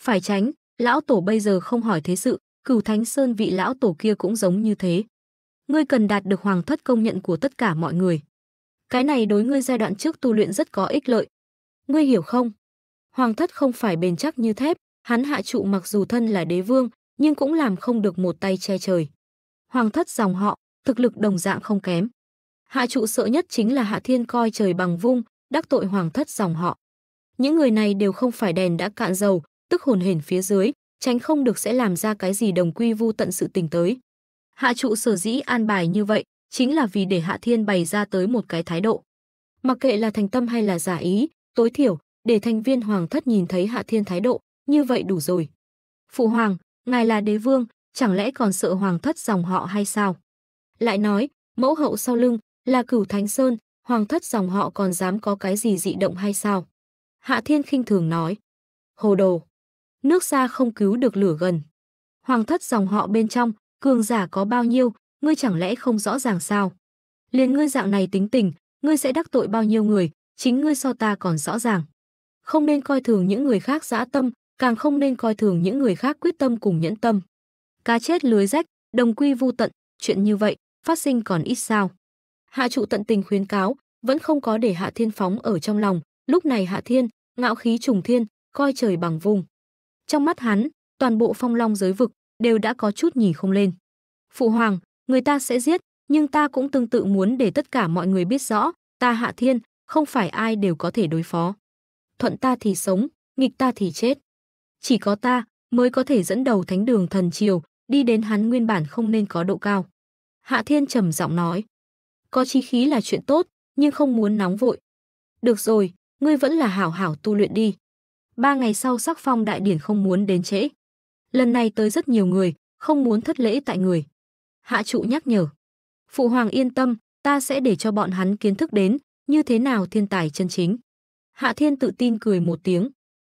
Phải tránh, lão tổ bây giờ không hỏi thế sự, cửu thánh sơn vị lão tổ kia cũng giống như thế. Ngươi cần đạt được hoàng thất công nhận của tất cả mọi người. Cái này đối ngươi giai đoạn trước tu luyện rất có ích lợi. Ngươi hiểu không? Hoàng thất không phải bền chắc như thép, hắn hạ trụ mặc dù thân là đế vương, nhưng cũng làm không được một tay che trời. Hoàng thất dòng họ, thực lực đồng dạng không kém. Hạ trụ sợ nhất chính là Hạ Thiên coi trời bằng vung, đắc tội hoàng thất dòng họ. Những người này đều không phải đèn đã cạn dầu, tức hồn hển phía dưới, tránh không được sẽ làm ra cái gì đồng quy vu tận sự tình tới. Hạ trụ sở dĩ an bài như vậy, chính là vì để Hạ Thiên bày ra tới một cái thái độ. Mặc kệ là thành tâm hay là giả ý, tối thiểu, để thành viên hoàng thất nhìn thấy Hạ Thiên thái độ, như vậy đủ rồi. Phụ hoàng, ngài là đế vương, chẳng lẽ còn sợ hoàng thất dòng họ hay sao? Lại nói, mẫu hậu sau lưng, là cửu Thánh Sơn, hoàng thất dòng họ còn dám có cái gì dị động hay sao? Hạ Thiên khinh thường nói. Hồ đồ! Nước xa không cứu được lửa gần. Hoàng thất dòng họ bên trong, cường giả có bao nhiêu, ngươi chẳng lẽ không rõ ràng sao? Liền ngươi dạng này tính tình, ngươi sẽ đắc tội bao nhiêu người, chính ngươi so ta còn rõ ràng. Không nên coi thường những người khác dã tâm, càng không nên coi thường những người khác quyết tâm cùng nhẫn tâm. Cá chết lưới rách, đồng quy vu tận, chuyện như vậy, phát sinh còn ít sao. Hạ trụ tận tình khuyến cáo, vẫn không có để Hạ Thiên phóng ở trong lòng, lúc này Hạ Thiên, ngạo khí trùng thiên, coi trời bằng vùng. Trong mắt hắn, toàn bộ phong long giới vực đều đã có chút nhỉ không lên. Phụ hoàng, người ta sẽ giết, nhưng ta cũng tương tự muốn để tất cả mọi người biết rõ, ta Hạ Thiên, không phải ai đều có thể đối phó. Thuận ta thì sống, nghịch ta thì chết. Chỉ có ta mới có thể dẫn đầu thánh đường thần triều đi đến hắn nguyên bản không nên có độ cao. Hạ Thiên trầm giọng nói. Có chi khí là chuyện tốt, nhưng không muốn nóng vội. Được rồi, ngươi vẫn là hảo hảo tu luyện đi. Ba ngày sau sắc phong đại điển không muốn đến trễ. Lần này tới rất nhiều người, không muốn thất lễ tại người. Hạ trụ nhắc nhở. Phụ hoàng yên tâm, ta sẽ để cho bọn hắn kiến thức đến, như thế nào thiên tài chân chính. Hạ thiên tự tin cười một tiếng.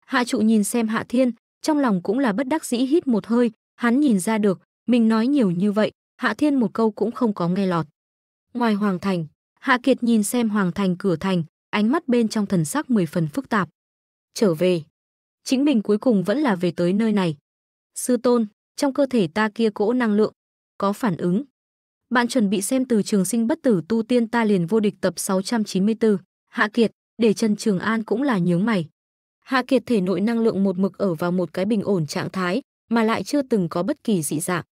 Hạ trụ nhìn xem hạ thiên, trong lòng cũng là bất đắc dĩ hít một hơi, hắn nhìn ra được, mình nói nhiều như vậy, Hạ Thiên một câu cũng không có nghe lọt. Ngoài Hoàng Thành, Hạ Kiệt nhìn xem Hoàng Thành cửa thành, ánh mắt bên trong thần sắc mười phần phức tạp. Trở về. Chính mình cuối cùng vẫn là về tới nơi này. Sư tôn, trong cơ thể ta kia cỗ năng lượng, có phản ứng. Bạn chuẩn bị xem từ trường sinh bất tử tu tiên ta liền vô địch tập 694. Hạ Kiệt, để chân Trường An cũng là nhướng mày. Hạ Kiệt thể nội năng lượng một mực ở vào một cái bình ổn trạng thái, mà lại chưa từng có bất kỳ dị dạng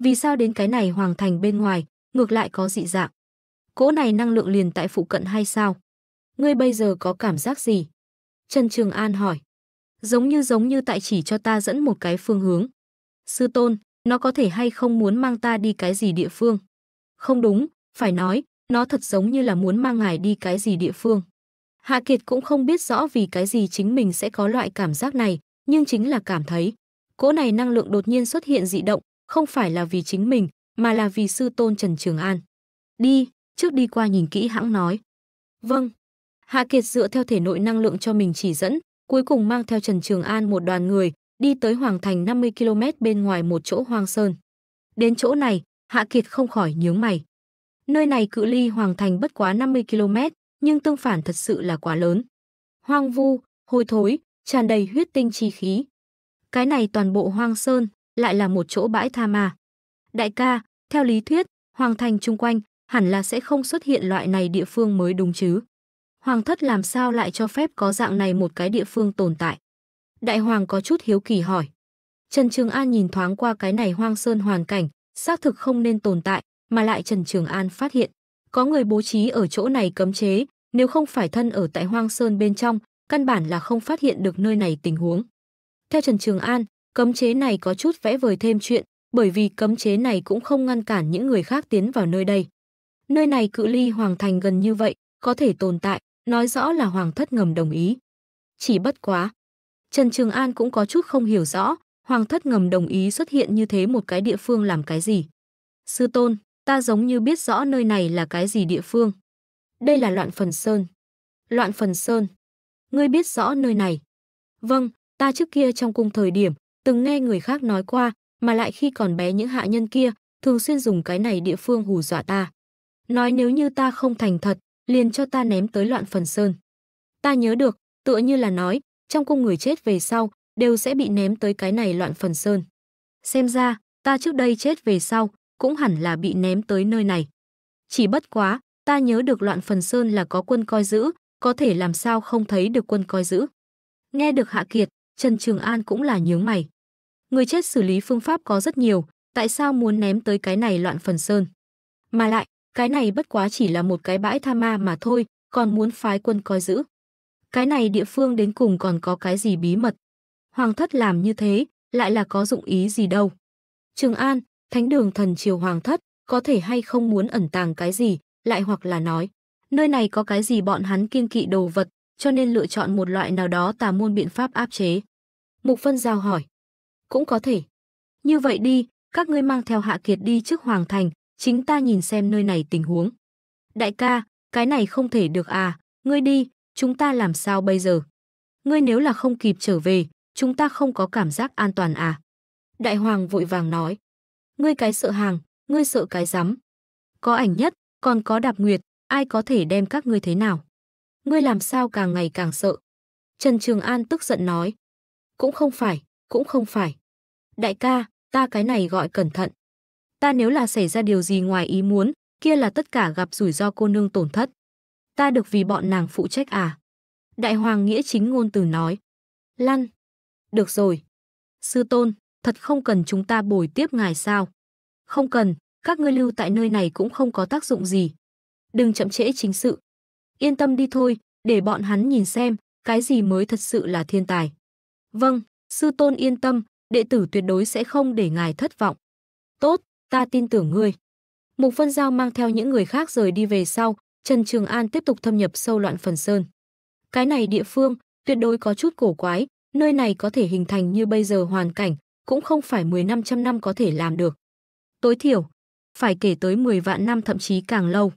vì sao đến cái này hoàng thành bên ngoài, ngược lại có dị dạng. Cỗ này năng lượng liền tại phụ cận hay sao? Ngươi bây giờ có cảm giác gì? Trần Trường An hỏi. Giống như giống như tại chỉ cho ta dẫn một cái phương hướng. Sư tôn, nó có thể hay không muốn mang ta đi cái gì địa phương? Không đúng, phải nói, nó thật giống như là muốn mang ngài đi cái gì địa phương. Hạ Kiệt cũng không biết rõ vì cái gì chính mình sẽ có loại cảm giác này, nhưng chính là cảm thấy. Cỗ này năng lượng đột nhiên xuất hiện dị động, không phải là vì chính mình, mà là vì sư tôn Trần Trường An. Đi, trước đi qua nhìn kỹ hãng nói. Vâng. Hạ Kiệt dựa theo thể nội năng lượng cho mình chỉ dẫn, cuối cùng mang theo Trần Trường An một đoàn người, đi tới Hoàng Thành 50 km bên ngoài một chỗ hoang sơn. Đến chỗ này, Hạ Kiệt không khỏi nhướng mày. Nơi này cự ly Hoàng Thành bất quá 50 km, nhưng tương phản thật sự là quá lớn. Hoang vu, hôi thối, tràn đầy huyết tinh chi khí. Cái này toàn bộ hoang sơn, lại là một chỗ bãi tha ma. Đại ca, theo lý thuyết, hoàng thành chung quanh hẳn là sẽ không xuất hiện loại này địa phương mới đúng chứ. Hoàng thất làm sao lại cho phép có dạng này một cái địa phương tồn tại? Đại hoàng có chút hiếu kỳ hỏi. Trần Trường An nhìn thoáng qua cái này hoang sơn hoàn cảnh, xác thực không nên tồn tại, mà lại Trần Trường An phát hiện. Có người bố trí ở chỗ này cấm chế, nếu không phải thân ở tại hoang sơn bên trong, căn bản là không phát hiện được nơi này tình huống. Theo Trần Trường An, Cấm chế này có chút vẽ vời thêm chuyện, bởi vì cấm chế này cũng không ngăn cản những người khác tiến vào nơi đây. Nơi này cự ly hoàng thành gần như vậy, có thể tồn tại, nói rõ là hoàng thất ngầm đồng ý. Chỉ bất quá. Trần Trường An cũng có chút không hiểu rõ, hoàng thất ngầm đồng ý xuất hiện như thế một cái địa phương làm cái gì. Sư tôn, ta giống như biết rõ nơi này là cái gì địa phương. Đây là loạn phần sơn. Loạn phần sơn. Ngươi biết rõ nơi này. Vâng, ta trước kia trong cung thời điểm, từng nghe người khác nói qua, mà lại khi còn bé những hạ nhân kia, thường xuyên dùng cái này địa phương hù dọa ta. Nói nếu như ta không thành thật, liền cho ta ném tới loạn phần sơn. Ta nhớ được, tựa như là nói, trong cung người chết về sau, đều sẽ bị ném tới cái này loạn phần sơn. Xem ra, ta trước đây chết về sau, cũng hẳn là bị ném tới nơi này. Chỉ bất quá, ta nhớ được loạn phần sơn là có quân coi giữ, có thể làm sao không thấy được quân coi giữ. Nghe được Hạ Kiệt, Trần Trường An cũng là nhướng mày. Người chết xử lý phương pháp có rất nhiều, tại sao muốn ném tới cái này loạn phần sơn? Mà lại, cái này bất quá chỉ là một cái bãi tha ma mà thôi, còn muốn phái quân coi giữ. Cái này địa phương đến cùng còn có cái gì bí mật? Hoàng thất làm như thế, lại là có dụng ý gì đâu? Trường An, thánh đường thần triều hoàng thất, có thể hay không muốn ẩn tàng cái gì, lại hoặc là nói, nơi này có cái gì bọn hắn kiên kỵ đồ vật, cho nên lựa chọn một loại nào đó tà môn biện pháp áp chế. Mục Phân Giao hỏi. Cũng có thể. Như vậy đi, các ngươi mang theo Hạ Kiệt đi trước Hoàng Thành, chính ta nhìn xem nơi này tình huống. Đại ca, cái này không thể được à, ngươi đi, chúng ta làm sao bây giờ? Ngươi nếu là không kịp trở về, chúng ta không có cảm giác an toàn à? Đại Hoàng vội vàng nói. Ngươi cái sợ hàng, ngươi sợ cái rắm. Có ảnh nhất, còn có đạp nguyệt, ai có thể đem các ngươi thế nào? Ngươi làm sao càng ngày càng sợ? Trần Trường An tức giận nói, cũng không phải, cũng không phải. Đại ca, ta cái này gọi cẩn thận. Ta nếu là xảy ra điều gì ngoài ý muốn, kia là tất cả gặp rủi ro cô nương tổn thất. Ta được vì bọn nàng phụ trách à? Đại hoàng nghĩa chính ngôn từ nói. Lăn. Được rồi. Sư tôn, thật không cần chúng ta bồi tiếp ngài sao? Không cần, các ngươi lưu tại nơi này cũng không có tác dụng gì. Đừng chậm trễ chính sự. Yên tâm đi thôi, để bọn hắn nhìn xem, cái gì mới thật sự là thiên tài. Vâng, sư tôn yên tâm, đệ tử tuyệt đối sẽ không để ngài thất vọng. Tốt, ta tin tưởng ngươi. Mục Vân Giao mang theo những người khác rời đi về sau, Trần Trường An tiếp tục thâm nhập sâu loạn phần sơn. Cái này địa phương, tuyệt đối có chút cổ quái, nơi này có thể hình thành như bây giờ hoàn cảnh, cũng không phải 10 năm trăm năm có thể làm được. Tối thiểu, phải kể tới 10 vạn năm thậm chí càng lâu.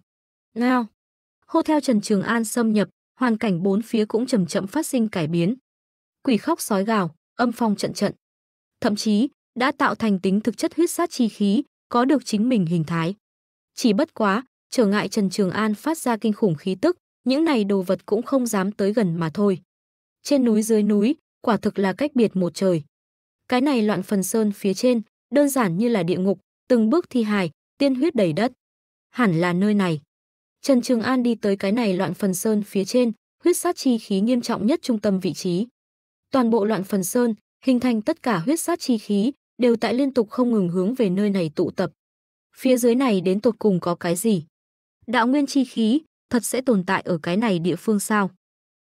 Ngao! Hô theo Trần Trường An xâm nhập, hoàn cảnh bốn phía cũng chậm chậm phát sinh cải biến quỷ khóc sói gào, âm phong trận trận. Thậm chí, đã tạo thành tính thực chất huyết sát chi khí, có được chính mình hình thái. Chỉ bất quá, trở ngại Trần Trường An phát ra kinh khủng khí tức, những này đồ vật cũng không dám tới gần mà thôi. Trên núi dưới núi, quả thực là cách biệt một trời. Cái này loạn phần sơn phía trên, đơn giản như là địa ngục, từng bước thi hài, tiên huyết đầy đất. Hẳn là nơi này. Trần Trường An đi tới cái này loạn phần sơn phía trên, huyết sát chi khí nghiêm trọng nhất trung tâm vị trí toàn bộ loạn phần sơn, hình thành tất cả huyết sát chi khí, đều tại liên tục không ngừng hướng về nơi này tụ tập. Phía dưới này đến tột cùng có cái gì? Đạo nguyên chi khí, thật sẽ tồn tại ở cái này địa phương sao?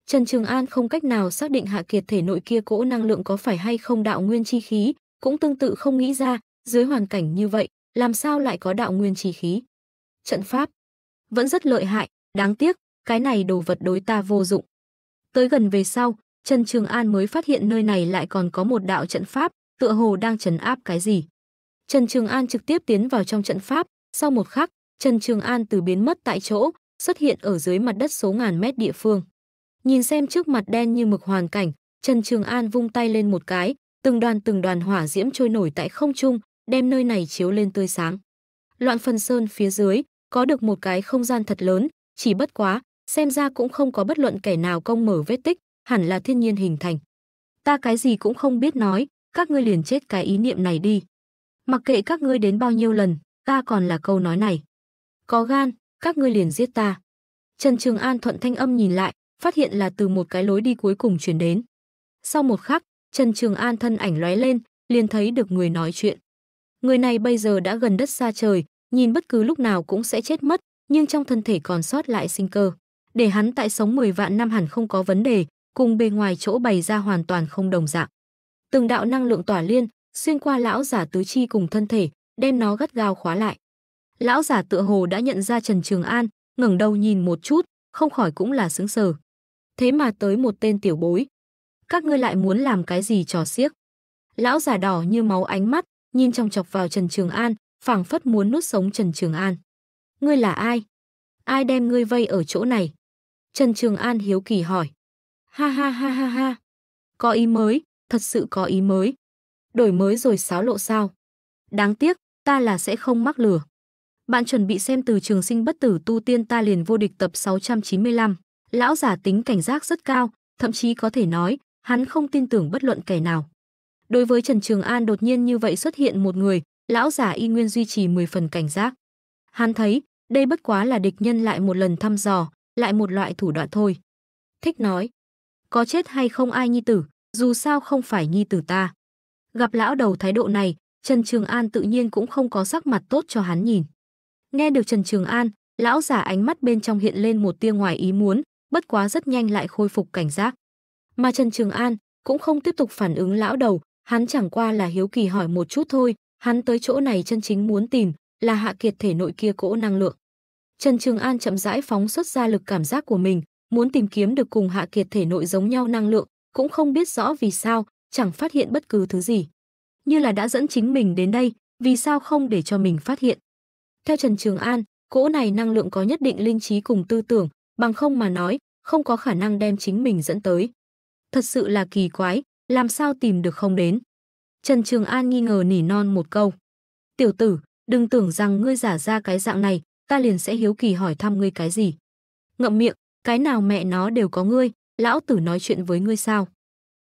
Trần Trường An không cách nào xác định Hạ Kiệt thể nội kia cỗ năng lượng có phải hay không đạo nguyên chi khí, cũng tương tự không nghĩ ra, dưới hoàn cảnh như vậy, làm sao lại có đạo nguyên chi khí? Trận pháp vẫn rất lợi hại, đáng tiếc, cái này đồ vật đối ta vô dụng. Tới gần về sau, Trần Trường An mới phát hiện nơi này lại còn có một đạo trận pháp, tựa hồ đang trấn áp cái gì. Trần Trường An trực tiếp tiến vào trong trận pháp, sau một khắc, Trần Trường An từ biến mất tại chỗ, xuất hiện ở dưới mặt đất số ngàn mét địa phương. Nhìn xem trước mặt đen như mực hoàn cảnh, Trần Trường An vung tay lên một cái, từng đoàn từng đoàn hỏa diễm trôi nổi tại không trung, đem nơi này chiếu lên tươi sáng. Loạn phần sơn phía dưới, có được một cái không gian thật lớn, chỉ bất quá, xem ra cũng không có bất luận kẻ nào công mở vết tích, hẳn là thiên nhiên hình thành. Ta cái gì cũng không biết nói, các ngươi liền chết cái ý niệm này đi. Mặc kệ các ngươi đến bao nhiêu lần, ta còn là câu nói này. Có gan, các ngươi liền giết ta. Trần Trường An thuận thanh âm nhìn lại, phát hiện là từ một cái lối đi cuối cùng chuyển đến. Sau một khắc, Trần Trường An thân ảnh lóe lên, liền thấy được người nói chuyện. Người này bây giờ đã gần đất xa trời, nhìn bất cứ lúc nào cũng sẽ chết mất, nhưng trong thân thể còn sót lại sinh cơ. Để hắn tại sống 10 vạn năm hẳn không có vấn đề, cùng bề ngoài chỗ bày ra hoàn toàn không đồng dạng. Từng đạo năng lượng tỏa liên, xuyên qua lão giả tứ chi cùng thân thể, đem nó gắt gao khóa lại. Lão giả tựa hồ đã nhận ra Trần Trường An, ngẩng đầu nhìn một chút, không khỏi cũng là sững sờ. Thế mà tới một tên tiểu bối. Các ngươi lại muốn làm cái gì trò xiếc? Lão giả đỏ như máu ánh mắt, nhìn trong chọc vào Trần Trường An, phảng phất muốn nuốt sống Trần Trường An. Ngươi là ai? Ai đem ngươi vây ở chỗ này? Trần Trường An hiếu kỳ hỏi. Ha ha ha ha ha. Có ý mới, thật sự có ý mới. Đổi mới rồi xáo lộ sao? Đáng tiếc, ta là sẽ không mắc lửa. Bạn chuẩn bị xem từ trường sinh bất tử tu tiên ta liền vô địch tập 695. Lão giả tính cảnh giác rất cao, thậm chí có thể nói, hắn không tin tưởng bất luận kẻ nào. Đối với Trần Trường An đột nhiên như vậy xuất hiện một người, lão giả y nguyên duy trì 10 phần cảnh giác. Hắn thấy, đây bất quá là địch nhân lại một lần thăm dò, lại một loại thủ đoạn thôi. Thích nói, có chết hay không ai nhi tử, dù sao không phải nhi tử ta. Gặp lão đầu thái độ này, Trần Trường An tự nhiên cũng không có sắc mặt tốt cho hắn nhìn. Nghe được Trần Trường An, lão giả ánh mắt bên trong hiện lên một tia ngoài ý muốn, bất quá rất nhanh lại khôi phục cảnh giác. Mà Trần Trường An cũng không tiếp tục phản ứng lão đầu, hắn chẳng qua là hiếu kỳ hỏi một chút thôi, hắn tới chỗ này chân chính muốn tìm là hạ kiệt thể nội kia cỗ năng lượng. Trần Trường An chậm rãi phóng xuất ra lực cảm giác của mình, muốn tìm kiếm được cùng Hạ Kiệt thể nội giống nhau năng lượng, cũng không biết rõ vì sao, chẳng phát hiện bất cứ thứ gì. Như là đã dẫn chính mình đến đây, vì sao không để cho mình phát hiện. Theo Trần Trường An, cỗ này năng lượng có nhất định linh trí cùng tư tưởng, bằng không mà nói, không có khả năng đem chính mình dẫn tới. Thật sự là kỳ quái, làm sao tìm được không đến. Trần Trường An nghi ngờ nỉ non một câu. Tiểu tử, đừng tưởng rằng ngươi giả ra cái dạng này, ta liền sẽ hiếu kỳ hỏi thăm ngươi cái gì. Ngậm miệng, cái nào mẹ nó đều có ngươi, lão tử nói chuyện với ngươi sao?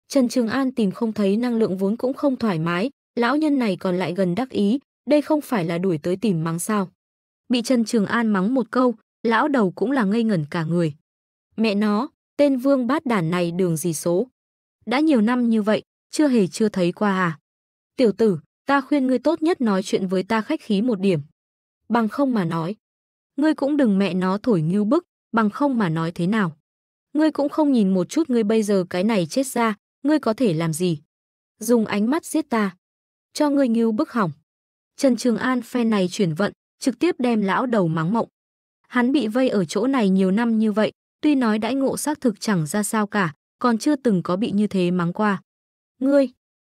Trần Trường An tìm không thấy năng lượng vốn cũng không thoải mái, lão nhân này còn lại gần đắc ý, đây không phải là đuổi tới tìm mắng sao. Bị Trần Trường An mắng một câu, lão đầu cũng là ngây ngẩn cả người. Mẹ nó, tên vương bát đản này đường gì số? Đã nhiều năm như vậy, chưa hề chưa thấy qua à? Tiểu tử, ta khuyên ngươi tốt nhất nói chuyện với ta khách khí một điểm. Bằng không mà nói. Ngươi cũng đừng mẹ nó thổi như bức, bằng không mà nói thế nào. Ngươi cũng không nhìn một chút ngươi bây giờ cái này chết ra, ngươi có thể làm gì? Dùng ánh mắt giết ta. Cho ngươi nghiêu bức hỏng. Trần Trường An phe này chuyển vận, trực tiếp đem lão đầu mắng mộng. Hắn bị vây ở chỗ này nhiều năm như vậy, tuy nói đãi ngộ xác thực chẳng ra sao cả, còn chưa từng có bị như thế mắng qua. Ngươi,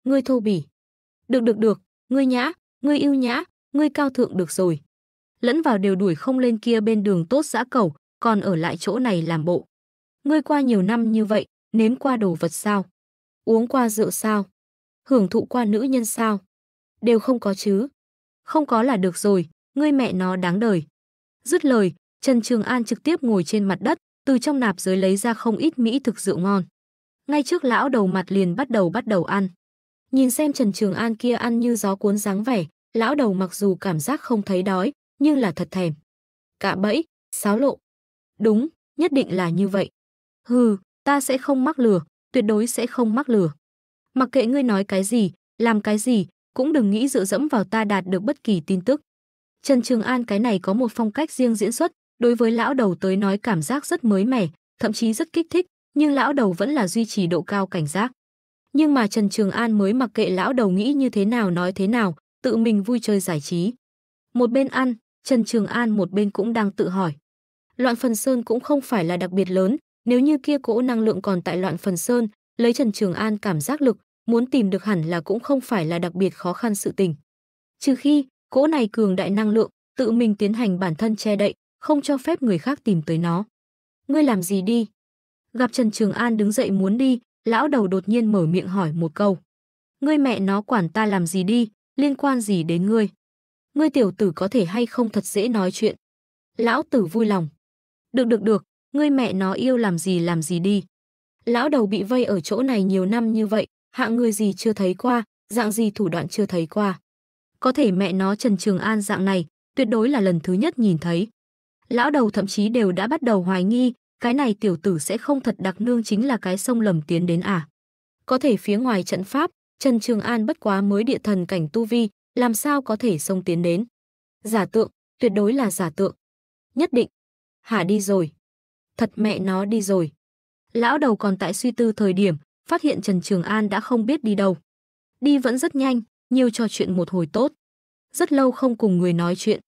ngươi thô bỉ. Được được được, ngươi nhã, ngươi yêu nhã, ngươi cao thượng được rồi. Lẫn vào đều đuổi không lên kia bên đường tốt xã cầu, còn ở lại chỗ này làm bộ. Ngươi qua nhiều năm như vậy, nếm qua đồ vật sao? Uống qua rượu sao? Hưởng thụ qua nữ nhân sao? Đều không có chứ. Không có là được rồi, ngươi mẹ nó đáng đời. Dứt lời, Trần Trường An trực tiếp ngồi trên mặt đất, từ trong nạp giới lấy ra không ít mỹ thực rượu ngon. Ngay trước lão đầu mặt liền bắt đầu bắt đầu ăn. Nhìn xem Trần Trường An kia ăn như gió cuốn dáng vẻ, lão đầu mặc dù cảm giác không thấy đói, nhưng là thật thèm. Cạ bẫy, sáo lộ. Đúng, nhất định là như vậy. Hừ, ta sẽ không mắc lừa, tuyệt đối sẽ không mắc lừa. Mặc kệ ngươi nói cái gì, làm cái gì, cũng đừng nghĩ dựa dẫm vào ta đạt được bất kỳ tin tức. Trần Trường An cái này có một phong cách riêng diễn xuất, đối với lão đầu tới nói cảm giác rất mới mẻ, thậm chí rất kích thích, nhưng lão đầu vẫn là duy trì độ cao cảnh giác. Nhưng mà Trần Trường An mới mặc kệ lão đầu nghĩ như thế nào nói thế nào, tự mình vui chơi giải trí. Một bên ăn, Trần Trường An một bên cũng đang tự hỏi. Loạn Phần Sơn cũng không phải là đặc biệt lớn, nếu như kia cỗ năng lượng còn tại Loạn Phần Sơn, lấy Trần Trường An cảm giác lực, muốn tìm được hẳn là cũng không phải là đặc biệt khó khăn sự tình. Trừ khi, cỗ này cường đại năng lượng, tự mình tiến hành bản thân che đậy, không cho phép người khác tìm tới nó. Ngươi làm gì đi? Gặp Trần Trường An đứng dậy muốn đi, lão đầu đột nhiên mở miệng hỏi một câu. Ngươi mẹ nó quản ta làm gì đi, liên quan gì đến ngươi? Ngươi tiểu tử có thể hay không thật dễ nói chuyện. Lão tử vui lòng. Được được được, ngươi mẹ nó yêu làm gì làm gì đi. Lão đầu bị vây ở chỗ này nhiều năm như vậy, hạng người gì chưa thấy qua, dạng gì thủ đoạn chưa thấy qua. Có thể mẹ nó Trần Trường An dạng này, tuyệt đối là lần thứ nhất nhìn thấy. Lão đầu thậm chí đều đã bắt đầu hoài nghi, cái này tiểu tử sẽ không thật đặc nương chính là cái sông lầm tiến đến à. Có thể phía ngoài trận pháp, Trần Trường An bất quá mới địa thần cảnh tu vi, làm sao có thể sông tiến đến. Giả tượng, tuyệt đối là giả tượng. Nhất định, Hả đi rồi. Thật mẹ nó đi rồi. Lão đầu còn tại suy tư thời điểm, phát hiện Trần Trường An đã không biết đi đâu. Đi vẫn rất nhanh, nhiều trò chuyện một hồi tốt. Rất lâu không cùng người nói chuyện.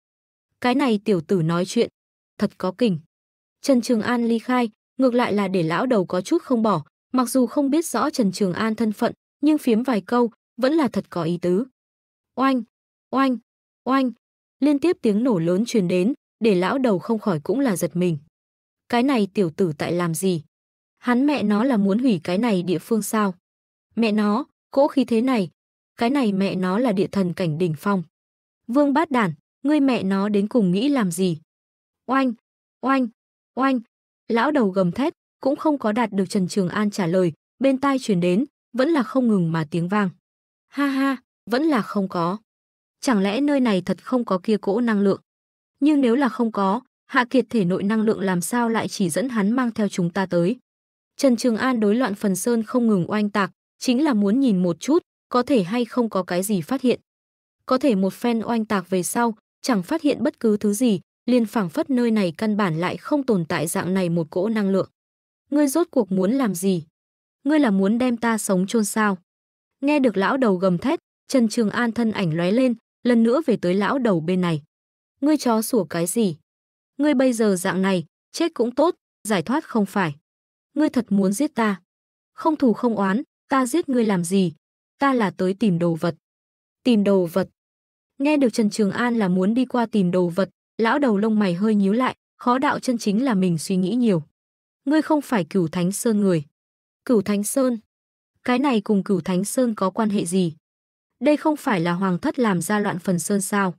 Cái này tiểu tử nói chuyện, thật có kình. Trần Trường An ly khai, ngược lại là để lão đầu có chút không bỏ, mặc dù không biết rõ Trần Trường An thân phận, nhưng phiếm vài câu, vẫn là thật có ý tứ. Oanh, oanh, oanh, liên tiếp tiếng nổ lớn truyền đến, để lão đầu không khỏi cũng là giật mình. Cái này tiểu tử tại làm gì? Hắn mẹ nó là muốn hủy cái này địa phương sao? Mẹ nó, cỗ khí thế này, cái này mẹ nó là địa thần cảnh đỉnh phong. Vương Bát Đản, ngươi mẹ nó đến cùng nghĩ làm gì? Oanh, oanh, oanh, lão đầu gầm thét, cũng không có đạt được Trần Trường An trả lời, bên tai truyền đến, vẫn là không ngừng mà tiếng vang. Ha ha, vẫn là không có. Chẳng lẽ nơi này thật không có kia cỗ năng lượng? nhưng nếu là không có, hạ kiệt thể nội năng lượng làm sao lại chỉ dẫn hắn mang theo chúng ta tới. Trần Trường An đối loạn phần sơn không ngừng oanh tạc, chính là muốn nhìn một chút, có thể hay không có cái gì phát hiện. Có thể một phen oanh tạc về sau, chẳng phát hiện bất cứ thứ gì, liền phảng phất nơi này căn bản lại không tồn tại dạng này một cỗ năng lượng. Ngươi rốt cuộc muốn làm gì? Ngươi là muốn đem ta sống chôn sao? Nghe được lão đầu gầm thét, Trần Trường An thân ảnh lóe lên, lần nữa về tới lão đầu bên này ngươi chó sủa cái gì? Ngươi bây giờ dạng này, chết cũng tốt, giải thoát không phải. Ngươi thật muốn giết ta. Không thù không oán, ta giết ngươi làm gì? Ta là tới tìm đồ vật. Tìm đồ vật. Nghe được Trần Trường An là muốn đi qua tìm đồ vật, lão đầu lông mày hơi nhíu lại, khó đạo chân chính là mình suy nghĩ nhiều. Ngươi không phải cửu Thánh Sơn người. Cửu Thánh Sơn? Cái này cùng cửu Thánh Sơn có quan hệ gì? Đây không phải là Hoàng Thất làm ra loạn phần Sơn sao?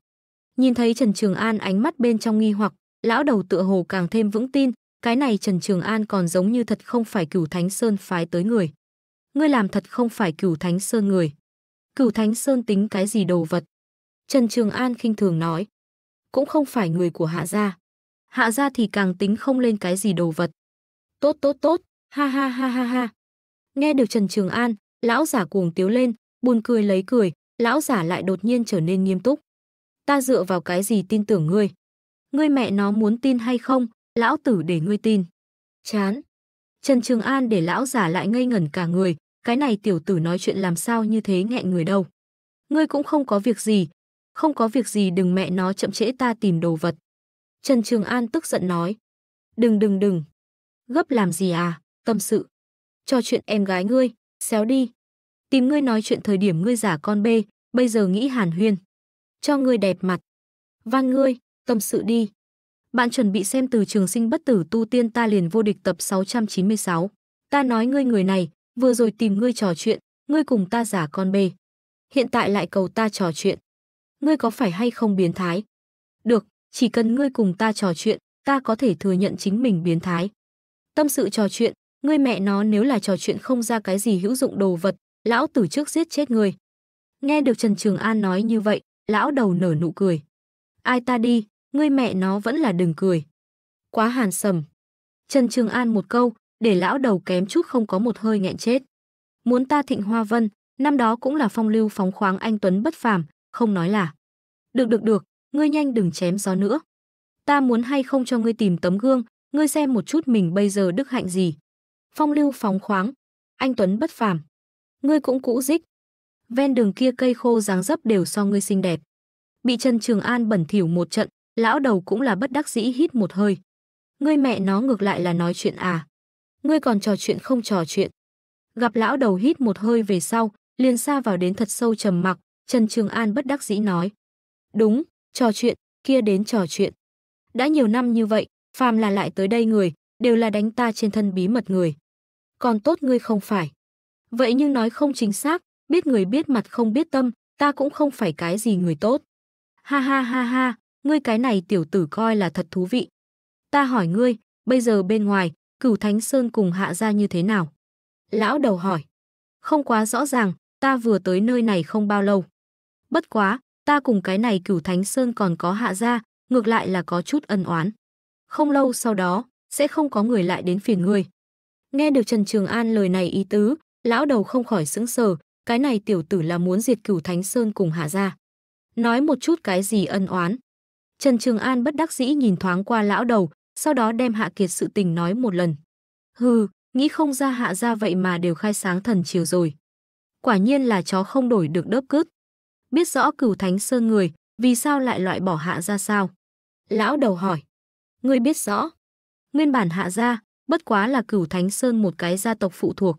Nhìn thấy Trần Trường An ánh mắt bên trong nghi hoặc, lão đầu tựa hồ càng thêm vững tin, cái này Trần Trường An còn giống như thật không phải cửu Thánh Sơn phái tới người. Ngươi làm thật không phải cửu Thánh Sơn người. Cửu Thánh Sơn tính cái gì đồ vật? Trần Trường An khinh thường nói. Cũng không phải người của hạ gia. Hạ gia thì càng tính không lên cái gì đồ vật. Tốt tốt tốt, ha ha ha ha ha. Nghe được Trần Trường An, lão giả cuồng tiếu lên, buồn cười lấy cười, lão giả lại đột nhiên trở nên nghiêm túc ta dựa vào cái gì tin tưởng ngươi? Ngươi mẹ nó muốn tin hay không, lão tử để ngươi tin. Chán. Trần Trường An để lão giả lại ngây ngẩn cả người, cái này tiểu tử nói chuyện làm sao như thế nghẹn người đâu. Ngươi cũng không có việc gì, không có việc gì đừng mẹ nó chậm trễ ta tìm đồ vật. Trần Trường An tức giận nói. Đừng đừng đừng. Gấp làm gì à, tâm sự. Cho chuyện em gái ngươi, xéo đi. Tìm ngươi nói chuyện thời điểm ngươi giả con bê, bây giờ nghĩ hàn huyên cho ngươi đẹp mặt. Van ngươi, tâm sự đi. Bạn chuẩn bị xem từ trường sinh bất tử tu tiên ta liền vô địch tập 696. Ta nói ngươi người này, vừa rồi tìm ngươi trò chuyện, ngươi cùng ta giả con bê. Hiện tại lại cầu ta trò chuyện. Ngươi có phải hay không biến thái? Được, chỉ cần ngươi cùng ta trò chuyện, ta có thể thừa nhận chính mình biến thái. Tâm sự trò chuyện, ngươi mẹ nó nếu là trò chuyện không ra cái gì hữu dụng đồ vật, lão tử trước giết chết ngươi. Nghe được Trần Trường An nói như vậy, lão đầu nở nụ cười. Ai ta đi, ngươi mẹ nó vẫn là đừng cười. Quá hàn sầm. Trần Trường An một câu, để lão đầu kém chút không có một hơi nghẹn chết. Muốn ta thịnh hoa vân, năm đó cũng là phong lưu phóng khoáng anh Tuấn bất phàm, không nói là. Được được được, ngươi nhanh đừng chém gió nữa. Ta muốn hay không cho ngươi tìm tấm gương, ngươi xem một chút mình bây giờ đức hạnh gì. Phong lưu phóng khoáng, anh Tuấn bất phàm. Ngươi cũng cũ dích, ven đường kia cây khô dáng dấp đều so ngươi xinh đẹp. Bị Trần Trường An bẩn thỉu một trận, lão đầu cũng là bất đắc dĩ hít một hơi. Ngươi mẹ nó ngược lại là nói chuyện à? Ngươi còn trò chuyện không trò chuyện. Gặp lão đầu hít một hơi về sau, liền xa vào đến thật sâu trầm mặc, Trần Trường An bất đắc dĩ nói. Đúng, trò chuyện, kia đến trò chuyện. Đã nhiều năm như vậy, phàm là lại tới đây người, đều là đánh ta trên thân bí mật người. Còn tốt ngươi không phải. Vậy nhưng nói không chính xác, biết người biết mặt không biết tâm, ta cũng không phải cái gì người tốt. Ha ha ha ha, ngươi cái này tiểu tử coi là thật thú vị. Ta hỏi ngươi, bây giờ bên ngoài, cửu Thánh Sơn cùng hạ ra như thế nào? Lão đầu hỏi. Không quá rõ ràng, ta vừa tới nơi này không bao lâu. Bất quá, ta cùng cái này cửu Thánh Sơn còn có hạ ra, ngược lại là có chút ân oán. Không lâu sau đó, sẽ không có người lại đến phiền ngươi. Nghe được Trần Trường An lời này ý tứ, lão đầu không khỏi sững sờ, cái này tiểu tử là muốn diệt cửu Thánh Sơn cùng hạ gia Nói một chút cái gì ân oán. Trần Trường An bất đắc dĩ nhìn thoáng qua lão đầu, sau đó đem Hạ Kiệt sự tình nói một lần. Hừ, nghĩ không ra Hạ gia vậy mà đều khai sáng thần chiều rồi. Quả nhiên là chó không đổi được đớp cứt. Biết rõ cửu Thánh Sơn người, vì sao lại loại bỏ Hạ gia sao? Lão đầu hỏi. Ngươi biết rõ. Nguyên bản Hạ gia bất quá là cửu Thánh Sơn một cái gia tộc phụ thuộc.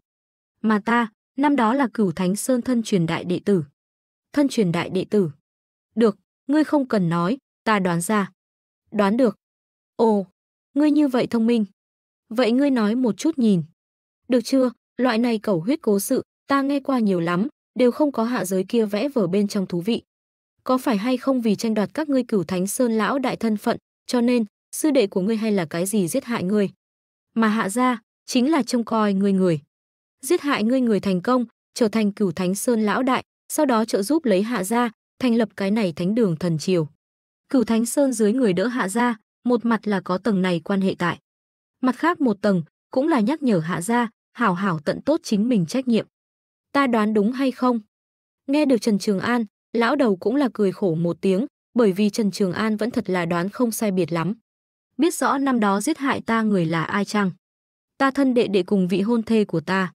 Mà ta, năm đó là cửu thánh sơn thân truyền đại đệ tử. Thân truyền đại đệ tử. Được, ngươi không cần nói, ta đoán ra. Đoán được. Ồ, ngươi như vậy thông minh. Vậy ngươi nói một chút nhìn. Được chưa, loại này cẩu huyết cố sự, ta nghe qua nhiều lắm, đều không có hạ giới kia vẽ vở bên trong thú vị. Có phải hay không vì tranh đoạt các ngươi cửu thánh sơn lão đại thân phận, cho nên, sư đệ của ngươi hay là cái gì giết hại ngươi? Mà hạ ra, chính là trông coi ngươi người giết hại ngươi người thành công, trở thành cửu thánh sơn lão đại, sau đó trợ giúp lấy hạ gia, thành lập cái này thánh đường thần triều. Cửu thánh sơn dưới người đỡ hạ gia, một mặt là có tầng này quan hệ tại. Mặt khác một tầng, cũng là nhắc nhở hạ gia, hảo hảo tận tốt chính mình trách nhiệm. Ta đoán đúng hay không? Nghe được Trần Trường An, lão đầu cũng là cười khổ một tiếng, bởi vì Trần Trường An vẫn thật là đoán không sai biệt lắm. Biết rõ năm đó giết hại ta người là ai chăng? Ta thân đệ đệ cùng vị hôn thê của ta.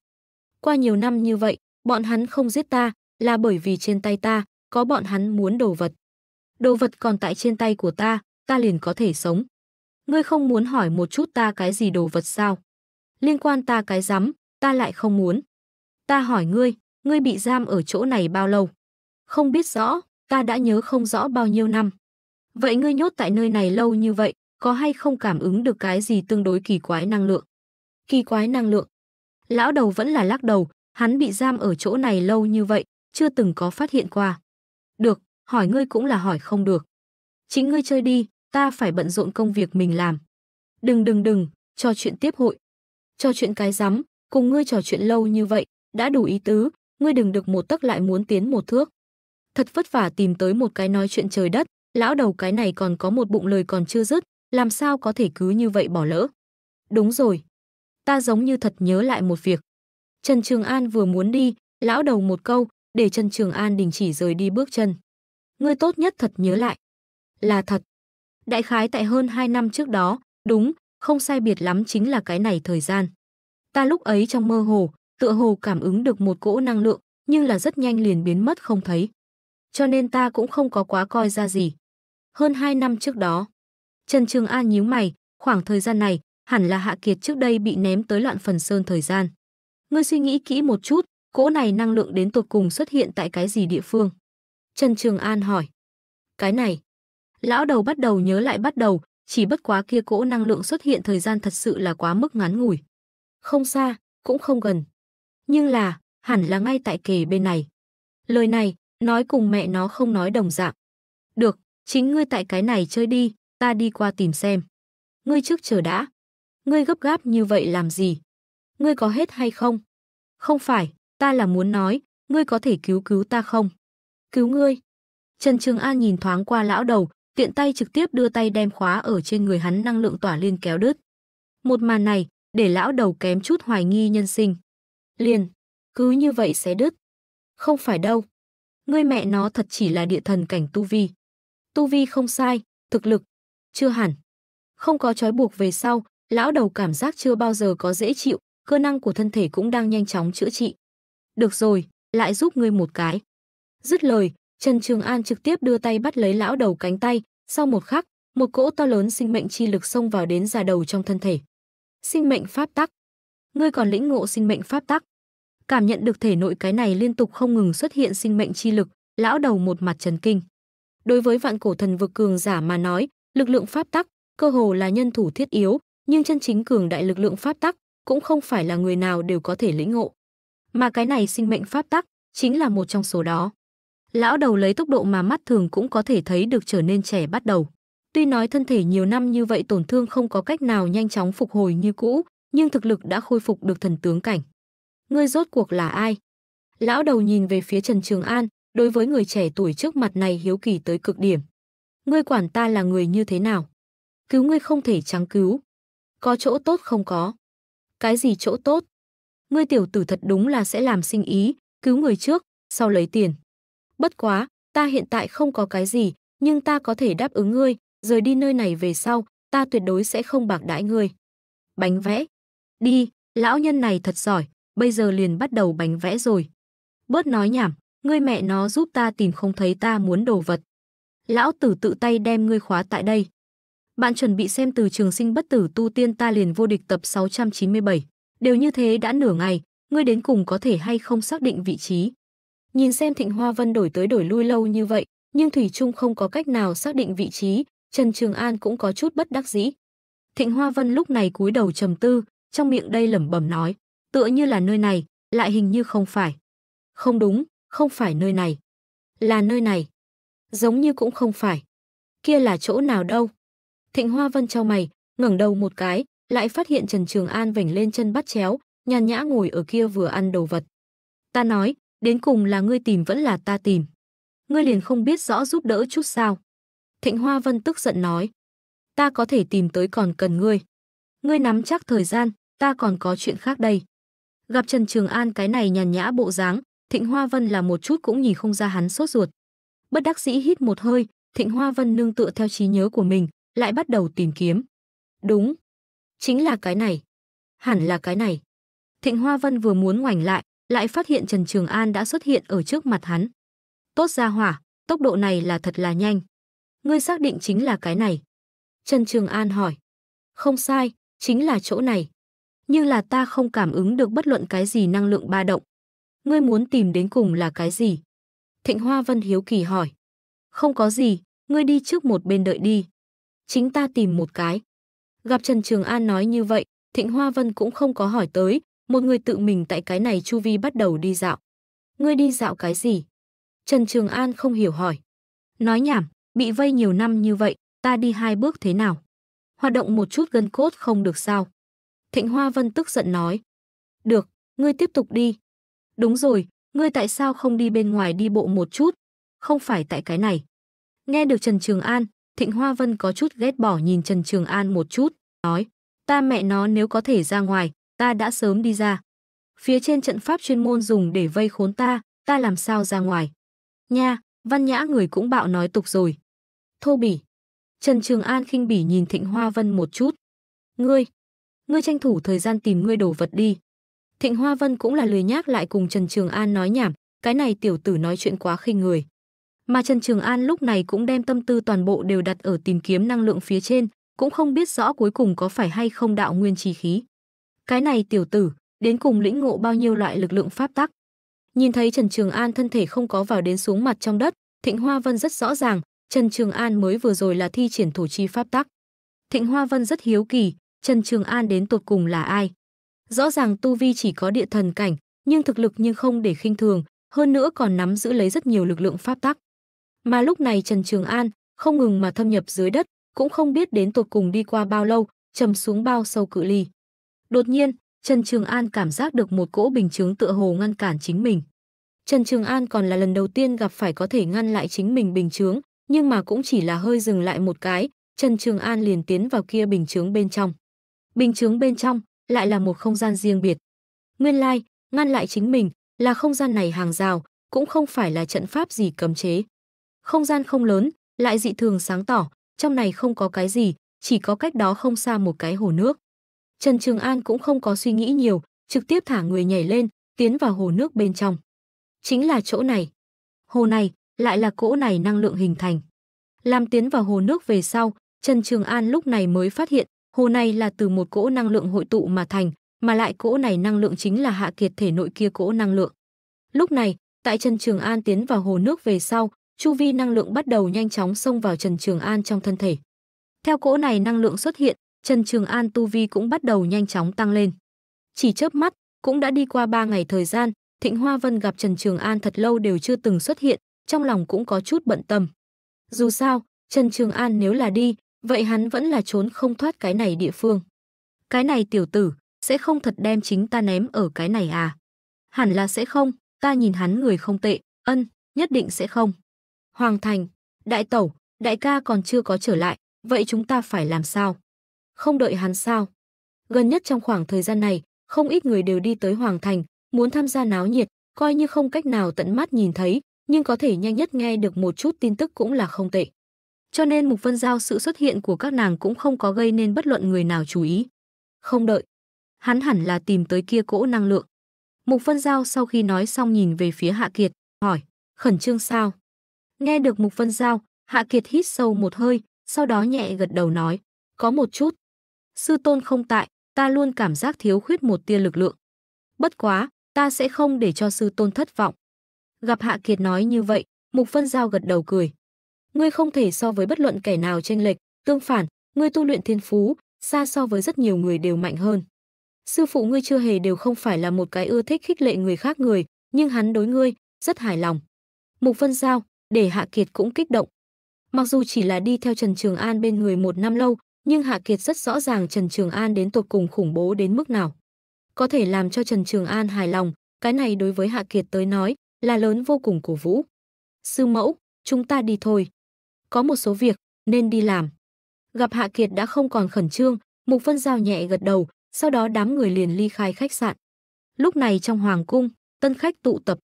Qua nhiều năm như vậy, bọn hắn không giết ta là bởi vì trên tay ta có bọn hắn muốn đồ vật. Đồ vật còn tại trên tay của ta, ta liền có thể sống. Ngươi không muốn hỏi một chút ta cái gì đồ vật sao? Liên quan ta cái rắm, ta lại không muốn. Ta hỏi ngươi, ngươi bị giam ở chỗ này bao lâu? Không biết rõ, ta đã nhớ không rõ bao nhiêu năm. Vậy ngươi nhốt tại nơi này lâu như vậy, có hay không cảm ứng được cái gì tương đối kỳ quái năng lượng? Kỳ quái năng lượng, Lão đầu vẫn là lắc đầu, hắn bị giam ở chỗ này lâu như vậy, chưa từng có phát hiện qua. Được, hỏi ngươi cũng là hỏi không được. Chính ngươi chơi đi, ta phải bận rộn công việc mình làm. Đừng đừng đừng, trò chuyện tiếp hội. Trò chuyện cái rắm, cùng ngươi trò chuyện lâu như vậy, đã đủ ý tứ, ngươi đừng được một tấc lại muốn tiến một thước. Thật vất vả tìm tới một cái nói chuyện trời đất, lão đầu cái này còn có một bụng lời còn chưa dứt, làm sao có thể cứ như vậy bỏ lỡ. Đúng rồi, ta giống như thật nhớ lại một việc. Trần Trường An vừa muốn đi, lão đầu một câu, để Trần Trường An đình chỉ rời đi bước chân. Ngươi tốt nhất thật nhớ lại. Là thật. Đại khái tại hơn hai năm trước đó, đúng, không sai biệt lắm chính là cái này thời gian. Ta lúc ấy trong mơ hồ, tựa hồ cảm ứng được một cỗ năng lượng, nhưng là rất nhanh liền biến mất không thấy. Cho nên ta cũng không có quá coi ra gì. Hơn hai năm trước đó, Trần Trường An nhíu mày, khoảng thời gian này, hẳn là Hạ Kiệt trước đây bị ném tới loạn phần sơn thời gian. Ngươi suy nghĩ kỹ một chút, cỗ này năng lượng đến tột cùng xuất hiện tại cái gì địa phương? Trần Trường An hỏi. Cái này. Lão đầu bắt đầu nhớ lại bắt đầu, chỉ bất quá kia cỗ năng lượng xuất hiện thời gian thật sự là quá mức ngắn ngủi. Không xa, cũng không gần. Nhưng là, hẳn là ngay tại kề bên này. Lời này, nói cùng mẹ nó không nói đồng dạng. Được, chính ngươi tại cái này chơi đi, ta đi qua tìm xem. Ngươi trước chờ đã ngươi gấp gáp như vậy làm gì? Ngươi có hết hay không? Không phải, ta là muốn nói, ngươi có thể cứu cứu ta không? Cứu ngươi. Trần Trường An nhìn thoáng qua lão đầu, tiện tay trực tiếp đưa tay đem khóa ở trên người hắn năng lượng tỏa liên kéo đứt. Một màn này, để lão đầu kém chút hoài nghi nhân sinh. Liền, cứ như vậy sẽ đứt. Không phải đâu. Ngươi mẹ nó thật chỉ là địa thần cảnh tu vi. Tu vi không sai, thực lực. Chưa hẳn. Không có trói buộc về sau, lão đầu cảm giác chưa bao giờ có dễ chịu, cơ năng của thân thể cũng đang nhanh chóng chữa trị. Được rồi, lại giúp ngươi một cái. Dứt lời, Trần Trường An trực tiếp đưa tay bắt lấy lão đầu cánh tay, sau một khắc, một cỗ to lớn sinh mệnh chi lực xông vào đến già đầu trong thân thể. Sinh mệnh pháp tắc. Ngươi còn lĩnh ngộ sinh mệnh pháp tắc. Cảm nhận được thể nội cái này liên tục không ngừng xuất hiện sinh mệnh chi lực, lão đầu một mặt trần kinh. Đối với vạn cổ thần vực cường giả mà nói, lực lượng pháp tắc cơ hồ là nhân thủ thiết yếu, nhưng chân chính cường đại lực lượng pháp tắc cũng không phải là người nào đều có thể lĩnh ngộ. Mà cái này sinh mệnh pháp tắc chính là một trong số đó. Lão đầu lấy tốc độ mà mắt thường cũng có thể thấy được trở nên trẻ bắt đầu. Tuy nói thân thể nhiều năm như vậy tổn thương không có cách nào nhanh chóng phục hồi như cũ, nhưng thực lực đã khôi phục được thần tướng cảnh. Ngươi rốt cuộc là ai? Lão đầu nhìn về phía Trần Trường An, đối với người trẻ tuổi trước mặt này hiếu kỳ tới cực điểm. Ngươi quản ta là người như thế nào? Cứu ngươi không thể trắng cứu, có chỗ tốt không có? Cái gì chỗ tốt? Ngươi tiểu tử thật đúng là sẽ làm sinh ý, cứu người trước, sau lấy tiền. Bất quá, ta hiện tại không có cái gì, nhưng ta có thể đáp ứng ngươi, rời đi nơi này về sau, ta tuyệt đối sẽ không bạc đãi ngươi. Bánh vẽ. Đi, lão nhân này thật giỏi, bây giờ liền bắt đầu bánh vẽ rồi. Bớt nói nhảm, ngươi mẹ nó giúp ta tìm không thấy ta muốn đồ vật. Lão tử tự tay đem ngươi khóa tại đây. Bạn chuẩn bị xem từ trường sinh bất tử tu tiên ta liền vô địch tập 697. Đều như thế đã nửa ngày, ngươi đến cùng có thể hay không xác định vị trí. Nhìn xem Thịnh Hoa Vân đổi tới đổi lui lâu như vậy, nhưng Thủy Trung không có cách nào xác định vị trí, Trần Trường An cũng có chút bất đắc dĩ. Thịnh Hoa Vân lúc này cúi đầu trầm tư, trong miệng đây lẩm bẩm nói, tựa như là nơi này, lại hình như không phải. Không đúng, không phải nơi này. Là nơi này. Giống như cũng không phải. Kia là chỗ nào đâu? Thịnh Hoa Vân trao mày, ngẩng đầu một cái, lại phát hiện Trần Trường An vảnh lên chân bắt chéo, nhàn nhã ngồi ở kia vừa ăn đồ vật. Ta nói, đến cùng là ngươi tìm vẫn là ta tìm. Ngươi liền không biết rõ giúp đỡ chút sao. Thịnh Hoa Vân tức giận nói. Ta có thể tìm tới còn cần ngươi. Ngươi nắm chắc thời gian, ta còn có chuyện khác đây. Gặp Trần Trường An cái này nhàn nhã bộ dáng, Thịnh Hoa Vân là một chút cũng nhìn không ra hắn sốt ruột. Bất đắc dĩ hít một hơi, Thịnh Hoa Vân nương tựa theo trí nhớ của mình, lại bắt đầu tìm kiếm. Đúng, chính là cái này. Hẳn là cái này. Thịnh Hoa Vân vừa muốn ngoảnh lại, lại phát hiện Trần Trường An đã xuất hiện ở trước mặt hắn. Tốt ra hỏa, tốc độ này là thật là nhanh. Ngươi xác định chính là cái này. Trần Trường An hỏi. Không sai, chính là chỗ này. Nhưng là ta không cảm ứng được bất luận cái gì năng lượng ba động. Ngươi muốn tìm đến cùng là cái gì? Thịnh Hoa Vân hiếu kỳ hỏi. Không có gì, ngươi đi trước một bên đợi đi chính ta tìm một cái. Gặp Trần Trường An nói như vậy, Thịnh Hoa Vân cũng không có hỏi tới, một người tự mình tại cái này chu vi bắt đầu đi dạo. Ngươi đi dạo cái gì? Trần Trường An không hiểu hỏi. Nói nhảm, bị vây nhiều năm như vậy, ta đi hai bước thế nào? Hoạt động một chút gân cốt không được sao? Thịnh Hoa Vân tức giận nói. Được, ngươi tiếp tục đi. Đúng rồi, ngươi tại sao không đi bên ngoài đi bộ một chút? Không phải tại cái này. Nghe được Trần Trường An, Thịnh Hoa Vân có chút ghét bỏ nhìn Trần Trường An một chút, nói, ta mẹ nó nếu có thể ra ngoài, ta đã sớm đi ra. Phía trên trận pháp chuyên môn dùng để vây khốn ta, ta làm sao ra ngoài. Nha, văn nhã người cũng bạo nói tục rồi. Thô bỉ. Trần Trường An khinh bỉ nhìn Thịnh Hoa Vân một chút. Ngươi, ngươi tranh thủ thời gian tìm ngươi đồ vật đi. Thịnh Hoa Vân cũng là lười nhác lại cùng Trần Trường An nói nhảm, cái này tiểu tử nói chuyện quá khinh người mà Trần Trường An lúc này cũng đem tâm tư toàn bộ đều đặt ở tìm kiếm năng lượng phía trên, cũng không biết rõ cuối cùng có phải hay không đạo nguyên chi khí. Cái này tiểu tử, đến cùng lĩnh ngộ bao nhiêu loại lực lượng pháp tắc. Nhìn thấy Trần Trường An thân thể không có vào đến xuống mặt trong đất, Thịnh Hoa Vân rất rõ ràng, Trần Trường An mới vừa rồi là thi triển thổ chi pháp tắc. Thịnh Hoa Vân rất hiếu kỳ, Trần Trường An đến tột cùng là ai? Rõ ràng tu vi chỉ có địa thần cảnh, nhưng thực lực nhưng không để khinh thường, hơn nữa còn nắm giữ lấy rất nhiều lực lượng pháp tắc. Mà lúc này Trần Trường An không ngừng mà thâm nhập dưới đất, cũng không biết đến tột cùng đi qua bao lâu, trầm xuống bao sâu cự ly. Đột nhiên, Trần Trường An cảm giác được một cỗ bình chứng tựa hồ ngăn cản chính mình. Trần Trường An còn là lần đầu tiên gặp phải có thể ngăn lại chính mình bình chướng, nhưng mà cũng chỉ là hơi dừng lại một cái, Trần Trường An liền tiến vào kia bình chướng bên trong. Bình chướng bên trong lại là một không gian riêng biệt. Nguyên lai, like, ngăn lại chính mình là không gian này hàng rào, cũng không phải là trận pháp gì cấm chế. Không gian không lớn, lại dị thường sáng tỏ, trong này không có cái gì, chỉ có cách đó không xa một cái hồ nước. Trần Trường An cũng không có suy nghĩ nhiều, trực tiếp thả người nhảy lên, tiến vào hồ nước bên trong. Chính là chỗ này. Hồ này, lại là cỗ này năng lượng hình thành. Làm tiến vào hồ nước về sau, Trần Trường An lúc này mới phát hiện, hồ này là từ một cỗ năng lượng hội tụ mà thành, mà lại cỗ này năng lượng chính là hạ kiệt thể nội kia cỗ năng lượng. Lúc này, tại Trần Trường An tiến vào hồ nước về sau, chu vi năng lượng bắt đầu nhanh chóng xông vào Trần Trường An trong thân thể. Theo cỗ này năng lượng xuất hiện, Trần Trường An tu vi cũng bắt đầu nhanh chóng tăng lên. Chỉ chớp mắt, cũng đã đi qua 3 ngày thời gian, Thịnh Hoa Vân gặp Trần Trường An thật lâu đều chưa từng xuất hiện, trong lòng cũng có chút bận tâm. Dù sao, Trần Trường An nếu là đi, vậy hắn vẫn là trốn không thoát cái này địa phương. Cái này tiểu tử, sẽ không thật đem chính ta ném ở cái này à? Hẳn là sẽ không, ta nhìn hắn người không tệ, ân, nhất định sẽ không. Hoàng Thành, đại tẩu, đại ca còn chưa có trở lại, vậy chúng ta phải làm sao? Không đợi hắn sao? Gần nhất trong khoảng thời gian này, không ít người đều đi tới Hoàng Thành, muốn tham gia náo nhiệt, coi như không cách nào tận mắt nhìn thấy, nhưng có thể nhanh nhất nghe được một chút tin tức cũng là không tệ. Cho nên Mục Vân Giao sự xuất hiện của các nàng cũng không có gây nên bất luận người nào chú ý. Không đợi. Hắn hẳn là tìm tới kia cỗ năng lượng. Mục Vân Giao sau khi nói xong nhìn về phía Hạ Kiệt, hỏi, khẩn trương sao? Nghe được mục vân giao, Hạ Kiệt hít sâu một hơi, sau đó nhẹ gật đầu nói, có một chút. Sư tôn không tại, ta luôn cảm giác thiếu khuyết một tia lực lượng. Bất quá, ta sẽ không để cho sư tôn thất vọng. Gặp Hạ Kiệt nói như vậy, Mục vân Giao gật đầu cười. Ngươi không thể so với bất luận kẻ nào tranh lệch, tương phản, ngươi tu luyện thiên phú, xa so với rất nhiều người đều mạnh hơn. Sư phụ ngươi chưa hề đều không phải là một cái ưa thích khích lệ người khác người, nhưng hắn đối ngươi rất hài lòng. Mục vân Giao, để Hạ Kiệt cũng kích động. Mặc dù chỉ là đi theo Trần Trường An bên người một năm lâu, nhưng Hạ Kiệt rất rõ ràng Trần Trường An đến tột cùng khủng bố đến mức nào. Có thể làm cho Trần Trường An hài lòng, cái này đối với Hạ Kiệt tới nói là lớn vô cùng cổ vũ. Sư mẫu, chúng ta đi thôi. Có một số việc nên đi làm. Gặp Hạ Kiệt đã không còn khẩn trương, Mục Vân Giao nhẹ gật đầu, sau đó đám người liền ly khai khách sạn. Lúc này trong hoàng cung, tân khách tụ tập.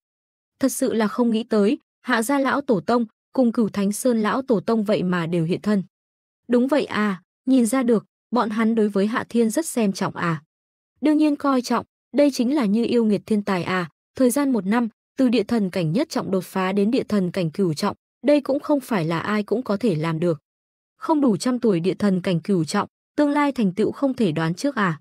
Thật sự là không nghĩ tới, hạ gia lão tổ tông, cùng cửu thánh sơn lão tổ tông vậy mà đều hiện thân. Đúng vậy à, nhìn ra được, bọn hắn đối với hạ thiên rất xem trọng à. Đương nhiên coi trọng, đây chính là như yêu nghiệt thiên tài à, thời gian một năm, từ địa thần cảnh nhất trọng đột phá đến địa thần cảnh cửu trọng, đây cũng không phải là ai cũng có thể làm được. Không đủ trăm tuổi địa thần cảnh cửu trọng, tương lai thành tựu không thể đoán trước à.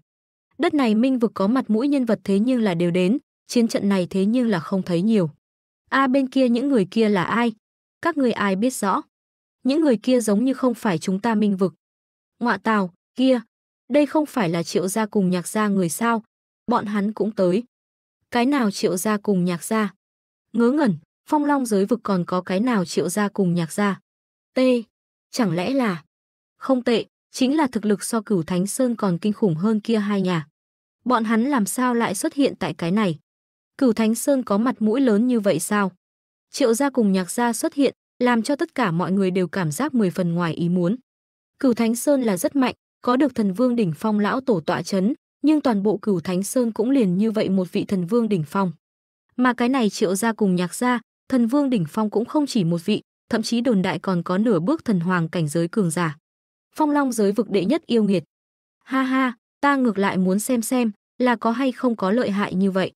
Đất này minh vực có mặt mũi nhân vật thế nhưng là đều đến, chiến trận này thế nhưng là không thấy nhiều. A à, bên kia những người kia là ai? Các người ai biết rõ? Những người kia giống như không phải chúng ta minh vực. Ngoạ tào, kia, đây không phải là triệu gia cùng nhạc gia người sao? Bọn hắn cũng tới. Cái nào triệu gia cùng nhạc gia? Ngớ ngẩn, phong long giới vực còn có cái nào triệu gia cùng nhạc gia? T. Chẳng lẽ là... Không tệ, chính là thực lực so cửu Thánh Sơn còn kinh khủng hơn kia hai nhà. Bọn hắn làm sao lại xuất hiện tại cái này? Cửu Thánh Sơn có mặt mũi lớn như vậy sao? Triệu gia cùng nhạc gia xuất hiện, làm cho tất cả mọi người đều cảm giác mười phần ngoài ý muốn. Cửu Thánh Sơn là rất mạnh, có được thần vương đỉnh phong lão tổ tọa chấn, nhưng toàn bộ Cửu Thánh Sơn cũng liền như vậy một vị thần vương đỉnh phong. Mà cái này Triệu gia cùng nhạc gia, thần vương đỉnh phong cũng không chỉ một vị, thậm chí đồn đại còn có nửa bước thần hoàng cảnh giới cường giả. Phong Long giới vực đệ nhất yêu nghiệt. Ha ha, ta ngược lại muốn xem xem là có hay không có lợi hại như vậy.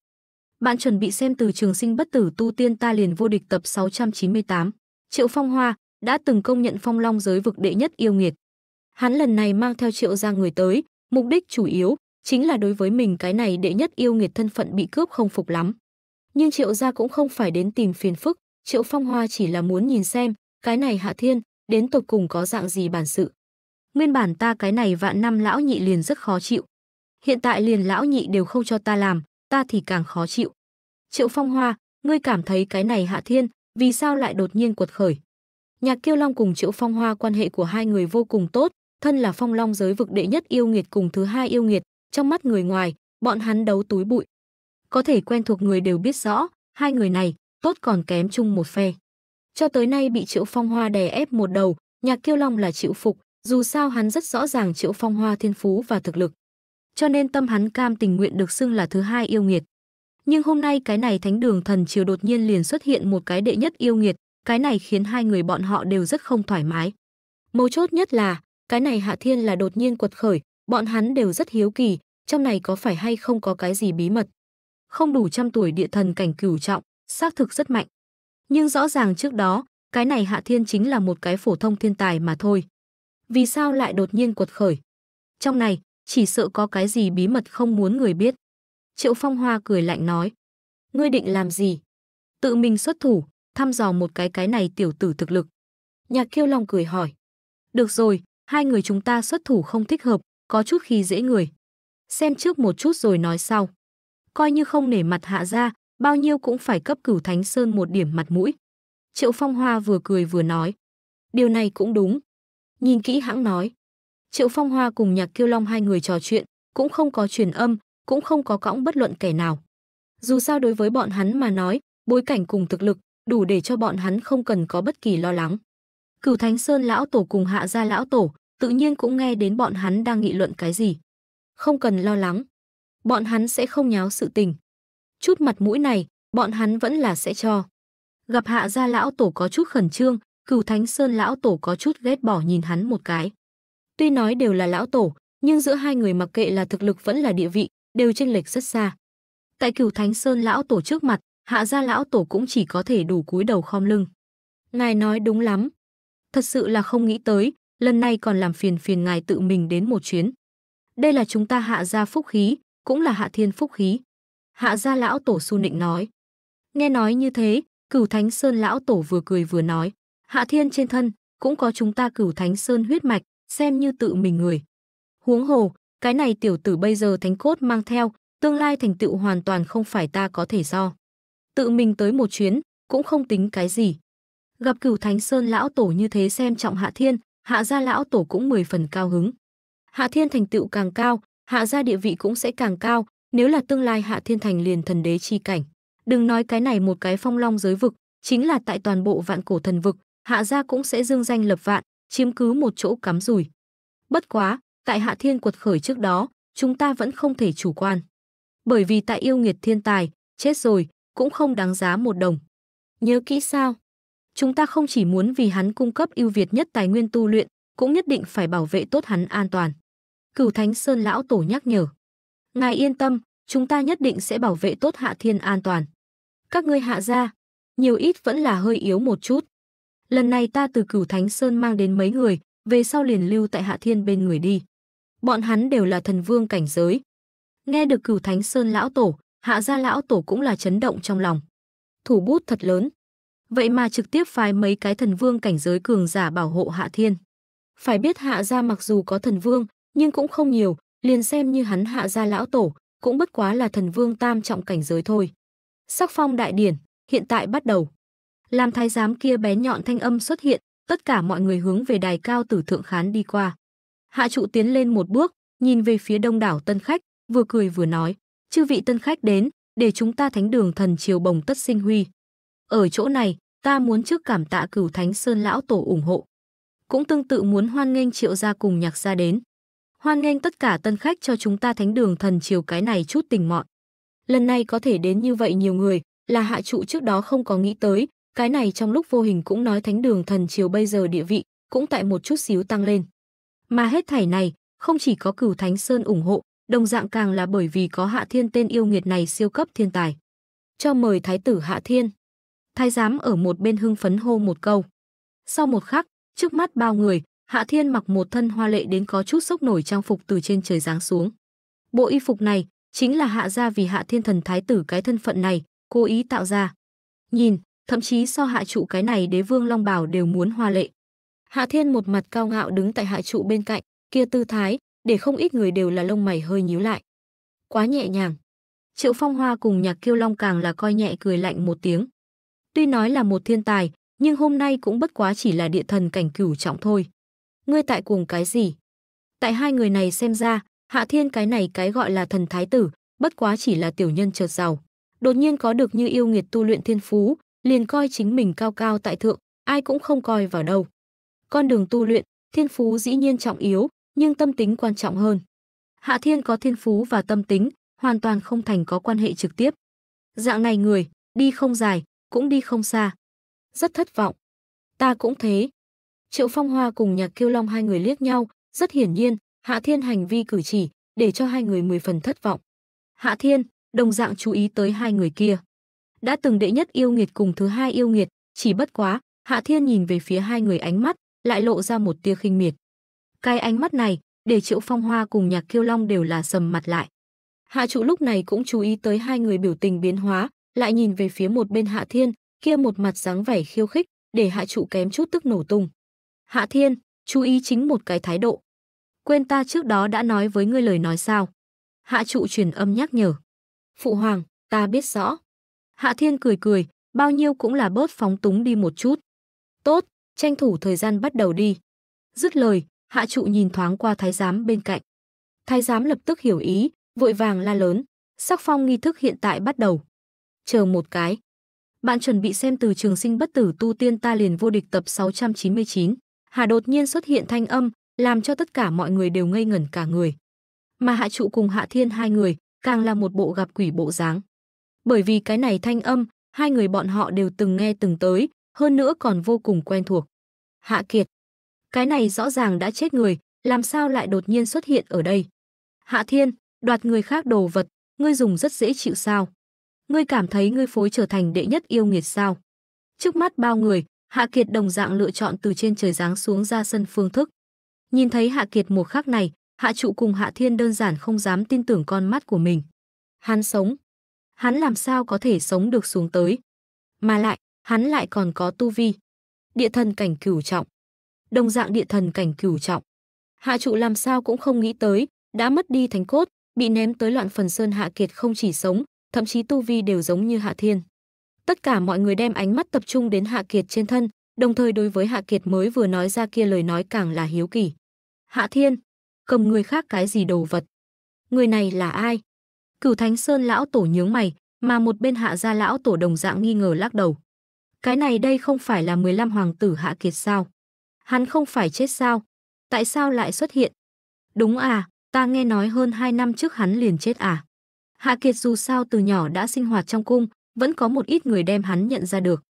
Bạn chuẩn bị xem từ trường sinh bất tử tu tiên ta liền vô địch tập 698. Triệu Phong Hoa đã từng công nhận Phong Long giới vực đệ nhất yêu nghiệt. Hắn lần này mang theo Triệu ra người tới, mục đích chủ yếu chính là đối với mình cái này đệ nhất yêu nghiệt thân phận bị cướp không phục lắm. Nhưng Triệu gia cũng không phải đến tìm phiền phức, Triệu Phong Hoa chỉ là muốn nhìn xem, cái này Hạ Thiên, đến tột cùng có dạng gì bản sự. Nguyên bản ta cái này vạn năm lão nhị liền rất khó chịu. Hiện tại liền lão nhị đều không cho ta làm, ta thì càng khó chịu. Triệu Phong Hoa, ngươi cảm thấy cái này Hạ Thiên, vì sao lại đột nhiên cuột khởi? Nhạc Kiêu Long cùng Triệu Phong Hoa quan hệ của hai người vô cùng tốt, thân là Phong Long giới vực đệ nhất yêu nghiệt cùng thứ hai yêu nghiệt, trong mắt người ngoài, bọn hắn đấu túi bụi. Có thể quen thuộc người đều biết rõ, hai người này, tốt còn kém chung một phe. Cho tới nay bị Triệu Phong Hoa đè ép một đầu, Nhạc Kiêu Long là chịu phục, dù sao hắn rất rõ ràng Triệu Phong Hoa thiên phú và thực lực cho nên tâm hắn cam tình nguyện được xưng là thứ hai yêu nghiệt. Nhưng hôm nay cái này thánh đường thần triều đột nhiên liền xuất hiện một cái đệ nhất yêu nghiệt, cái này khiến hai người bọn họ đều rất không thoải mái. Mấu chốt nhất là, cái này Hạ Thiên là đột nhiên quật khởi, bọn hắn đều rất hiếu kỳ, trong này có phải hay không có cái gì bí mật. Không đủ trăm tuổi địa thần cảnh cửu trọng, xác thực rất mạnh. Nhưng rõ ràng trước đó, cái này Hạ Thiên chính là một cái phổ thông thiên tài mà thôi. Vì sao lại đột nhiên quật khởi? Trong này, chỉ sợ có cái gì bí mật không muốn người biết. Triệu Phong Hoa cười lạnh nói, ngươi định làm gì? Tự mình xuất thủ, thăm dò một cái cái này tiểu tử thực lực. Nhạc Kiêu Long cười hỏi, được rồi, hai người chúng ta xuất thủ không thích hợp, có chút khi dễ người. Xem trước một chút rồi nói sau. Coi như không nể mặt hạ ra, bao nhiêu cũng phải cấp cửu Thánh Sơn một điểm mặt mũi. Triệu Phong Hoa vừa cười vừa nói. Điều này cũng đúng. Nhìn kỹ hãng nói. Triệu Phong Hoa cùng Nhạc Kiêu Long hai người trò chuyện, cũng không có truyền âm, cũng không có cõng bất luận kẻ nào. Dù sao đối với bọn hắn mà nói, bối cảnh cùng thực lực đủ để cho bọn hắn không cần có bất kỳ lo lắng. Cửu Thánh Sơn lão tổ cùng Hạ gia lão tổ, tự nhiên cũng nghe đến bọn hắn đang nghị luận cái gì. Không cần lo lắng, bọn hắn sẽ không nháo sự tình. Chút mặt mũi này, bọn hắn vẫn là sẽ cho. Gặp Hạ gia lão tổ có chút khẩn trương, Cửu Thánh Sơn lão tổ có chút ghét bỏ nhìn hắn một cái. Tuy nói đều là lão tổ, nhưng giữa hai người mặc kệ là thực lực vẫn là địa vị, đều chênh lệch rất xa. Tại Cửu Thánh Sơn lão tổ trước mặt, hạ gia lão tổ cũng chỉ có thể đủ cúi đầu khom lưng. Ngài nói đúng lắm. Thật sự là không nghĩ tới, lần này còn làm phiền phiền ngài tự mình đến một chuyến. Đây là chúng ta hạ gia phúc khí, cũng là hạ thiên phúc khí. Hạ gia lão tổ su nịnh nói. Nghe nói như thế, cửu thánh sơn lão tổ vừa cười vừa nói. Hạ thiên trên thân, cũng có chúng ta cửu thánh sơn huyết mạch, xem như tự mình người. Huống hồ, cái này tiểu tử bây giờ thánh cốt mang theo, tương lai thành tựu hoàn toàn không phải ta có thể do. Tự mình tới một chuyến, cũng không tính cái gì. Gặp cửu thánh sơn lão tổ như thế xem trọng hạ thiên, hạ gia lão tổ cũng mười phần cao hứng. Hạ thiên thành tựu càng cao, hạ gia địa vị cũng sẽ càng cao, nếu là tương lai hạ thiên thành liền thần đế chi cảnh. Đừng nói cái này một cái phong long giới vực, chính là tại toàn bộ vạn cổ thần vực, hạ gia cũng sẽ dương danh lập vạn, chiếm cứ một chỗ cắm rủi. Bất quá, tại Hạ Thiên quật khởi trước đó, chúng ta vẫn không thể chủ quan. Bởi vì tại yêu nghiệt thiên tài, chết rồi, cũng không đáng giá một đồng. Nhớ kỹ sao? Chúng ta không chỉ muốn vì hắn cung cấp ưu việt nhất tài nguyên tu luyện, cũng nhất định phải bảo vệ tốt hắn an toàn. Cửu Thánh Sơn Lão Tổ nhắc nhở. Ngài yên tâm, chúng ta nhất định sẽ bảo vệ tốt Hạ Thiên an toàn. Các ngươi hạ ra, nhiều ít vẫn là hơi yếu một chút lần này ta từ cửu thánh sơn mang đến mấy người, về sau liền lưu tại hạ thiên bên người đi. Bọn hắn đều là thần vương cảnh giới. Nghe được cửu thánh sơn lão tổ, hạ gia lão tổ cũng là chấn động trong lòng. Thủ bút thật lớn. Vậy mà trực tiếp phái mấy cái thần vương cảnh giới cường giả bảo hộ hạ thiên. Phải biết hạ gia mặc dù có thần vương, nhưng cũng không nhiều, liền xem như hắn hạ gia lão tổ, cũng bất quá là thần vương tam trọng cảnh giới thôi. Sắc phong đại điển, hiện tại bắt đầu. Làm thái giám kia bé nhọn thanh âm xuất hiện, tất cả mọi người hướng về đài cao tử thượng khán đi qua. Hạ trụ tiến lên một bước, nhìn về phía đông đảo tân khách, vừa cười vừa nói, chư vị tân khách đến, để chúng ta thánh đường thần triều bồng tất sinh huy. Ở chỗ này, ta muốn trước cảm tạ cửu thánh sơn lão tổ ủng hộ. Cũng tương tự muốn hoan nghênh triệu gia cùng nhạc gia đến. Hoan nghênh tất cả tân khách cho chúng ta thánh đường thần triều cái này chút tình mọn. Lần này có thể đến như vậy nhiều người, là hạ trụ trước đó không có nghĩ tới, cái này trong lúc vô hình cũng nói thánh đường thần triều bây giờ địa vị cũng tại một chút xíu tăng lên. Mà hết thảy này, không chỉ có cửu thánh sơn ủng hộ, đồng dạng càng là bởi vì có Hạ Thiên tên yêu nghiệt này siêu cấp thiên tài. Cho mời thái tử Hạ Thiên. Thái giám ở một bên hưng phấn hô một câu. Sau một khắc, trước mắt bao người, Hạ Thiên mặc một thân hoa lệ đến có chút sốc nổi trang phục từ trên trời giáng xuống. Bộ y phục này chính là hạ gia vì Hạ Thiên thần thái tử cái thân phận này cố ý tạo ra. Nhìn, thậm chí sau hạ trụ cái này đế vương long bảo đều muốn hoa lệ. Hạ Thiên một mặt cao ngạo đứng tại hạ trụ bên cạnh, kia tư thái, để không ít người đều là lông mày hơi nhíu lại. Quá nhẹ nhàng. Triệu Phong Hoa cùng Nhạc Kiêu Long càng là coi nhẹ cười lạnh một tiếng. Tuy nói là một thiên tài, nhưng hôm nay cũng bất quá chỉ là địa thần cảnh cửu trọng thôi. Ngươi tại cùng cái gì? Tại hai người này xem ra, Hạ Thiên cái này cái gọi là thần thái tử, bất quá chỉ là tiểu nhân chợt giàu. Đột nhiên có được như yêu nghiệt tu luyện thiên phú, liền coi chính mình cao cao tại thượng, ai cũng không coi vào đâu. Con đường tu luyện, thiên phú dĩ nhiên trọng yếu, nhưng tâm tính quan trọng hơn. Hạ Thiên có thiên phú và tâm tính, hoàn toàn không thành có quan hệ trực tiếp. Dạng này người, đi không dài, cũng đi không xa. Rất thất vọng. Ta cũng thế. Triệu Phong Hoa cùng Nhạc Kiêu Long hai người liếc nhau, rất hiển nhiên, Hạ Thiên hành vi cử chỉ, để cho hai người mười phần thất vọng. Hạ Thiên, đồng dạng chú ý tới hai người kia đã từng đệ nhất yêu nghiệt cùng thứ hai yêu nghiệt, chỉ bất quá, Hạ Thiên nhìn về phía hai người ánh mắt, lại lộ ra một tia khinh miệt. Cái ánh mắt này, để Triệu Phong Hoa cùng Nhạc Kiêu Long đều là sầm mặt lại. Hạ Trụ lúc này cũng chú ý tới hai người biểu tình biến hóa, lại nhìn về phía một bên Hạ Thiên, kia một mặt dáng vẻ khiêu khích, để Hạ Trụ kém chút tức nổ tung. Hạ Thiên, chú ý chính một cái thái độ. Quên ta trước đó đã nói với ngươi lời nói sao? Hạ Trụ truyền âm nhắc nhở. Phụ hoàng, ta biết rõ. Hạ Thiên cười cười, bao nhiêu cũng là bớt phóng túng đi một chút. Tốt, tranh thủ thời gian bắt đầu đi. Dứt lời, hạ trụ nhìn thoáng qua thái giám bên cạnh. Thái giám lập tức hiểu ý, vội vàng la lớn, sắc phong nghi thức hiện tại bắt đầu. Chờ một cái. Bạn chuẩn bị xem từ trường sinh bất tử tu tiên ta liền vô địch tập 699. Hà đột nhiên xuất hiện thanh âm, làm cho tất cả mọi người đều ngây ngẩn cả người. Mà hạ trụ cùng hạ thiên hai người, càng là một bộ gặp quỷ bộ dáng bởi vì cái này thanh âm, hai người bọn họ đều từng nghe từng tới, hơn nữa còn vô cùng quen thuộc. Hạ Kiệt. Cái này rõ ràng đã chết người, làm sao lại đột nhiên xuất hiện ở đây? Hạ Thiên, đoạt người khác đồ vật, ngươi dùng rất dễ chịu sao? Ngươi cảm thấy ngươi phối trở thành đệ nhất yêu nghiệt sao? Trước mắt bao người, Hạ Kiệt đồng dạng lựa chọn từ trên trời giáng xuống ra sân phương thức. Nhìn thấy Hạ Kiệt một khắc này, Hạ Trụ cùng Hạ Thiên đơn giản không dám tin tưởng con mắt của mình. Hắn sống, hắn làm sao có thể sống được xuống tới. Mà lại, hắn lại còn có tu vi. Địa thần cảnh cửu trọng. Đồng dạng địa thần cảnh cửu trọng. Hạ trụ làm sao cũng không nghĩ tới, đã mất đi thánh cốt, bị ném tới loạn phần sơn hạ kiệt không chỉ sống, thậm chí tu vi đều giống như hạ thiên. Tất cả mọi người đem ánh mắt tập trung đến hạ kiệt trên thân, đồng thời đối với hạ kiệt mới vừa nói ra kia lời nói càng là hiếu kỳ. Hạ thiên, cầm người khác cái gì đồ vật? Người này là ai? Cửu Thánh Sơn lão tổ nhướng mày, mà một bên hạ gia lão tổ đồng dạng nghi ngờ lắc đầu. Cái này đây không phải là 15 hoàng tử hạ kiệt sao? Hắn không phải chết sao? Tại sao lại xuất hiện? Đúng à, ta nghe nói hơn 2 năm trước hắn liền chết à? Hạ Kiệt dù sao từ nhỏ đã sinh hoạt trong cung, vẫn có một ít người đem hắn nhận ra được.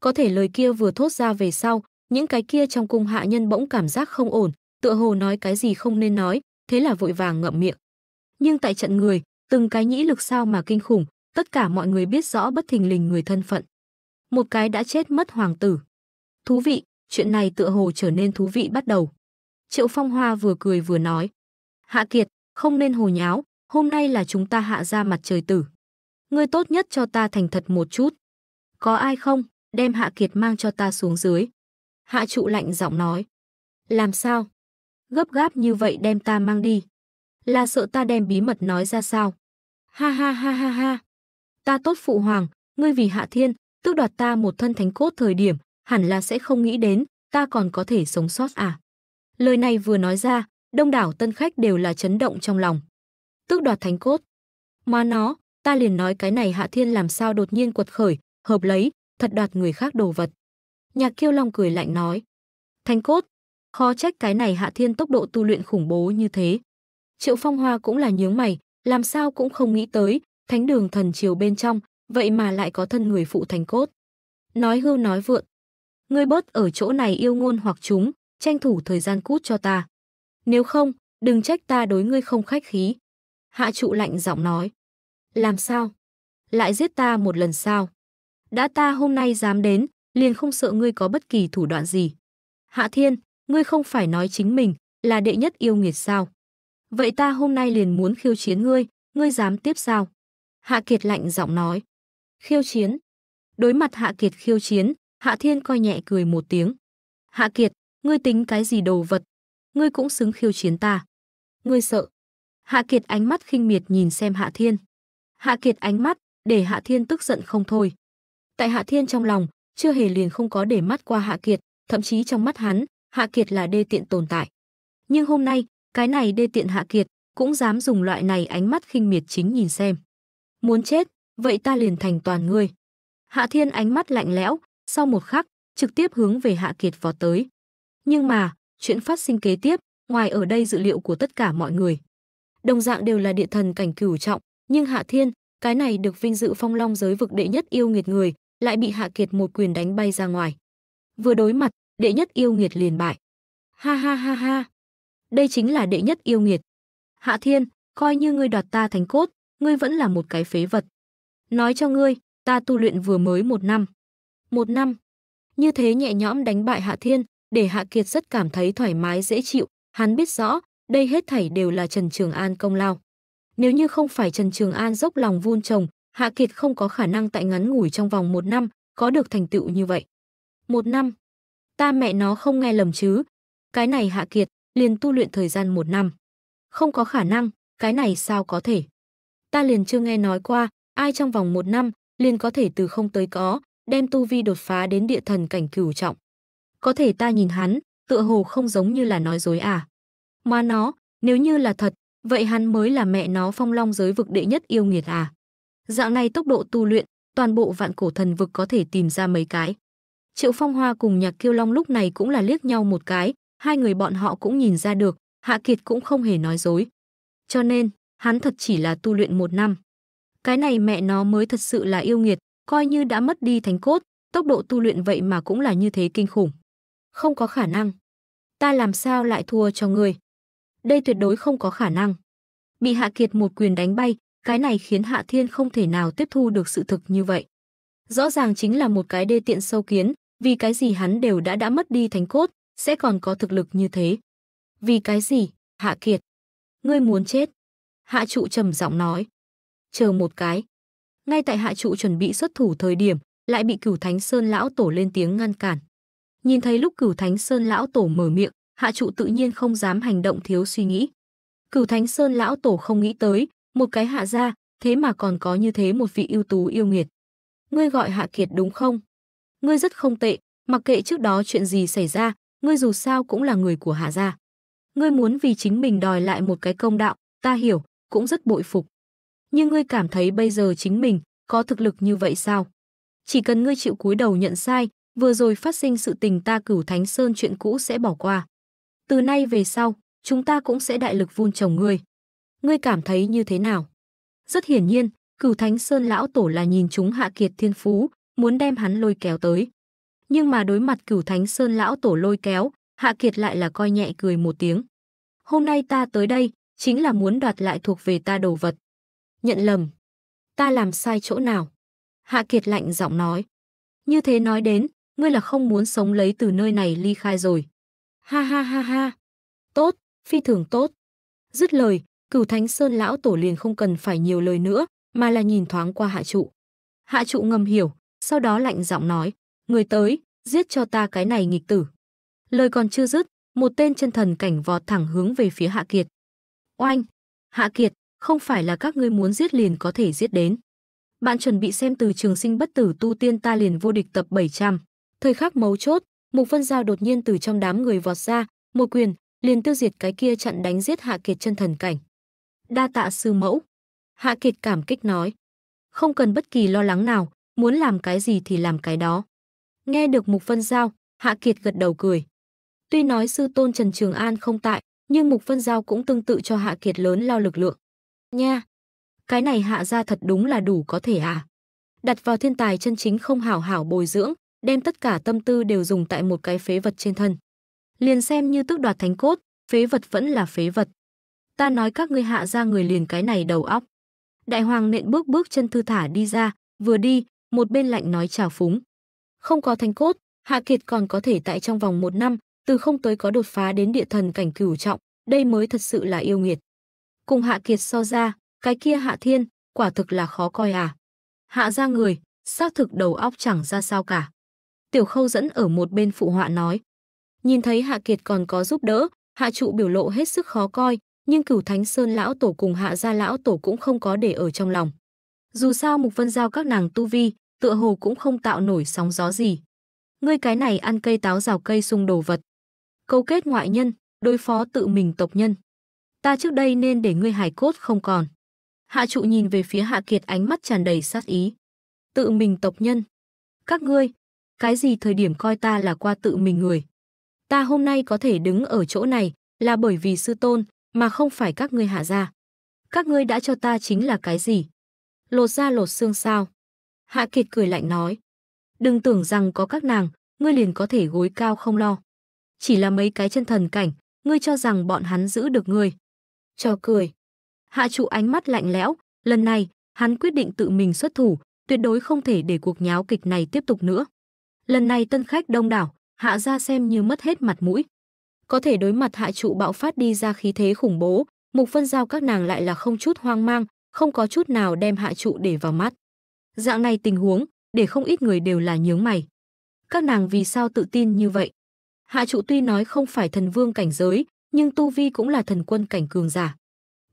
Có thể lời kia vừa thốt ra về sau, những cái kia trong cung hạ nhân bỗng cảm giác không ổn, tựa hồ nói cái gì không nên nói, thế là vội vàng ngậm miệng. Nhưng tại trận người, từng cái nhĩ lực sao mà kinh khủng, tất cả mọi người biết rõ bất thình lình người thân phận. Một cái đã chết mất hoàng tử. Thú vị, chuyện này tựa hồ trở nên thú vị bắt đầu. Triệu Phong Hoa vừa cười vừa nói. Hạ Kiệt, không nên hồ nháo, hôm nay là chúng ta hạ ra mặt trời tử. Ngươi tốt nhất cho ta thành thật một chút. Có ai không, đem Hạ Kiệt mang cho ta xuống dưới. Hạ trụ lạnh giọng nói. Làm sao? Gấp gáp như vậy đem ta mang đi là sợ ta đem bí mật nói ra sao. Ha ha ha ha ha. Ta tốt phụ hoàng, ngươi vì hạ thiên, tước đoạt ta một thân thánh cốt thời điểm, hẳn là sẽ không nghĩ đến, ta còn có thể sống sót à. Lời này vừa nói ra, đông đảo tân khách đều là chấn động trong lòng. Tước đoạt thánh cốt. Mà nó, ta liền nói cái này hạ thiên làm sao đột nhiên quật khởi, hợp lấy, thật đoạt người khác đồ vật. Nhạc kiêu long cười lạnh nói. Thánh cốt, khó trách cái này hạ thiên tốc độ tu luyện khủng bố như thế. Triệu Phong Hoa cũng là nhướng mày, làm sao cũng không nghĩ tới, thánh đường thần triều bên trong, vậy mà lại có thân người phụ thành cốt. Nói hưu nói vượn. Ngươi bớt ở chỗ này yêu ngôn hoặc chúng, tranh thủ thời gian cút cho ta. Nếu không, đừng trách ta đối ngươi không khách khí. Hạ trụ lạnh giọng nói. Làm sao? Lại giết ta một lần sao? Đã ta hôm nay dám đến, liền không sợ ngươi có bất kỳ thủ đoạn gì. Hạ thiên, ngươi không phải nói chính mình là đệ nhất yêu nghiệt sao? Vậy ta hôm nay liền muốn khiêu chiến ngươi, ngươi dám tiếp sao? Hạ Kiệt lạnh giọng nói. Khiêu chiến. Đối mặt Hạ Kiệt khiêu chiến, Hạ Thiên coi nhẹ cười một tiếng. Hạ Kiệt, ngươi tính cái gì đồ vật? Ngươi cũng xứng khiêu chiến ta. Ngươi sợ. Hạ Kiệt ánh mắt khinh miệt nhìn xem Hạ Thiên. Hạ Kiệt ánh mắt, để Hạ Thiên tức giận không thôi. Tại Hạ Thiên trong lòng, chưa hề liền không có để mắt qua Hạ Kiệt, thậm chí trong mắt hắn, Hạ Kiệt là đê tiện tồn tại. Nhưng hôm nay, cái này đê tiện hạ kiệt, cũng dám dùng loại này ánh mắt khinh miệt chính nhìn xem. Muốn chết, vậy ta liền thành toàn ngươi. Hạ Thiên ánh mắt lạnh lẽo, sau một khắc, trực tiếp hướng về Hạ Kiệt vò tới. Nhưng mà, chuyện phát sinh kế tiếp, ngoài ở đây dự liệu của tất cả mọi người. Đồng dạng đều là địa thần cảnh cửu trọng, nhưng Hạ Thiên, cái này được vinh dự phong long giới vực đệ nhất yêu nghiệt người, lại bị Hạ Kiệt một quyền đánh bay ra ngoài. Vừa đối mặt, đệ nhất yêu nghiệt liền bại. Ha ha ha ha, đây chính là đệ nhất yêu nghiệt. Hạ Thiên, coi như ngươi đoạt ta thánh cốt, ngươi vẫn là một cái phế vật. Nói cho ngươi, ta tu luyện vừa mới một năm. Một năm. Như thế nhẹ nhõm đánh bại Hạ Thiên, để Hạ Kiệt rất cảm thấy thoải mái dễ chịu, hắn biết rõ, đây hết thảy đều là Trần Trường An công lao. Nếu như không phải Trần Trường An dốc lòng vun trồng, Hạ Kiệt không có khả năng tại ngắn ngủi trong vòng một năm, có được thành tựu như vậy. Một năm. Ta mẹ nó không nghe lầm chứ. Cái này Hạ Kiệt, liền tu luyện thời gian một năm. Không có khả năng, cái này sao có thể? Ta liền chưa nghe nói qua, ai trong vòng một năm liền có thể từ không tới có, đem tu vi đột phá đến địa thần cảnh cửu trọng. Có thể ta nhìn hắn, tựa hồ không giống như là nói dối à. Mà nó, nếu như là thật, vậy hắn mới là mẹ nó phong long giới vực đệ nhất yêu nghiệt à. Dạo này tốc độ tu luyện, toàn bộ vạn cổ thần vực có thể tìm ra mấy cái. Triệu Phong Hoa cùng Nhạc Kiêu Long lúc này cũng là liếc nhau một cái, hai người bọn họ cũng nhìn ra được, Hạ Kiệt cũng không hề nói dối. Cho nên, hắn thật chỉ là tu luyện một năm. Cái này mẹ nó mới thật sự là yêu nghiệt, coi như đã mất đi thánh cốt, tốc độ tu luyện vậy mà cũng là như thế kinh khủng. Không có khả năng. Ta làm sao lại thua cho người Đây tuyệt đối không có khả năng. Bị Hạ Kiệt một quyền đánh bay, cái này khiến Hạ Thiên không thể nào tiếp thu được sự thực như vậy. Rõ ràng chính là một cái đê tiện sâu kiến, vì cái gì hắn đều đã đã mất đi thánh cốt, sẽ còn có thực lực như thế. Vì cái gì, Hạ Kiệt? Ngươi muốn chết. Hạ trụ trầm giọng nói. Chờ một cái. Ngay tại hạ trụ chuẩn bị xuất thủ thời điểm, lại bị cửu thánh sơn lão tổ lên tiếng ngăn cản. Nhìn thấy lúc cửu thánh sơn lão tổ mở miệng, hạ trụ tự nhiên không dám hành động thiếu suy nghĩ. Cửu thánh sơn lão tổ không nghĩ tới, một cái hạ ra, thế mà còn có như thế một vị ưu tú yêu nghiệt. Ngươi gọi hạ kiệt đúng không? Ngươi rất không tệ, mặc kệ trước đó chuyện gì xảy ra, ngươi dù sao cũng là người của Hạ gia. Ngươi muốn vì chính mình đòi lại một cái công đạo, ta hiểu, cũng rất bội phục. Nhưng ngươi cảm thấy bây giờ chính mình có thực lực như vậy sao? Chỉ cần ngươi chịu cúi đầu nhận sai, vừa rồi phát sinh sự tình ta cửu Thánh Sơn chuyện cũ sẽ bỏ qua. Từ nay về sau, chúng ta cũng sẽ đại lực vun trồng ngươi. Ngươi cảm thấy như thế nào? Rất hiển nhiên, cửu Thánh Sơn lão tổ là nhìn chúng Hạ Kiệt Thiên Phú, muốn đem hắn lôi kéo tới nhưng mà đối mặt cửu thánh sơn lão tổ lôi kéo, Hạ Kiệt lại là coi nhẹ cười một tiếng. Hôm nay ta tới đây, chính là muốn đoạt lại thuộc về ta đồ vật. Nhận lầm. Ta làm sai chỗ nào? Hạ Kiệt lạnh giọng nói. Như thế nói đến, ngươi là không muốn sống lấy từ nơi này ly khai rồi. Ha ha ha ha. Tốt, phi thường tốt. Dứt lời, cửu thánh sơn lão tổ liền không cần phải nhiều lời nữa, mà là nhìn thoáng qua hạ trụ. Hạ trụ ngầm hiểu, sau đó lạnh giọng nói. Người tới, giết cho ta cái này nghịch tử. Lời còn chưa dứt, một tên chân thần cảnh vọt thẳng hướng về phía Hạ Kiệt. Oanh! Hạ Kiệt, không phải là các ngươi muốn giết liền có thể giết đến. Bạn chuẩn bị xem từ trường sinh bất tử tu tiên ta liền vô địch tập 700. Thời khắc mấu chốt, Mục Vân Giao đột nhiên từ trong đám người vọt ra, một quyền, liền tiêu diệt cái kia chặn đánh giết Hạ Kiệt chân thần cảnh. Đa tạ sư mẫu. Hạ Kiệt cảm kích nói. Không cần bất kỳ lo lắng nào, muốn làm cái gì thì làm cái đó. Nghe được Mục Vân Giao, Hạ Kiệt gật đầu cười. Tuy nói sư tôn Trần Trường An không tại, nhưng Mục Vân Giao cũng tương tự cho Hạ Kiệt lớn lao lực lượng. Nha! Cái này hạ ra thật đúng là đủ có thể à? Đặt vào thiên tài chân chính không hảo hảo bồi dưỡng, đem tất cả tâm tư đều dùng tại một cái phế vật trên thân. Liền xem như tước đoạt thánh cốt, phế vật vẫn là phế vật. Ta nói các ngươi hạ ra người liền cái này đầu óc. Đại hoàng nện bước bước chân thư thả đi ra, vừa đi, một bên lạnh nói chào phúng. Không có thành cốt, Hạ Kiệt còn có thể tại trong vòng một năm, từ không tới có đột phá đến địa thần cảnh cửu trọng, đây mới thật sự là yêu nghiệt. Cùng Hạ Kiệt so ra, cái kia Hạ Thiên, quả thực là khó coi à. Hạ ra người, xác thực đầu óc chẳng ra sao cả. Tiểu Khâu dẫn ở một bên phụ họa nói. Nhìn thấy Hạ Kiệt còn có giúp đỡ, Hạ trụ biểu lộ hết sức khó coi, nhưng cửu Thánh Sơn lão tổ cùng Hạ gia lão tổ cũng không có để ở trong lòng. Dù sao Mục Vân Giao các nàng tu vi, tựa hồ cũng không tạo nổi sóng gió gì. Ngươi cái này ăn cây táo rào cây sung đồ vật. Câu kết ngoại nhân, đối phó tự mình tộc nhân. Ta trước đây nên để ngươi hài cốt không còn. Hạ trụ nhìn về phía Hạ Kiệt ánh mắt tràn đầy sát ý. Tự mình tộc nhân. Các ngươi, cái gì thời điểm coi ta là qua tự mình người. Ta hôm nay có thể đứng ở chỗ này là bởi vì sư tôn mà không phải các ngươi hạ ra. Các ngươi đã cho ta chính là cái gì? Lột ra lột xương sao? Hạ Kiệt cười lạnh nói. Đừng tưởng rằng có các nàng, ngươi liền có thể gối cao không lo. Chỉ là mấy cái chân thần cảnh, ngươi cho rằng bọn hắn giữ được ngươi. Cho cười. Hạ trụ ánh mắt lạnh lẽo, lần này, hắn quyết định tự mình xuất thủ, tuyệt đối không thể để cuộc nháo kịch này tiếp tục nữa. Lần này tân khách đông đảo, hạ ra xem như mất hết mặt mũi. Có thể đối mặt hạ trụ bạo phát đi ra khí thế khủng bố, mục phân giao các nàng lại là không chút hoang mang, không có chút nào đem hạ trụ để vào mắt. Dạng này tình huống, để không ít người đều là nhướng mày. Các nàng vì sao tự tin như vậy? Hạ trụ tuy nói không phải thần vương cảnh giới, nhưng Tu Vi cũng là thần quân cảnh cường giả.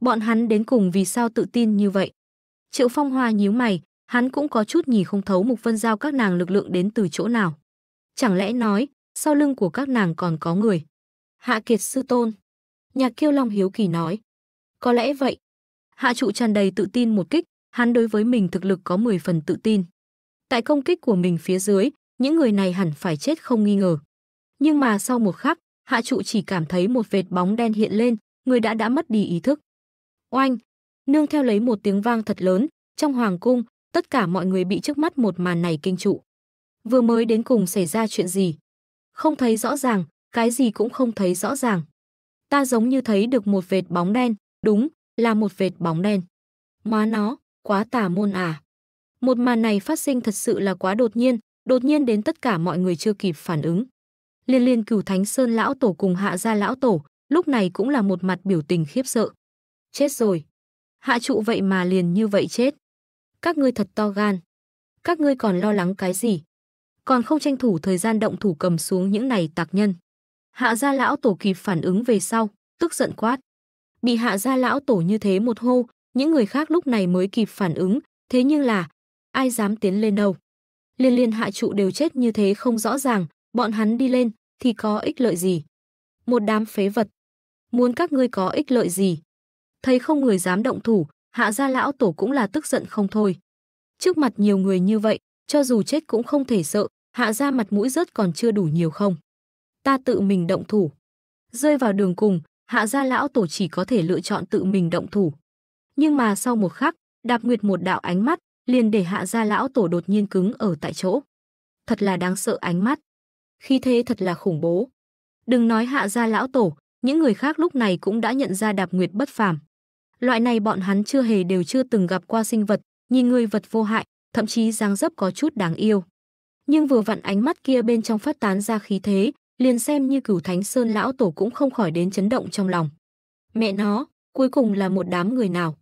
Bọn hắn đến cùng vì sao tự tin như vậy? Triệu Phong Hoa nhíu mày, hắn cũng có chút nhì không thấu Mục Vân Giao các nàng lực lượng đến từ chỗ nào. Chẳng lẽ nói, sau lưng của các nàng còn có người? Hạ Kiệt Sư Tôn. Nhạc Kiêu Long Hiếu Kỳ nói. Có lẽ vậy. Hạ trụ tràn đầy tự tin một kích, hắn đối với mình thực lực có 10 phần tự tin. Tại công kích của mình phía dưới, những người này hẳn phải chết không nghi ngờ. Nhưng mà sau một khắc, hạ trụ chỉ cảm thấy một vệt bóng đen hiện lên, người đã đã mất đi ý thức. Oanh! Nương theo lấy một tiếng vang thật lớn, trong hoàng cung, tất cả mọi người bị trước mắt một màn này kinh trụ. Vừa mới đến cùng xảy ra chuyện gì? Không thấy rõ ràng, cái gì cũng không thấy rõ ràng. Ta giống như thấy được một vệt bóng đen, đúng, là một vệt bóng đen. Má nó, quá tà môn à. Một màn này phát sinh thật sự là quá đột nhiên, đột nhiên đến tất cả mọi người chưa kịp phản ứng. Liên liên cửu thánh sơn lão tổ cùng hạ gia lão tổ, lúc này cũng là một mặt biểu tình khiếp sợ. Chết rồi. Hạ trụ vậy mà liền như vậy chết. Các ngươi thật to gan. Các ngươi còn lo lắng cái gì? Còn không tranh thủ thời gian động thủ cầm xuống những này tạc nhân. Hạ gia lão tổ kịp phản ứng về sau, tức giận quát. Bị hạ gia lão tổ như thế một hô, những người khác lúc này mới kịp phản ứng, thế nhưng là ai dám tiến lên đâu. Liên liên hạ trụ đều chết như thế không rõ ràng, bọn hắn đi lên thì có ích lợi gì? Một đám phế vật. Muốn các ngươi có ích lợi gì? Thấy không người dám động thủ, hạ gia lão tổ cũng là tức giận không thôi. Trước mặt nhiều người như vậy, cho dù chết cũng không thể sợ, hạ gia mặt mũi rớt còn chưa đủ nhiều không. Ta tự mình động thủ. Rơi vào đường cùng, hạ gia lão tổ chỉ có thể lựa chọn tự mình động thủ nhưng mà sau một khắc, Đạp Nguyệt một đạo ánh mắt, liền để hạ gia lão tổ đột nhiên cứng ở tại chỗ. Thật là đáng sợ ánh mắt. Khi thế thật là khủng bố. Đừng nói hạ gia lão tổ, những người khác lúc này cũng đã nhận ra Đạp Nguyệt bất phàm. Loại này bọn hắn chưa hề đều chưa từng gặp qua sinh vật, nhìn người vật vô hại, thậm chí dáng dấp có chút đáng yêu. Nhưng vừa vặn ánh mắt kia bên trong phát tán ra khí thế, liền xem như cửu thánh sơn lão tổ cũng không khỏi đến chấn động trong lòng. Mẹ nó, cuối cùng là một đám người nào?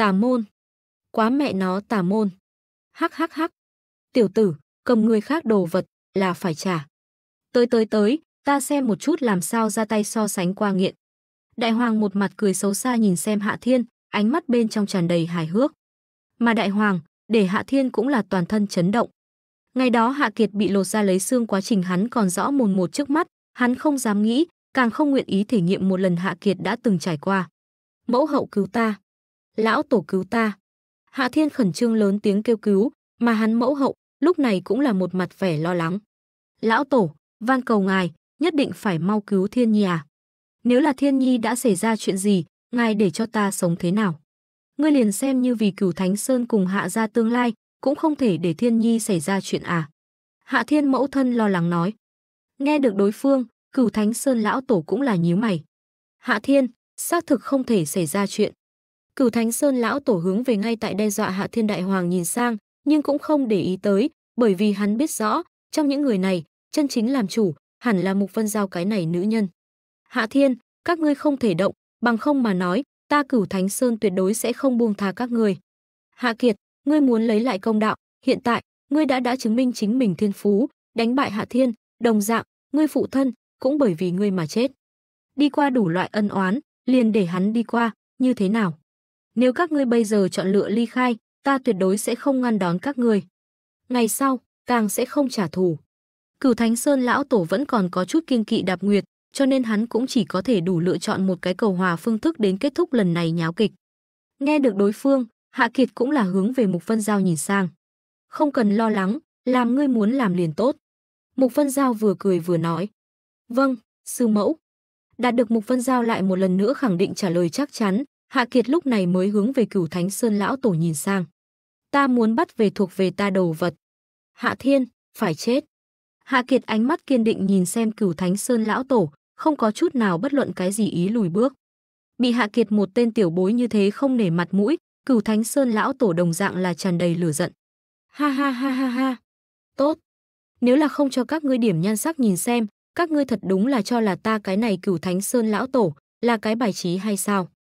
Tà môn. Quá mẹ nó tà môn. Hắc hắc hắc. Tiểu tử, cầm người khác đồ vật là phải trả. Tới tới tới, ta xem một chút làm sao ra tay so sánh qua nghiện. Đại hoàng một mặt cười xấu xa nhìn xem Hạ Thiên, ánh mắt bên trong tràn đầy hài hước. Mà đại hoàng, để Hạ Thiên cũng là toàn thân chấn động. Ngày đó Hạ Kiệt bị lột ra lấy xương quá trình hắn còn rõ mồn một trước mắt, hắn không dám nghĩ, càng không nguyện ý thể nghiệm một lần Hạ Kiệt đã từng trải qua. Mẫu hậu cứu ta lão tổ cứu ta. Hạ Thiên khẩn trương lớn tiếng kêu cứu, mà hắn mẫu hậu, lúc này cũng là một mặt vẻ lo lắng. Lão tổ, van cầu ngài, nhất định phải mau cứu Thiên Nhi à? Nếu là Thiên Nhi đã xảy ra chuyện gì, ngài để cho ta sống thế nào? Ngươi liền xem như vì cửu Thánh Sơn cùng hạ ra tương lai, cũng không thể để Thiên Nhi xảy ra chuyện à? Hạ Thiên mẫu thân lo lắng nói. Nghe được đối phương, cửu Thánh Sơn lão tổ cũng là nhíu mày. Hạ Thiên, xác thực không thể xảy ra chuyện. Cửu Thánh Sơn lão tổ hướng về ngay tại đe dọa Hạ Thiên Đại Hoàng nhìn sang, nhưng cũng không để ý tới, bởi vì hắn biết rõ, trong những người này, chân chính làm chủ, hẳn là Mục Vân Giao cái này nữ nhân. Hạ Thiên, các ngươi không thể động, bằng không mà nói, ta Cửu Thánh Sơn tuyệt đối sẽ không buông tha các ngươi. Hạ Kiệt, ngươi muốn lấy lại công đạo, hiện tại, ngươi đã đã chứng minh chính mình thiên phú, đánh bại Hạ Thiên, đồng dạng, ngươi phụ thân, cũng bởi vì ngươi mà chết. Đi qua đủ loại ân oán, liền để hắn đi qua, như thế nào? Nếu các ngươi bây giờ chọn lựa ly khai, ta tuyệt đối sẽ không ngăn đón các ngươi. Ngày sau, càng sẽ không trả thù. Cửu Thánh Sơn lão tổ vẫn còn có chút kiên kỵ Đạp Nguyệt, cho nên hắn cũng chỉ có thể đủ lựa chọn một cái cầu hòa phương thức đến kết thúc lần này nháo kịch. Nghe được đối phương, Hạ Kiệt cũng là hướng về Mục Vân Giao nhìn sang. Không cần lo lắng, làm ngươi muốn làm liền tốt. Mục Vân Giao vừa cười vừa nói. Vâng, sư mẫu. Đạt được Mục Vân Giao lại một lần nữa khẳng định trả lời chắc chắn, Hạ Kiệt lúc này mới hướng về cửu thánh sơn lão tổ nhìn sang. Ta muốn bắt về thuộc về ta đồ vật. Hạ Thiên, phải chết. Hạ Kiệt ánh mắt kiên định nhìn xem cửu thánh sơn lão tổ, không có chút nào bất luận cái gì ý lùi bước. Bị Hạ Kiệt một tên tiểu bối như thế không nể mặt mũi, cửu thánh sơn lão tổ đồng dạng là tràn đầy lửa giận. Ha ha ha ha ha. Tốt. Nếu là không cho các ngươi điểm nhan sắc nhìn xem, các ngươi thật đúng là cho là ta cái này cửu thánh sơn lão tổ, là cái bài trí hay sao?